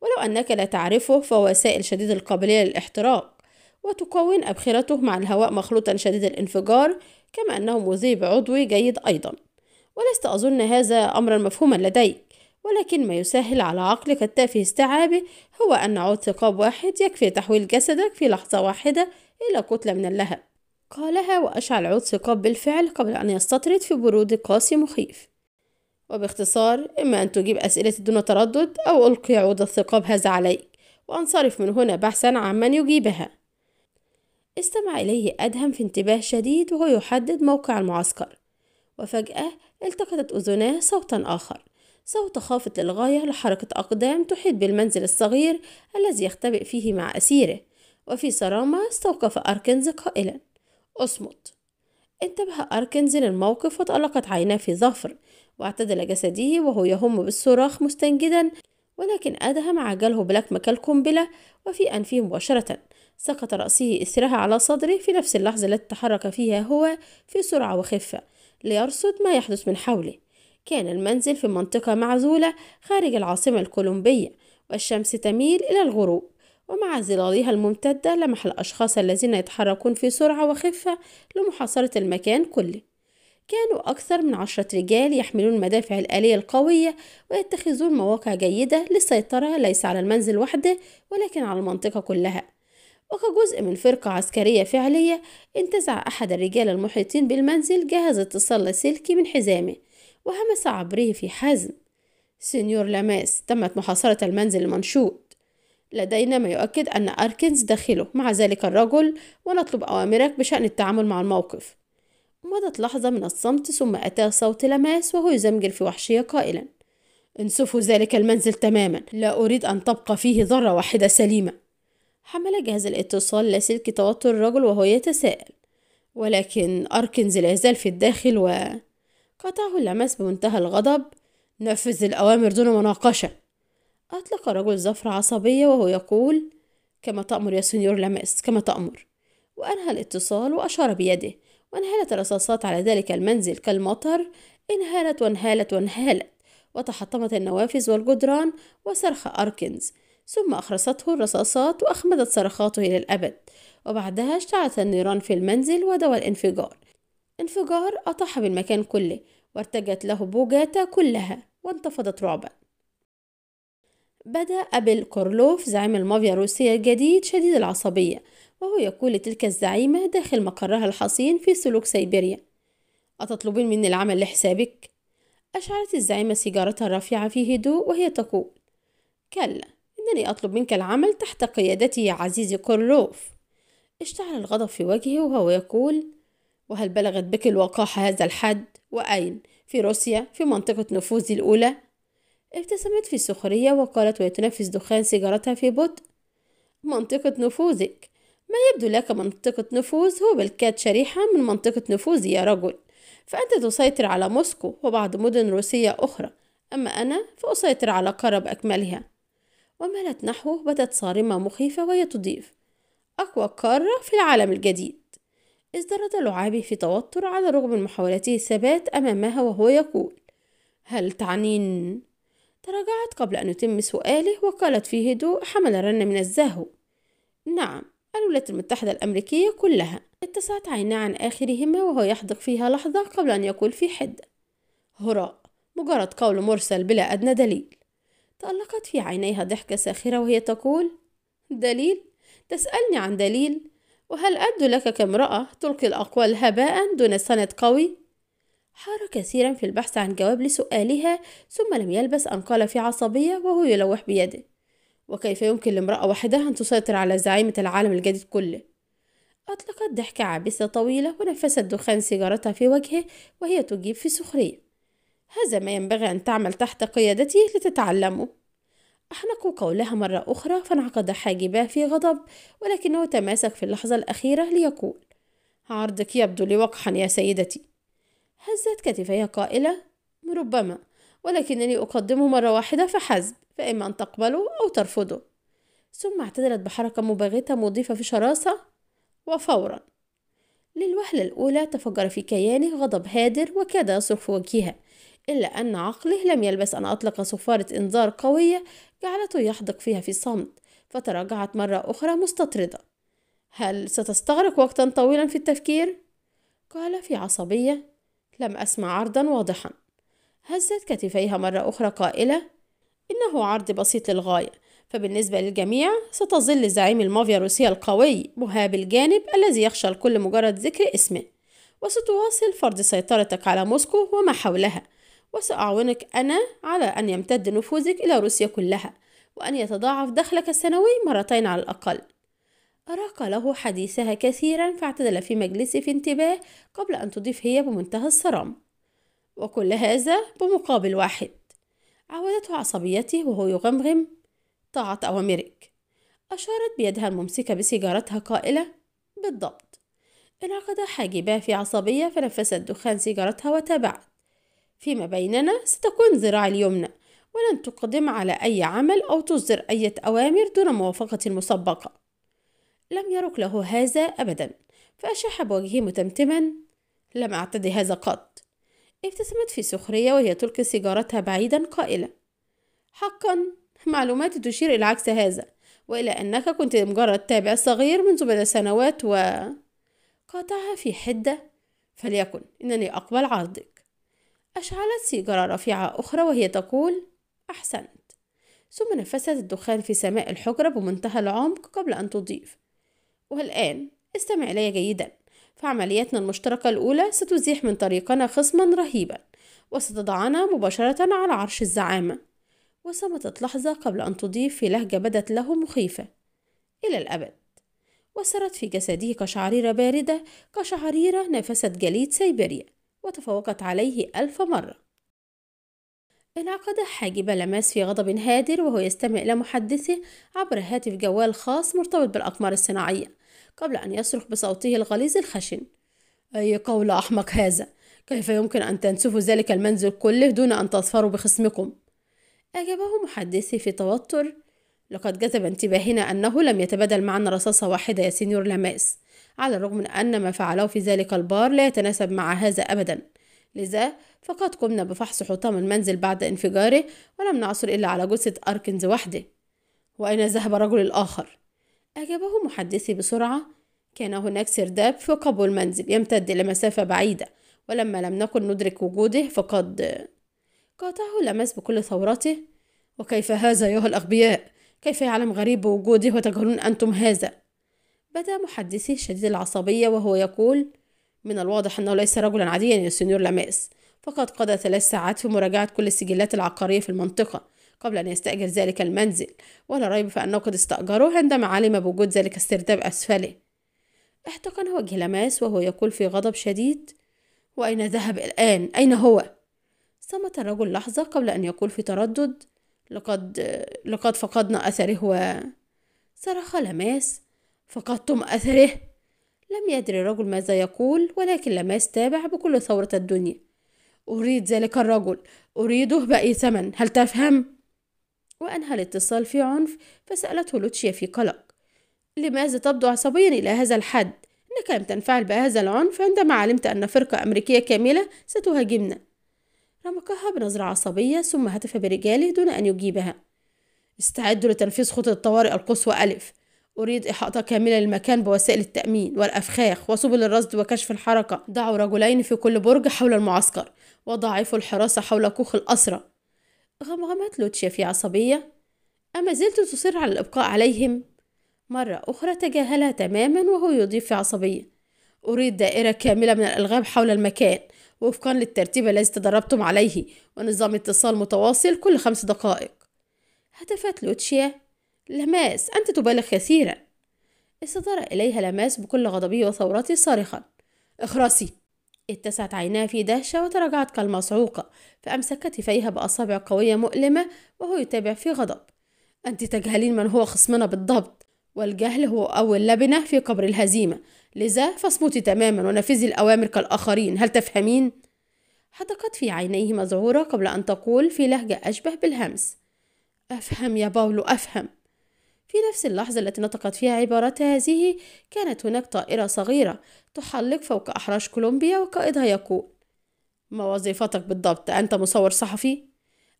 ولو أنك لا تعرفه فهو سائل شديد القابلية للاحتراق وتكون أبخرته مع الهواء مخلوطا شديد الانفجار كما أنه مذيب عضوي جيد أيضا ولست أظن هذا أمرا مفهوما لديك ولكن ما يسهل على عقلك التافه استيعابه هو أن عود ثقاب واحد يكفي تحويل جسدك في لحظة واحدة إلى كتلة من اللهب قالها وأشعل عود ثقاب بالفعل قبل أن يستطرد في برود قاسي مخيف وباختصار إما أن تجيب أسئلتي دون تردد أو ألقي عود الثقاب هذا عليك وأنصرف من هنا بحثا عن من يجيبها استمع إليه أدهم في انتباه شديد وهو يحدد موقع المعسكر وفجأة التقطت أذناه صوتا آخر صوت خافت للغاية لحركة أقدام تحيط بالمنزل الصغير الذي يختبئ فيه مع أسيره وفي صرامة استوقف أركنز قائلا أصمت انتبه أركنز للموقف وتألقت عيناه في ظفر واعتدل جسده وهو يهم بالصراخ مستنجدا ولكن أدهم عجله بلكمة كالقنبلة وفي أنفه مباشرة سقط رأسه إثرها على صدره في نفس اللحظة التي تحرك فيها هو في سرعة وخفة ليرصد ما يحدث من حوله كان المنزل في منطقة معزولة خارج العاصمة الكولومبية والشمس تميل إلى الغروب ومع ظلالها الممتدة لمح الأشخاص الذين يتحركون في سرعة وخفة لمحاصرة المكان كله كانوا أكثر من عشرة رجال يحملون مدافع الآلية القوية ويتخذون مواقع جيدة للسيطرة ليس على المنزل وحده ولكن على المنطقة كلها وكجزء من فرقة عسكرية فعلية انتزع أحد الرجال المحيطين بالمنزل جهاز اتصال لاسلكي من حزامه وهمس عبره في حزم سنيور لاماس تمت محاصرة المنزل المنشود لدينا ما يؤكد أن أركنز داخله مع ذلك الرجل ونطلب أوامرك بشأن التعامل مع الموقف مضت لحظة من الصمت ثم أتى صوت لماس وهو يزمجر في وحشية قائلا انسفوا ذلك المنزل تماما لا أريد أن تبقى فيه ذرة واحدة سليمة حمل جهاز الاتصال لاسلك توتر الرجل وهو يتساءل ولكن أركنز لا يزال في الداخل وقطعه اللمس بمنتهى الغضب نفذ الأوامر دون مناقشة أطلق الرجل زفرة عصبية وهو يقول كما تأمر يا سنيور لمس كما تأمر وأنهى الاتصال وأشار بيده وانهالت الرصاصات على ذلك المنزل كالمطر انهالت وانهالت وانهالت وتحطمت النوافذ والجدران وصرخ أركنز ثم أخرسته الرصاصات وأخمدت صرخاته إلى الأبد وبعدها اشتعلت النيران في المنزل ودوى الانفجار انفجار أطاح بالمكان كله وارتجت له بوجاتا كلها وانتفضت رعبا بدأ أبل كورلوف زعيم المافيا الروسية الجديد شديد العصبية وهو يقول لتلك الزعيمة داخل مقرها الحصين في سلوك سيبيريا أتطلبين مني العمل لحسابك؟ أشعلت الزعيمة سيجارتها الرفيعة في هدوء وهي تقول كلا إنني أطلب منك العمل تحت قيادتي يا عزيزي كورلوف اشتعل الغضب في وجهه وهو يقول وهل بلغت بك الوقاحة هذا الحد؟ وأين؟ في روسيا؟ في منطقة نفوذي الأولى؟ ابتسمت في سخرية وقالت ويتنفس دخان سيجارتها في بطء منطقة نفوذك ما يبدو لك منطقة نفوذ هو بالكاد شريحة من منطقة نفوذي يا رجل فأنت تسيطر على موسكو وبعض مدن روسية أخرى أما أنا فأسيطر على قرب أكملها ومالت نحوه بدت صارمة مخيفة وهي تضيف أقوى قارة في العالم الجديد ازدرد لعابي في توتر على الرغم من محاولته الثبات أمامها وهو يقول هل تعنين؟ تراجعت قبل أن يتم سؤاله وقالت في هدوء حمل رن من الزهو نعم الولايات المتحدة الأمريكية كلها اتسعت عيناه عن آخرهما وهو يحدق فيها لحظة قبل أن يقول في حدة هراء مجرد قول مرسل بلا أدنى دليل تألقت في عينيها ضحكة ساخرة وهي تقول دليل تسألني عن دليل وهل أبدو لك كامرأة تلقي الأقوال هباء دون سند قوي؟ حار كثيرا في البحث عن جواب لسؤالها ثم لم يلبث أن قال في عصبية وهو يلوح بيده وكيف يمكن لامرأة واحدة أن تسيطر على زعيمة العالم الجديد كله؟ أطلقت ضحكة عابسة طويلة ونفست دخان سيجارتها في وجهه وهي تجيب في سخرية هذا ما ينبغي أن تعمل تحت قيادته لتتعلمه أحنقوا قولها مرة أخرى فانعقد حاجباه في غضب ولكنه تماسك في اللحظة الأخيرة ليقول عرضك يبدو لي وقحا يا سيدتي هزت كتفيها قائلة ربما ولكنني أقدمه مرة واحدة فحسب فإما أن تقبله أو ترفضه ثم اعتذرت بحركة مباغتة مضيفة في شراسة وفورا للوهلة الأولى تفجر في كيانه غضب هادر وكاد يصرخ في وجهها إلا أن عقله لم يلبس أن أطلق صفارة إنذار قوية جعلته يحدق فيها في صمت فتراجعت مرة أخرى مستطردة هل ستستغرق وقتا طويلا في التفكير؟ قال في عصبية لم أسمع عرضا واضحا هزت كتفيها مرة أخرى قائلة إنه عرض بسيط للغاية فبالنسبة للجميع ستظل زعيم المافيا الروسية القوي مهاب الجانب الذي يخشى الكل مجرد ذكر اسمه وستواصل فرض سيطرتك على موسكو وما حولها وسأعاونك أنا على أن يمتد نفوذك إلى روسيا كلها وأن يتضاعف دخلك السنوي مرتين على الأقل أراق له حديثها كثيرا فاعتدل في مجلسه في انتباه قبل أن تضيف هي بمنتهى الصرام وكل هذا بمقابل واحد عودته عصبيته وهو يغمغم طاعة أوامرك أشارت بيدها الممسكة بسيجارتها قائلة بالضبط انعقد حاجباه في عصبية فنفست دخان سيجارتها وتابعت فيما بيننا ستكون ذراع اليمنى ولن تقدم على أي عمل أو تصدر أي أوامر دون موافقة مسبقة لم يرك له هذا أبدا فأشاح بوجهه متمتما لم أعتد هذا قط ابتسمت في سخرية وهي تلقي سيجارتها بعيدا قائلة حقا معلوماتي تشير إلى عكس هذا وإلى أنك كنت مجرد تابع صغير منذ بضع سنوات و قاطعها في حدة فليكن إنني أقبل عرضك أشعلت سيجارة رفيعة أخرى وهي تقول أحسنت ثم نفست الدخان في سماء الحجرة بمنتهى العمق قبل أن تضيف والآن استمع إلي جيدا فعملياتنا المشتركة الأولى ستزيح من طريقنا خصما رهيبا وستضعنا مباشرة على عرش الزعامة وصمتت لحظة قبل أن تضيف في لهجة بدت له مخيفة إلى الأبد وسرت في جسده كشعريرة باردة كشعريرة نافست جليد سيبيريا وتفوقت عليه ألف مرة انعقد حاجب لماس في غضب هادر وهو يستمع إلى محدثه عبر هاتف جوال خاص مرتبط بالأقمار الصناعية قبل أن يصرخ بصوته الغليظ الخشن أي قول أحمق هذا كيف يمكن أن تنسفوا ذلك المنزل كله دون أن تظفروا بخصمكم؟ أجابه محدثي في توتر لقد جذب انتباهنا أنه لم يتبادل معنا رصاصة واحدة يا سينيور لماس على الرغم من أن ما فعله في ذلك البار لا يتناسب مع هذا أبدا لذا فقد قمنا بفحص حطام المنزل بعد انفجاره ولم نعثر إلا على جثة أركنز وحده وأين ذهب الرجل الآخر؟ أجابه محدثي بسرعة كان هناك سرداب في قبو المنزل يمتد لمسافة بعيدة ولما لم نكن ندرك وجوده فقد قاطعه لمس بكل ثورته وكيف هذا أيها الأغبياء؟ كيف يعلم غريب بوجوده وتجهلون أنتم هذا؟ بدا محدثي شديد العصبية وهو يقول من الواضح أنه ليس رجلا عاديا يا سنيور لاماس فقد قضى ثلاث ساعات في مراجعة كل السجلات العقارية في المنطقة قبل أن يستأجر ذلك المنزل ولا ريب في أنه قد استأجره عندما علم بوجود ذلك السرداب أسفله احتقن وجه لاماس وهو يقول في غضب شديد وأين ذهب الآن؟ أين هو؟ صمت الرجل لحظة قبل أن يقول في تردد لقد لقد فقدنا أثره و صرخ لماس فقدتم أثره لم يدري الرجل ماذا يقول ولكن لم يستابع بكل ثورة الدنيا أريد ذلك الرجل أريده بأي ثمن هل تفهم؟ وأنهى الاتصال في عنف فسألته لوتشيا في قلق لماذا تبدو عصبيا إلى هذا الحد؟ إنك لم تنفعل بهذا العنف عندما علمت أن فرقة أمريكية كاملة ستهاجمنا رمقها بنظرة عصبية ثم هتف برجاله دون أن يجيبها استعدوا لتنفيذ خطة الطوارئ القصوى ألف أريد إحاطة كاملة للمكان بوسائل التأمين والأفخاخ وسبل الرصد وكشف الحركة ضعوا رجلين في كل برج حول المعسكر وضاعفوا الحراسة حول كوخ الأسرة غمغمت لوتشيا في عصبية أما زلت تصر على الإبقاء عليهم مرة أخرى تجاهلها تماما وهو يضيف في عصبية أريد دائرة كاملة من الألغام حول المكان وفقا للترتيب الذي تدربتم عليه ونظام اتصال متواصل كل خمس دقائق هتفت لوتشيا لماس أنت تبالغ كثيرا استطار إليها لماس بكل غضبه وثورته صارخا اخرسي اتسعت عيناها في دهشة وتراجعت كالمصعوقة فأمسكت كتفيها بأصابع قوية مؤلمة وهو يتابع في غضب أنت تجهلين من هو خصمنا بالضبط والجهل هو أول لبنة في قبر الهزيمة لذا فاصمتي تماما ونفذي الأوامر كالآخرين هل تفهمين؟ حدقت في عينيه مذعورة قبل أن تقول في لهجة أشبه بالهمس أفهم يا باولو أفهم في نفس اللحظة التي نطقت فيها عبارتها هذه كانت هناك طائرة صغيرة تحلق فوق أحراج كولومبيا وقائدها يقول ما وظيفتك بالضبط أنت مصور صحفي؟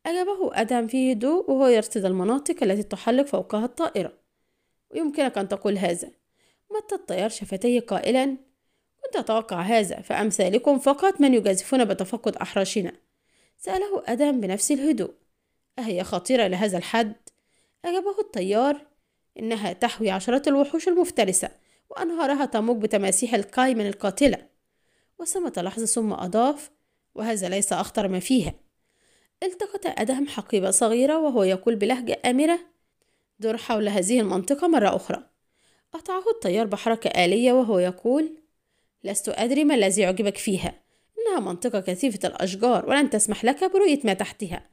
أجابه أدم في هدوء وهو يرصد المناطق التي تحلق فوقها الطائرة ويمكنك أن تقول هذا مت الطيار شفتيه قائلا كنت أتوقع هذا فأمثالكم فقط من يجازفون بتفقد أحراشنا سأله أدم بنفس الهدوء أهي خطيرة لهذا الحد؟ أجابه الطيار إنها تحوي عشرات الوحوش المفترسة وأنهارها تموج بتماسيح الكايمن القاتلة وصمت لحظة ثم أضاف وهذا ليس أخطر ما فيها التقط أدهم حقيبة صغيرة وهو يقول بلهجة آمرة دور حول هذه المنطقة مرة أخرى قطعه الطيار بحركة آلية وهو يقول لست أدري ما الذي يعجبك فيها إنها منطقة كثيفة الأشجار ولن تسمح لك برؤية ما تحتها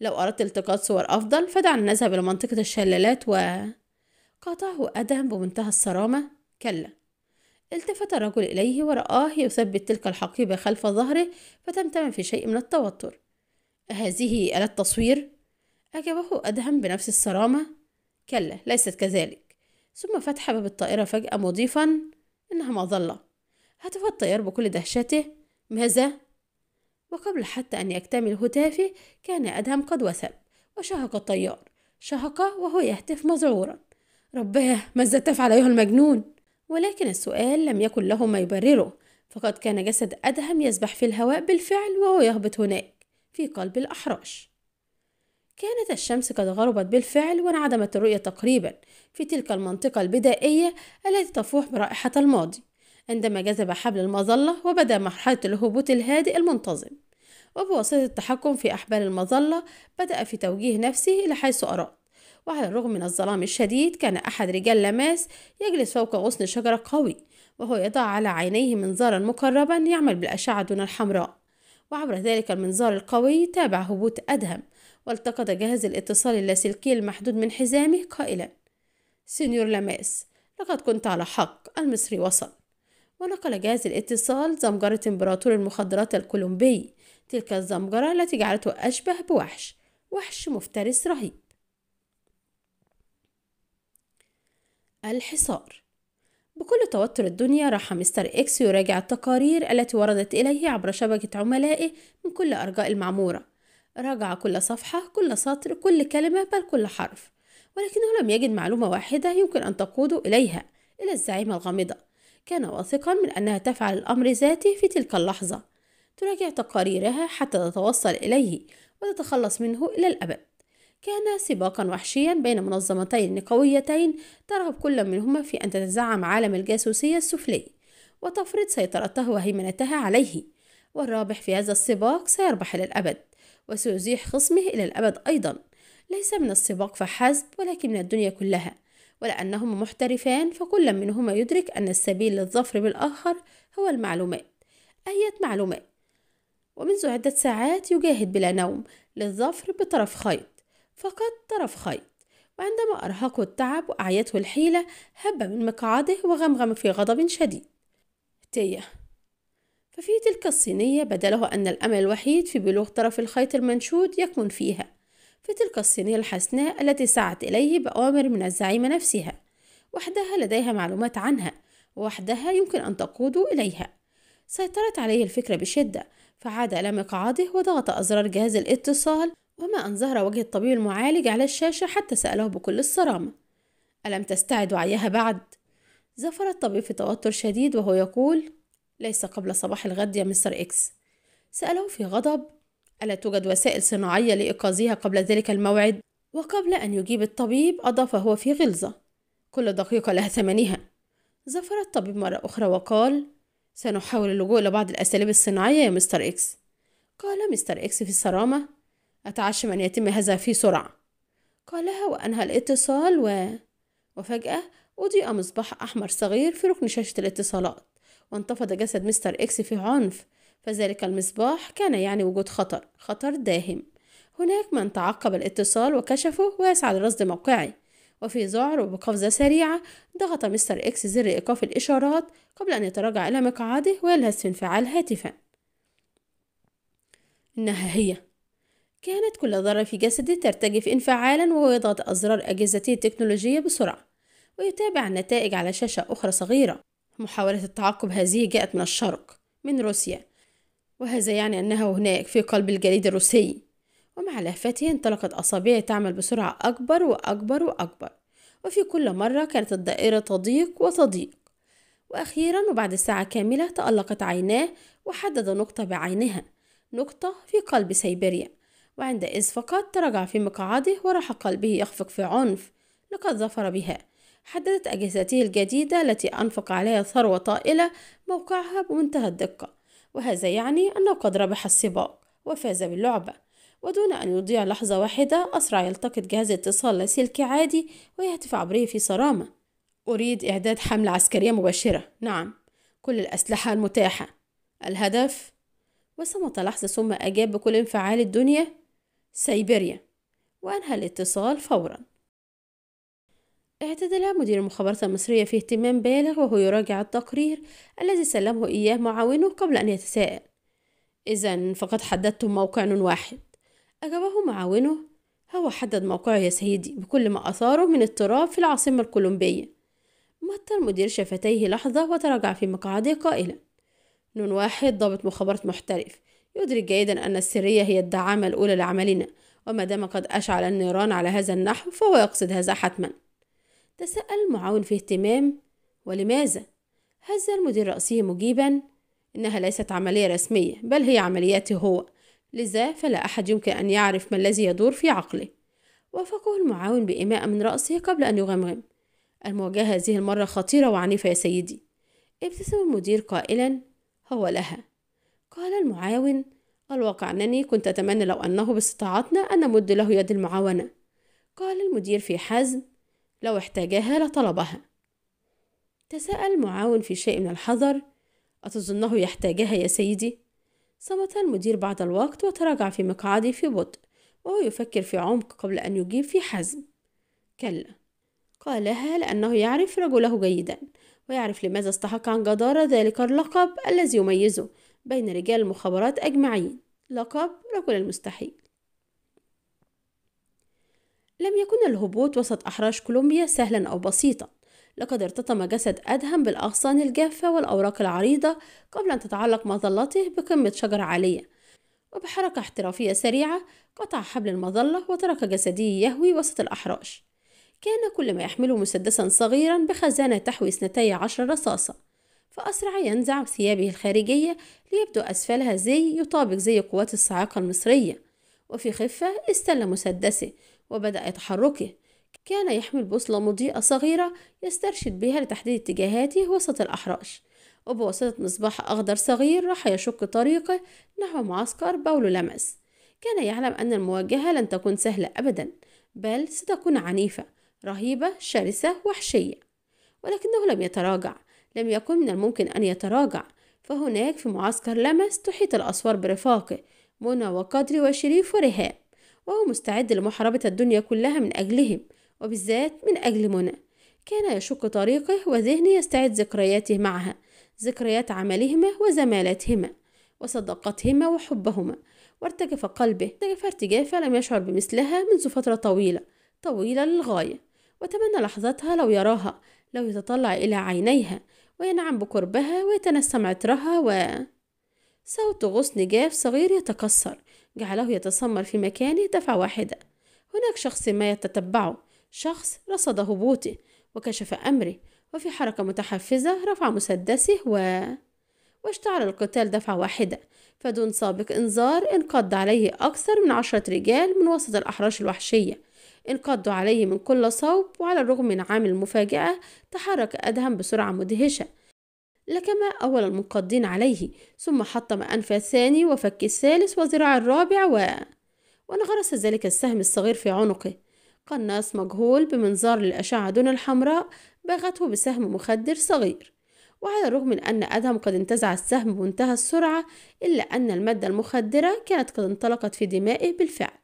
لو أردت التقاط صور أفضل فدعنا نذهب إلى منطقة الشلالات و... قاطعه أدهم بمنتهى الصرامة كلا التفت الرجل إليه ورآه يثبت تلك الحقيبة خلف ظهره فتمتم في شيء من التوتر هذه آلة تصوير؟ أجابه أدهم بنفس الصرامة كلا ليست كذلك ثم فتح باب الطائرة فجأة مضيفا إنها مظلة هتف الطيار بكل دهشته ماذا؟ وقبل حتى أن يكتمل هتافه كان أدهم قد وثب وشهق الطيار شهق وهو يهتف مذعورا رباه ماذا تفعل أيها المجنون؟ ولكن السؤال لم يكن له ما يبرره فقد كان جسد أدهم يسبح في الهواء بالفعل وهو يهبط هناك في قلب الأحراش كانت الشمس قد غربت بالفعل وانعدمت الرؤية تقريبا في تلك المنطقة البدائية التي تفوح برائحة الماضي عندما جذب حبل المظلة وبدأ مرحلة الهبوط الهادئ المنتظم وبواسطة التحكم في أحبال المظلة بدأ في توجيه نفسه إلى حيث أراد وعلى الرغم من الظلام الشديد كان أحد رجال لماس يجلس فوق غصن شجرة قوي وهو يضع على عينيه منظارا مقربا يعمل بالأشعة دون الحمراء وعبر ذلك المنظار القوي تابع هبوط أدهم والتقط جهاز الاتصال اللاسلكي المحدود من حزامه قائلا سينيور لماس لقد كنت على حق المصري وصل ونقل جهاز الاتصال زمجرة إمبراطور المخدرات الكولومبي تلك الزمجرة التي جعلته أشبه بوحش وحش مفترس رهيب الحصار بكل توتر الدنيا راح مستر إكس يراجع التقارير التي وردت إليه عبر شبكة عملائه من كل أرجاء المعمورة راجع كل صفحة كل سطر كل كلمة بل كل حرف ولكنه لم يجد معلومة واحدة يمكن أن تقوده إليها إلى الزعيمة الغامضة كان واثقا من أنها تفعل الأمر ذاته في تلك اللحظة تراجع تقاريرها حتى تتوصل إليه وتتخلص منه إلى الأبد كان سباقا وحشيا بين منظمتين قويتين ترغب كل منهما في أن تتزعم عالم الجاسوسية السفلي وتفرض سيطرتها وهيمنتها عليه والرابح في هذا السباق سيربح إلى الأبد وسيزيح خصمه إلى الأبد أيضا ليس من السباق فحسب ولكن من الدنيا كلها ولأنهما محترفان فكل منهما يدرك أن السبيل للظفر بالآخر هو المعلومات أية معلومات ومنذ عدة ساعات يجاهد بلا نوم للظفر بطرف خيط فقط طرف خيط وعندما أرهقه التعب وأعيته الحيلة هب من مقعده وغمغم في غضب شديد تيه ففي تلك الصينية بدله أن الأمل الوحيد في بلوغ طرف الخيط المنشود يكمن فيها في تلك الصينية الحسناء التي سعت إليه بأوامر من الزعيمة نفسها وحدها لديها معلومات عنها ووحدها يمكن أن تقود إليها سيطرت عليه الفكرة بشدة فعاد إلى مقعده وضغط أزرار جهاز الاتصال وما أن ظهر وجه الطبيب المعالج على الشاشة حتى سأله بكل الصرامة ألم تستعد وعيها بعد؟ زفر الطبيب في توتر شديد وهو يقول ليس قبل صباح الغد يا مستر إكس سأله في غضب ألا توجد وسائل صناعية لإيقاظها قبل ذلك الموعد؟ وقبل أن يجيب الطبيب أضاف هو في غلظة كل دقيقة لها ثمنها زفر الطبيب مرة أخرى وقال سنحاول اللجوء لبعض الأساليب الصناعية يا مستر إكس قال مستر إكس في الصرامة أتعشم أن يتم هذا في سرعة قالها وأنهى الاتصال و... وفجأة أضيء مصباح أحمر صغير في ركن شاشة الاتصالات وانتفض جسد مستر إكس في عنف فذلك المصباح كان يعني وجود خطر خطر داهم هناك من تعقب الاتصال وكشفه ويسعى لرصد موقعي وفي ذعر وبقفزة سريعة ضغط مستر إكس زر إيقاف الإشارات قبل أن يتراجع إلى مقعده ويلهث في انفعال هاتفا إنها هي كانت كل ذرة في جسدي ترتجف انفعالا وهو يضغط أزرار أجهزته التكنولوجية بسرعة ويتابع النتائج على شاشة أخرى صغيرة محاولة التعقب هذه جاءت من الشرق من روسيا وهذا يعني أنها هناك في قلب الجليد الروسي ومع لهفته انطلقت أصابعي تعمل بسرعة أكبر وأكبر وأكبر وفي كل مرة كانت الدائرة تضيق وتضيق وأخيرا وبعد ساعة كاملة تألقت عيناه وحدد نقطة بعينها نقطة في قلب سيبيريا وعندئذ فقط تراجع في مقعده وراح قلبه يخفق في عنف لقد ظفر بها حددت أجهزته الجديدة التي أنفق عليها ثروة طائلة موقعها بمنتهى الدقة وهذا يعني أنه قد ربح السباق وفاز باللعبة ودون أن يضيع لحظة واحدة أسرع يلتقط جهاز اتصال لاسلكي عادي ويهتف عبره في صرامة أريد إعداد حملة عسكرية مباشرة نعم كل الأسلحة المتاحة الهدف وصمت لحظة ثم أجاب بكل انفعال الدنيا سيبيريا وأنهى الاتصال فورا اعتدل مدير المخابرات المصرية في اهتمام بالغ وهو يراجع التقرير الذي سلمه إياه معاونه قبل أن يتساءل إذا فقد حددتم موقع واحد أجابه معاونه هو حدد موقعه يا سيدي بكل ما أثاره من اضطراب في العاصمة الكولومبية مط المدير شفتيه لحظة وتراجع في مقعده قائلا نون واحد ضابط مخابرات محترف يدرك جيدا أن السرية هي الدعامة الأولى لعملنا وما دام قد أشعل النيران على هذا النحو فهو يقصد هذا حتما تسأل المعاون في اهتمام ولماذا؟ هز المدير رأسه مجيبا إنها ليست عملية رسمية بل هي عملياته هو لذا فلا أحد يمكن أن يعرف ما الذي يدور في عقله وافقه المعاون بإيماء من رأسه قبل أن يغمغم المواجهة هذه المرة خطيرة وعنيفة يا سيدي ابتسم المدير قائلا هو لها قال المعاون الواقع أنني كنت أتمنى لو أنه باستطاعتنا أن نمد له يد المعاونة قال المدير في حزم لو احتاجها لطلبها تساءل المعاون في شيء من الحذر أتظنه يحتاجها يا سيدي؟ صمت المدير بعد الوقت وتراجع في مقعده في بطء وهو يفكر في عمق قبل أن يجيب في حزم كلا قالها لأنه يعرف رجله جيدا ويعرف لماذا استحق عن جدارة ذلك اللقب الذي يميزه بين رجال المخابرات أجمعين لقب رجل المستحيل لم يكن الهبوط وسط أحراش كولومبيا سهلا أو بسيطا لقد ارتطم جسد أدهم بالأغصان الجافة والأوراق العريضة قبل أن تتعلق مظلته بقمة شجرة عالية وبحركة احترافية سريعة قطع حبل المظلة وترك جسده يهوي وسط الأحراش كان كل ما يحمله مسدسا صغيرا بخزانة تحوي اثنتي عشر رصاصة فأسرع ينزع ثيابه الخارجية ليبدو أسفلها زي يطابق زي قوات الصعاقة المصرية وفي خفة استل مسدسه وبدأ يتحركه كان يحمل بوصلة مضيئة صغيرة يسترشد بها لتحديد اتجاهاته وسط الأحراش وبواسطة مصباح أخضر صغير راح يشق طريقه نحو معسكر باولو لمس كان يعلم أن المواجهة لن تكون سهلة أبدا بل ستكون عنيفة رهيبة شرسة وحشية ولكنه لم يتراجع لم يكن من الممكن أن يتراجع فهناك في معسكر لمس تحيط الأسوار برفاقه منى وقدري وشريف ورهاب وهو مستعد لمحاربة الدنيا كلها من أجلهم وبالذات من أجل منى كان يشق طريقه وذهنه يستعد ذكرياته معها ذكريات عملهما وزمالتهما وصداقتهما وحبهما وارتجف قلبه ارتجف ارتجافة لم يشعر بمثلها منذ فترة طويلة طويلة للغاية وتمنى لحظتها لو يراها لو يتطلع إلى عينيها وينعم بقربها ويتنسم عطرها و صوت غصن جاف صغير يتكسر جعله يتسمر في مكانه دفعة واحدة هناك شخص ما يتتبعه شخص رصد هبوطه وكشف أمره وفي حركة متحفزة رفع مسدسه و... واشتعل القتال دفعة واحدة فدون سابق إنذار انقض عليه أكثر من عشرة رجال من وسط الأحراش الوحشية انقضوا عليه من كل صوب وعلى الرغم من عام المفاجأة تحرك أدهم بسرعة مدهشة لكما أول المنقضين عليه ثم حطم أنف الثاني وفك الثالث وذراع الرابع و... وانغرس ذلك السهم الصغير في عنقه قناص مجهول بمنظار الأشعة دون الحمراء باغته بسهم مخدر صغير وعلى الرغم من أن أدهم قد انتزع السهم بمنتهى السرعة إلا أن المادة المخدرة كانت قد انطلقت في دمائه بالفعل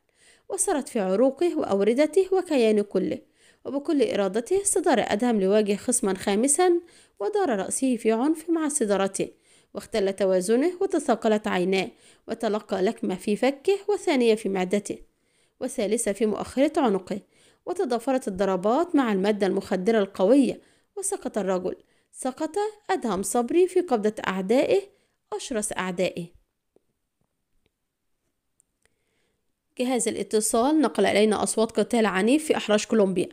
وسرت في عروقه وأوردته وكيان كله وبكل إرادته استدار أدهم لواجه خصما خامسا ودار رأسه في عنف مع صدارته واختل توازنه وتثاقلت عيناه وتلقى لكمة في فكه وثانية في معدته وثالثة في مؤخرة عنقه وتضافرت الضربات مع المادة المخدرة القوية وسقط الرجل سقط أدهم صبري في قبضة أعدائه أشرس أعدائه جهاز الاتصال نقل إلينا أصوات قتال عنيف في أحراش كولومبيا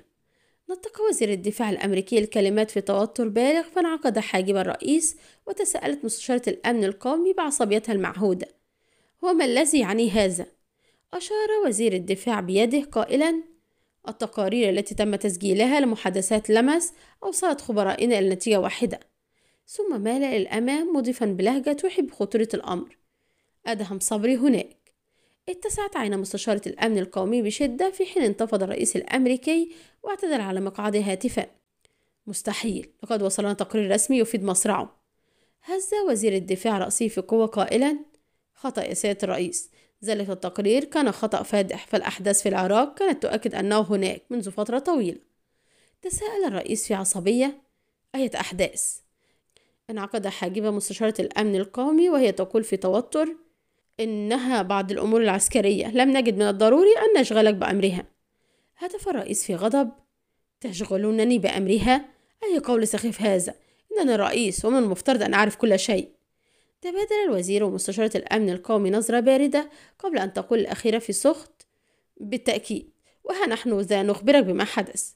نطق وزير الدفاع الأمريكي الكلمات في توتر بالغ فانعقد حاجب الرئيس وتساءلت مستشارة الأمن القومي بعصبيتها المعهودة هو ما الذي يعني هذا؟ أشار وزير الدفاع بيده قائلا التقارير التي تم تسجيلها لمحادثات لمس أوصلت خبرائنا إلى نتيجة واحدة ثم مال للأمام مضيفا بلهجة تحب خطورة الأمر أدهم صبري هناك اتسعت عين مستشارة الأمن القومي بشدة في حين انتفض الرئيس الأمريكي واعتذر على مقعده هاتفا مستحيل لقد وصلنا تقرير رسمي يفيد مصرعه هز وزير الدفاع رأسه في قوة قائلا خطأ يا سيادة الرئيس ذلك التقرير كان خطأ فادح فالأحداث في العراق كانت تؤكد أنه هناك منذ فترة طويلة تساءل الرئيس في عصبية أية أحداث انعقد حاجبة مستشارة الأمن القومي وهي تقول في توتر إنها بعض الأمور العسكرية لم نجد من الضروري أن نشغلك بأمرها هتف الرئيس في غضب تشغلونني بأمرها أي قول سخيف هذا إننا رئيس ومن المفترض أن أعرف كل شيء تبادل الوزير ومستشارة الأمن القومي نظرة باردة قبل أن تقول الأخيرة في سخط بالتأكيد وها نحن ذا نخبرك بما حدث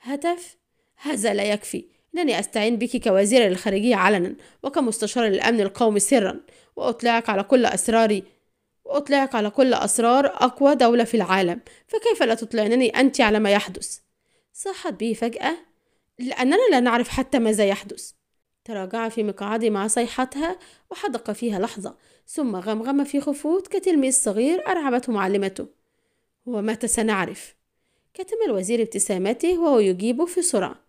هتف هذا لا يكفي أنني أستعين بك كوزير للخارجية علنا وكمستشار للأمن القومي سرا وأطلعك على كل أسراري وأطلعك على كل أسرار أقوى دولة في العالم فكيف لا تطلعنني أنت على ما يحدث صاحت به فجأة لأننا لا نعرف حتى ماذا يحدث تراجع في مقعده مع صيحتها وحدق فيها لحظة ثم غمغم في خفوت كتلميذ صغير أرعبته معلمته ومتى سنعرف كتم الوزير ابتسامته وهو يجيبه في سرعة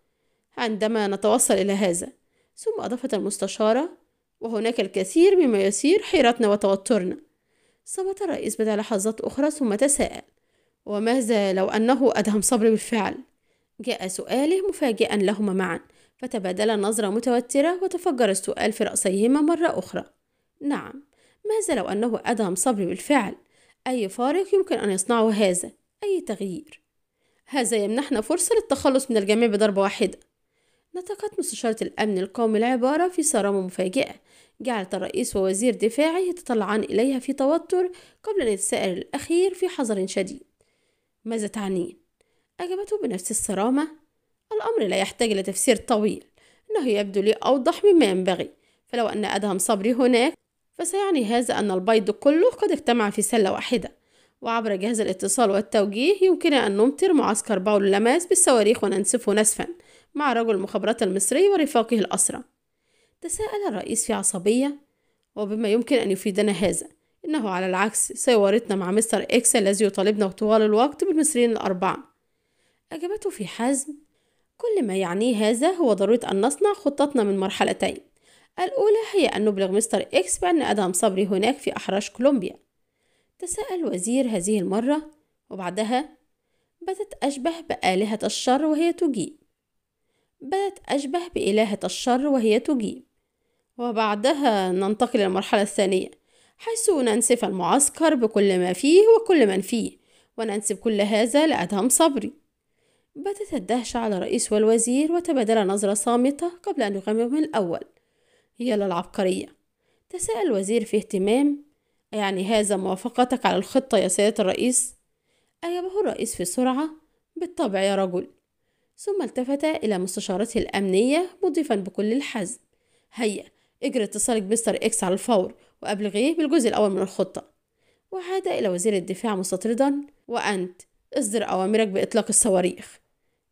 عندما نتوصل إلى هذا ثم أضافت المستشارة وهناك الكثير مما يثير حيرتنا وتوترنا صمت الرئيس بدأ لحظات أخرى ثم تساءل وماذا لو أنه أدهم صبري بالفعل؟ جاء سؤاله مفاجئا لهما معا فتبادلا نظرة متوترة وتفجر السؤال في رأسيهما مرة أخرى نعم ماذا لو أنه أدهم صبري بالفعل؟ أي فارق يمكن أن يصنعه هذا؟ أي تغيير؟ هذا يمنحنا فرصة للتخلص من الجميع بضربة واحدة نطقت مستشارة الأمن القومي العبارة في صرامة مفاجئة جعلت الرئيس ووزير دفاعه يتطلعان إليها في توتر قبل أن يتساءل الأخير في حذر شديد ماذا تعنين؟ أجابته بنفس الصرامة الأمر لا يحتاج إلى تفسير طويل إنه يبدو لي أوضح مما ينبغي فلو أن أدهم صبري هناك فسيعني هذا أن البيض كله قد اجتمع في سلة واحدة وعبر جهاز الاتصال والتوجيه يمكن أن نمطر معسكر باولو لماس بالصواريخ وننسفه نسفا مع رجل المخابرات المصري ورفاقه الأسرى تساءل الرئيس في عصبية وبما يمكن أن يفيدنا هذا إنه على العكس سيورطنا مع مستر إكس الذي يطالبنا طوال الوقت بالمصريين الأربعة أجابته في حزم كل ما يعنيه هذا هو ضرورة أن نصنع خطتنا من مرحلتين الأولى هي أن نبلغ مستر إكس بأن أدهم صبري هناك في أحراش كولومبيا تساءل وزير هذه المرة وبعدها بدت أشبه بآلهة الشر وهي تجيب بدت أشبه بإلهة الشر وهي تجيب وبعدها ننتقل للمرحلة الثانية حيث ننسف المعسكر بكل ما فيه وكل من فيه وننسب كل هذا لأدهم صبري بدت الدهشة على الرئيس والوزير وتبادلا نظرة صامتة قبل أن يغمم الأول هي العبقرية تساءل الوزير في اهتمام أيعني هذا موافقتك على الخطة يا سيادة الرئيس أجابه الرئيس في سرعة بالطبع يا رجل ثم التفت إلى مستشارته الأمنية مضيفا بكل الحزم هيا اجري اتصالك بمستر إكس على الفور وأبلغيه بالجزء الأول من الخطة وعاد إلى وزير الدفاع مستطردا وأنت اصدر أوامرك بإطلاق الصواريخ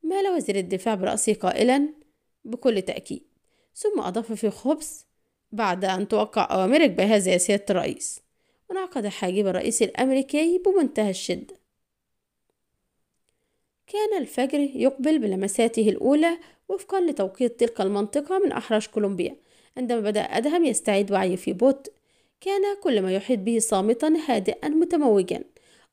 مال وزير الدفاع برأسه قائلا بكل تأكيد ثم أضاف في خبز بعد أن توقع أوامرك بهذا يا سيادة الرئيس انعقد حاجب الرئيس الأمريكي بمنتهى الشدة كان الفجر يقبل بلمساته الأولى وفقا لتوقيت تلك المنطقة من أحراش كولومبيا عندما بدأ أدهم يستعيد وعيه في بطء كان كل ما يحيط به صامتا هادئا متموجا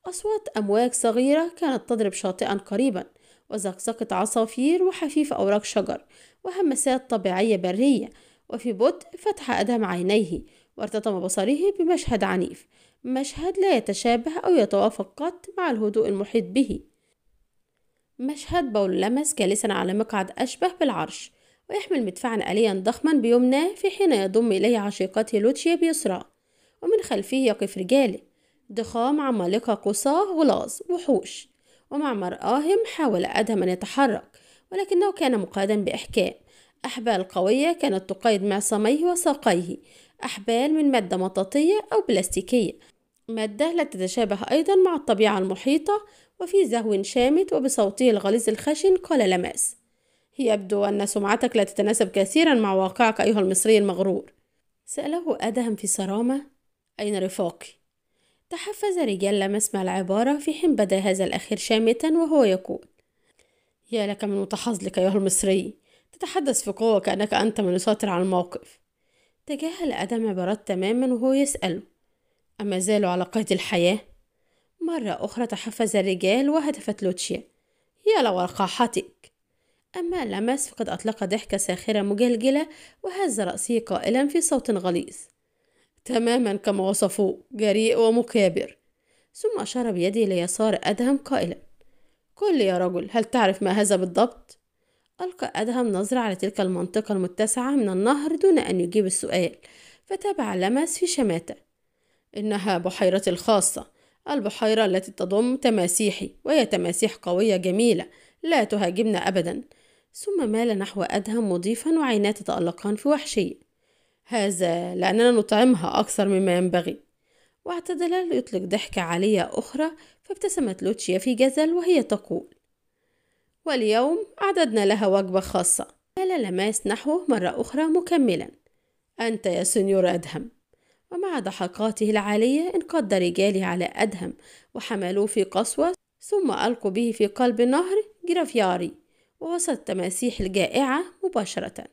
أصوات أمواج صغيرة كانت تضرب شاطئا قريبا وزقزقة عصافير وحفيف أوراق شجر وهمسات طبيعية برية وفي بطء فتح أدهم عينيه وارتطم بصره بمشهد عنيف مشهد لا يتشابه أو يتوافق قط مع الهدوء المحيط به مشهد لمس جالسا على مقعد أشبه بالعرش ويحمل مدفعا آليا ضخما بيمناه في حين يضم إليه عشيقته لوتشيا بيسرى ومن خلفه يقف رجاله ضخام عمالقة قصاه غلاظ وحوش ومع مرآهم حاول أدهم أن يتحرك ولكنه كان مقادا بإحكام أحبال قوية كانت تقيد معصميه وساقيه أحبال من مادة مطاطية أو بلاستيكية مادة لا تتشابه أيضا مع الطبيعة المحيطة وفي زهو شامت وبصوته الغليظ الخشن قال لماس يبدو أن سمعتك لا تتناسب كثيرا مع واقعك أيها المصري المغرور سأله أدهم في صرامة أين رفاقي؟ تحفز رجال لمس مع العبارة في حين بدا هذا الأخير شامتا وهو يقول يا لك من متحظلك أيها المصري تتحدث في قوة كأنك أنت من يسيطر على الموقف تجاهل أدم عبارات تماما وهو يسأله أما زالوا على قيد الحياة؟ مرة أخرى تحفز الرجال وهتفت لوتشيا يا لورقة أما لمس فقد أطلق ضحكة ساخرة مجلجلة وهز رأسه قائلا في صوت غليظ تماما كما وصفوه جريء ومكابر ثم أشار بيده ليسار أدهم قائلا قل لي يا رجل هل تعرف ما هذا بالضبط؟ ألقى أدهم نظرة على تلك المنطقة المتسعة من النهر دون أن يجيب السؤال فتابع لمس في شماتة إنها بحيرتي الخاصة البحيرة التي تضم تماسيحي وهي تماسيح قوية جميلة لا تهاجمنا أبدا ثم مال نحو أدهم مضيفا وعيناه تتألقان في وحشية هذا لأننا نطعمها أكثر مما ينبغي واعتدلا ليطلق ضحكة عالية أخرى فابتسمت لوتشيا في جزل وهي تقول واليوم أعددنا لها وجبة خاصة قال لماس نحوه مرة أخرى مكملا أنت يا سنيور أدهم ومع ضحكاته العالية انقض رجاله على أدهم وحملوه في قسوة ثم ألقوا به في قلب نهر جرافياري ووسط تماسيح الجائعة مباشرة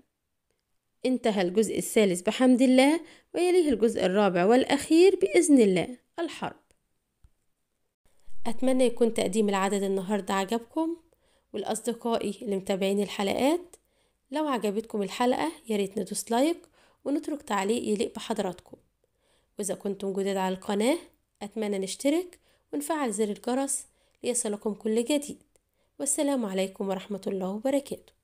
انتهى الجزء الثالث بحمد الله ويليه الجزء الرابع والأخير بإذن الله الحرب أتمنى يكون تقديم العدد النهاردة عجبكم والأصدقائي اللي متابعين الحلقات لو عجبتكم الحلقة ياريت ندوس لايك ونترك تعليق يليق بحضراتكم وإذا كنتم جدد على القناة أتمنى نشترك ونفعل زر الجرس ليصلكم كل جديد والسلام عليكم ورحمة الله وبركاته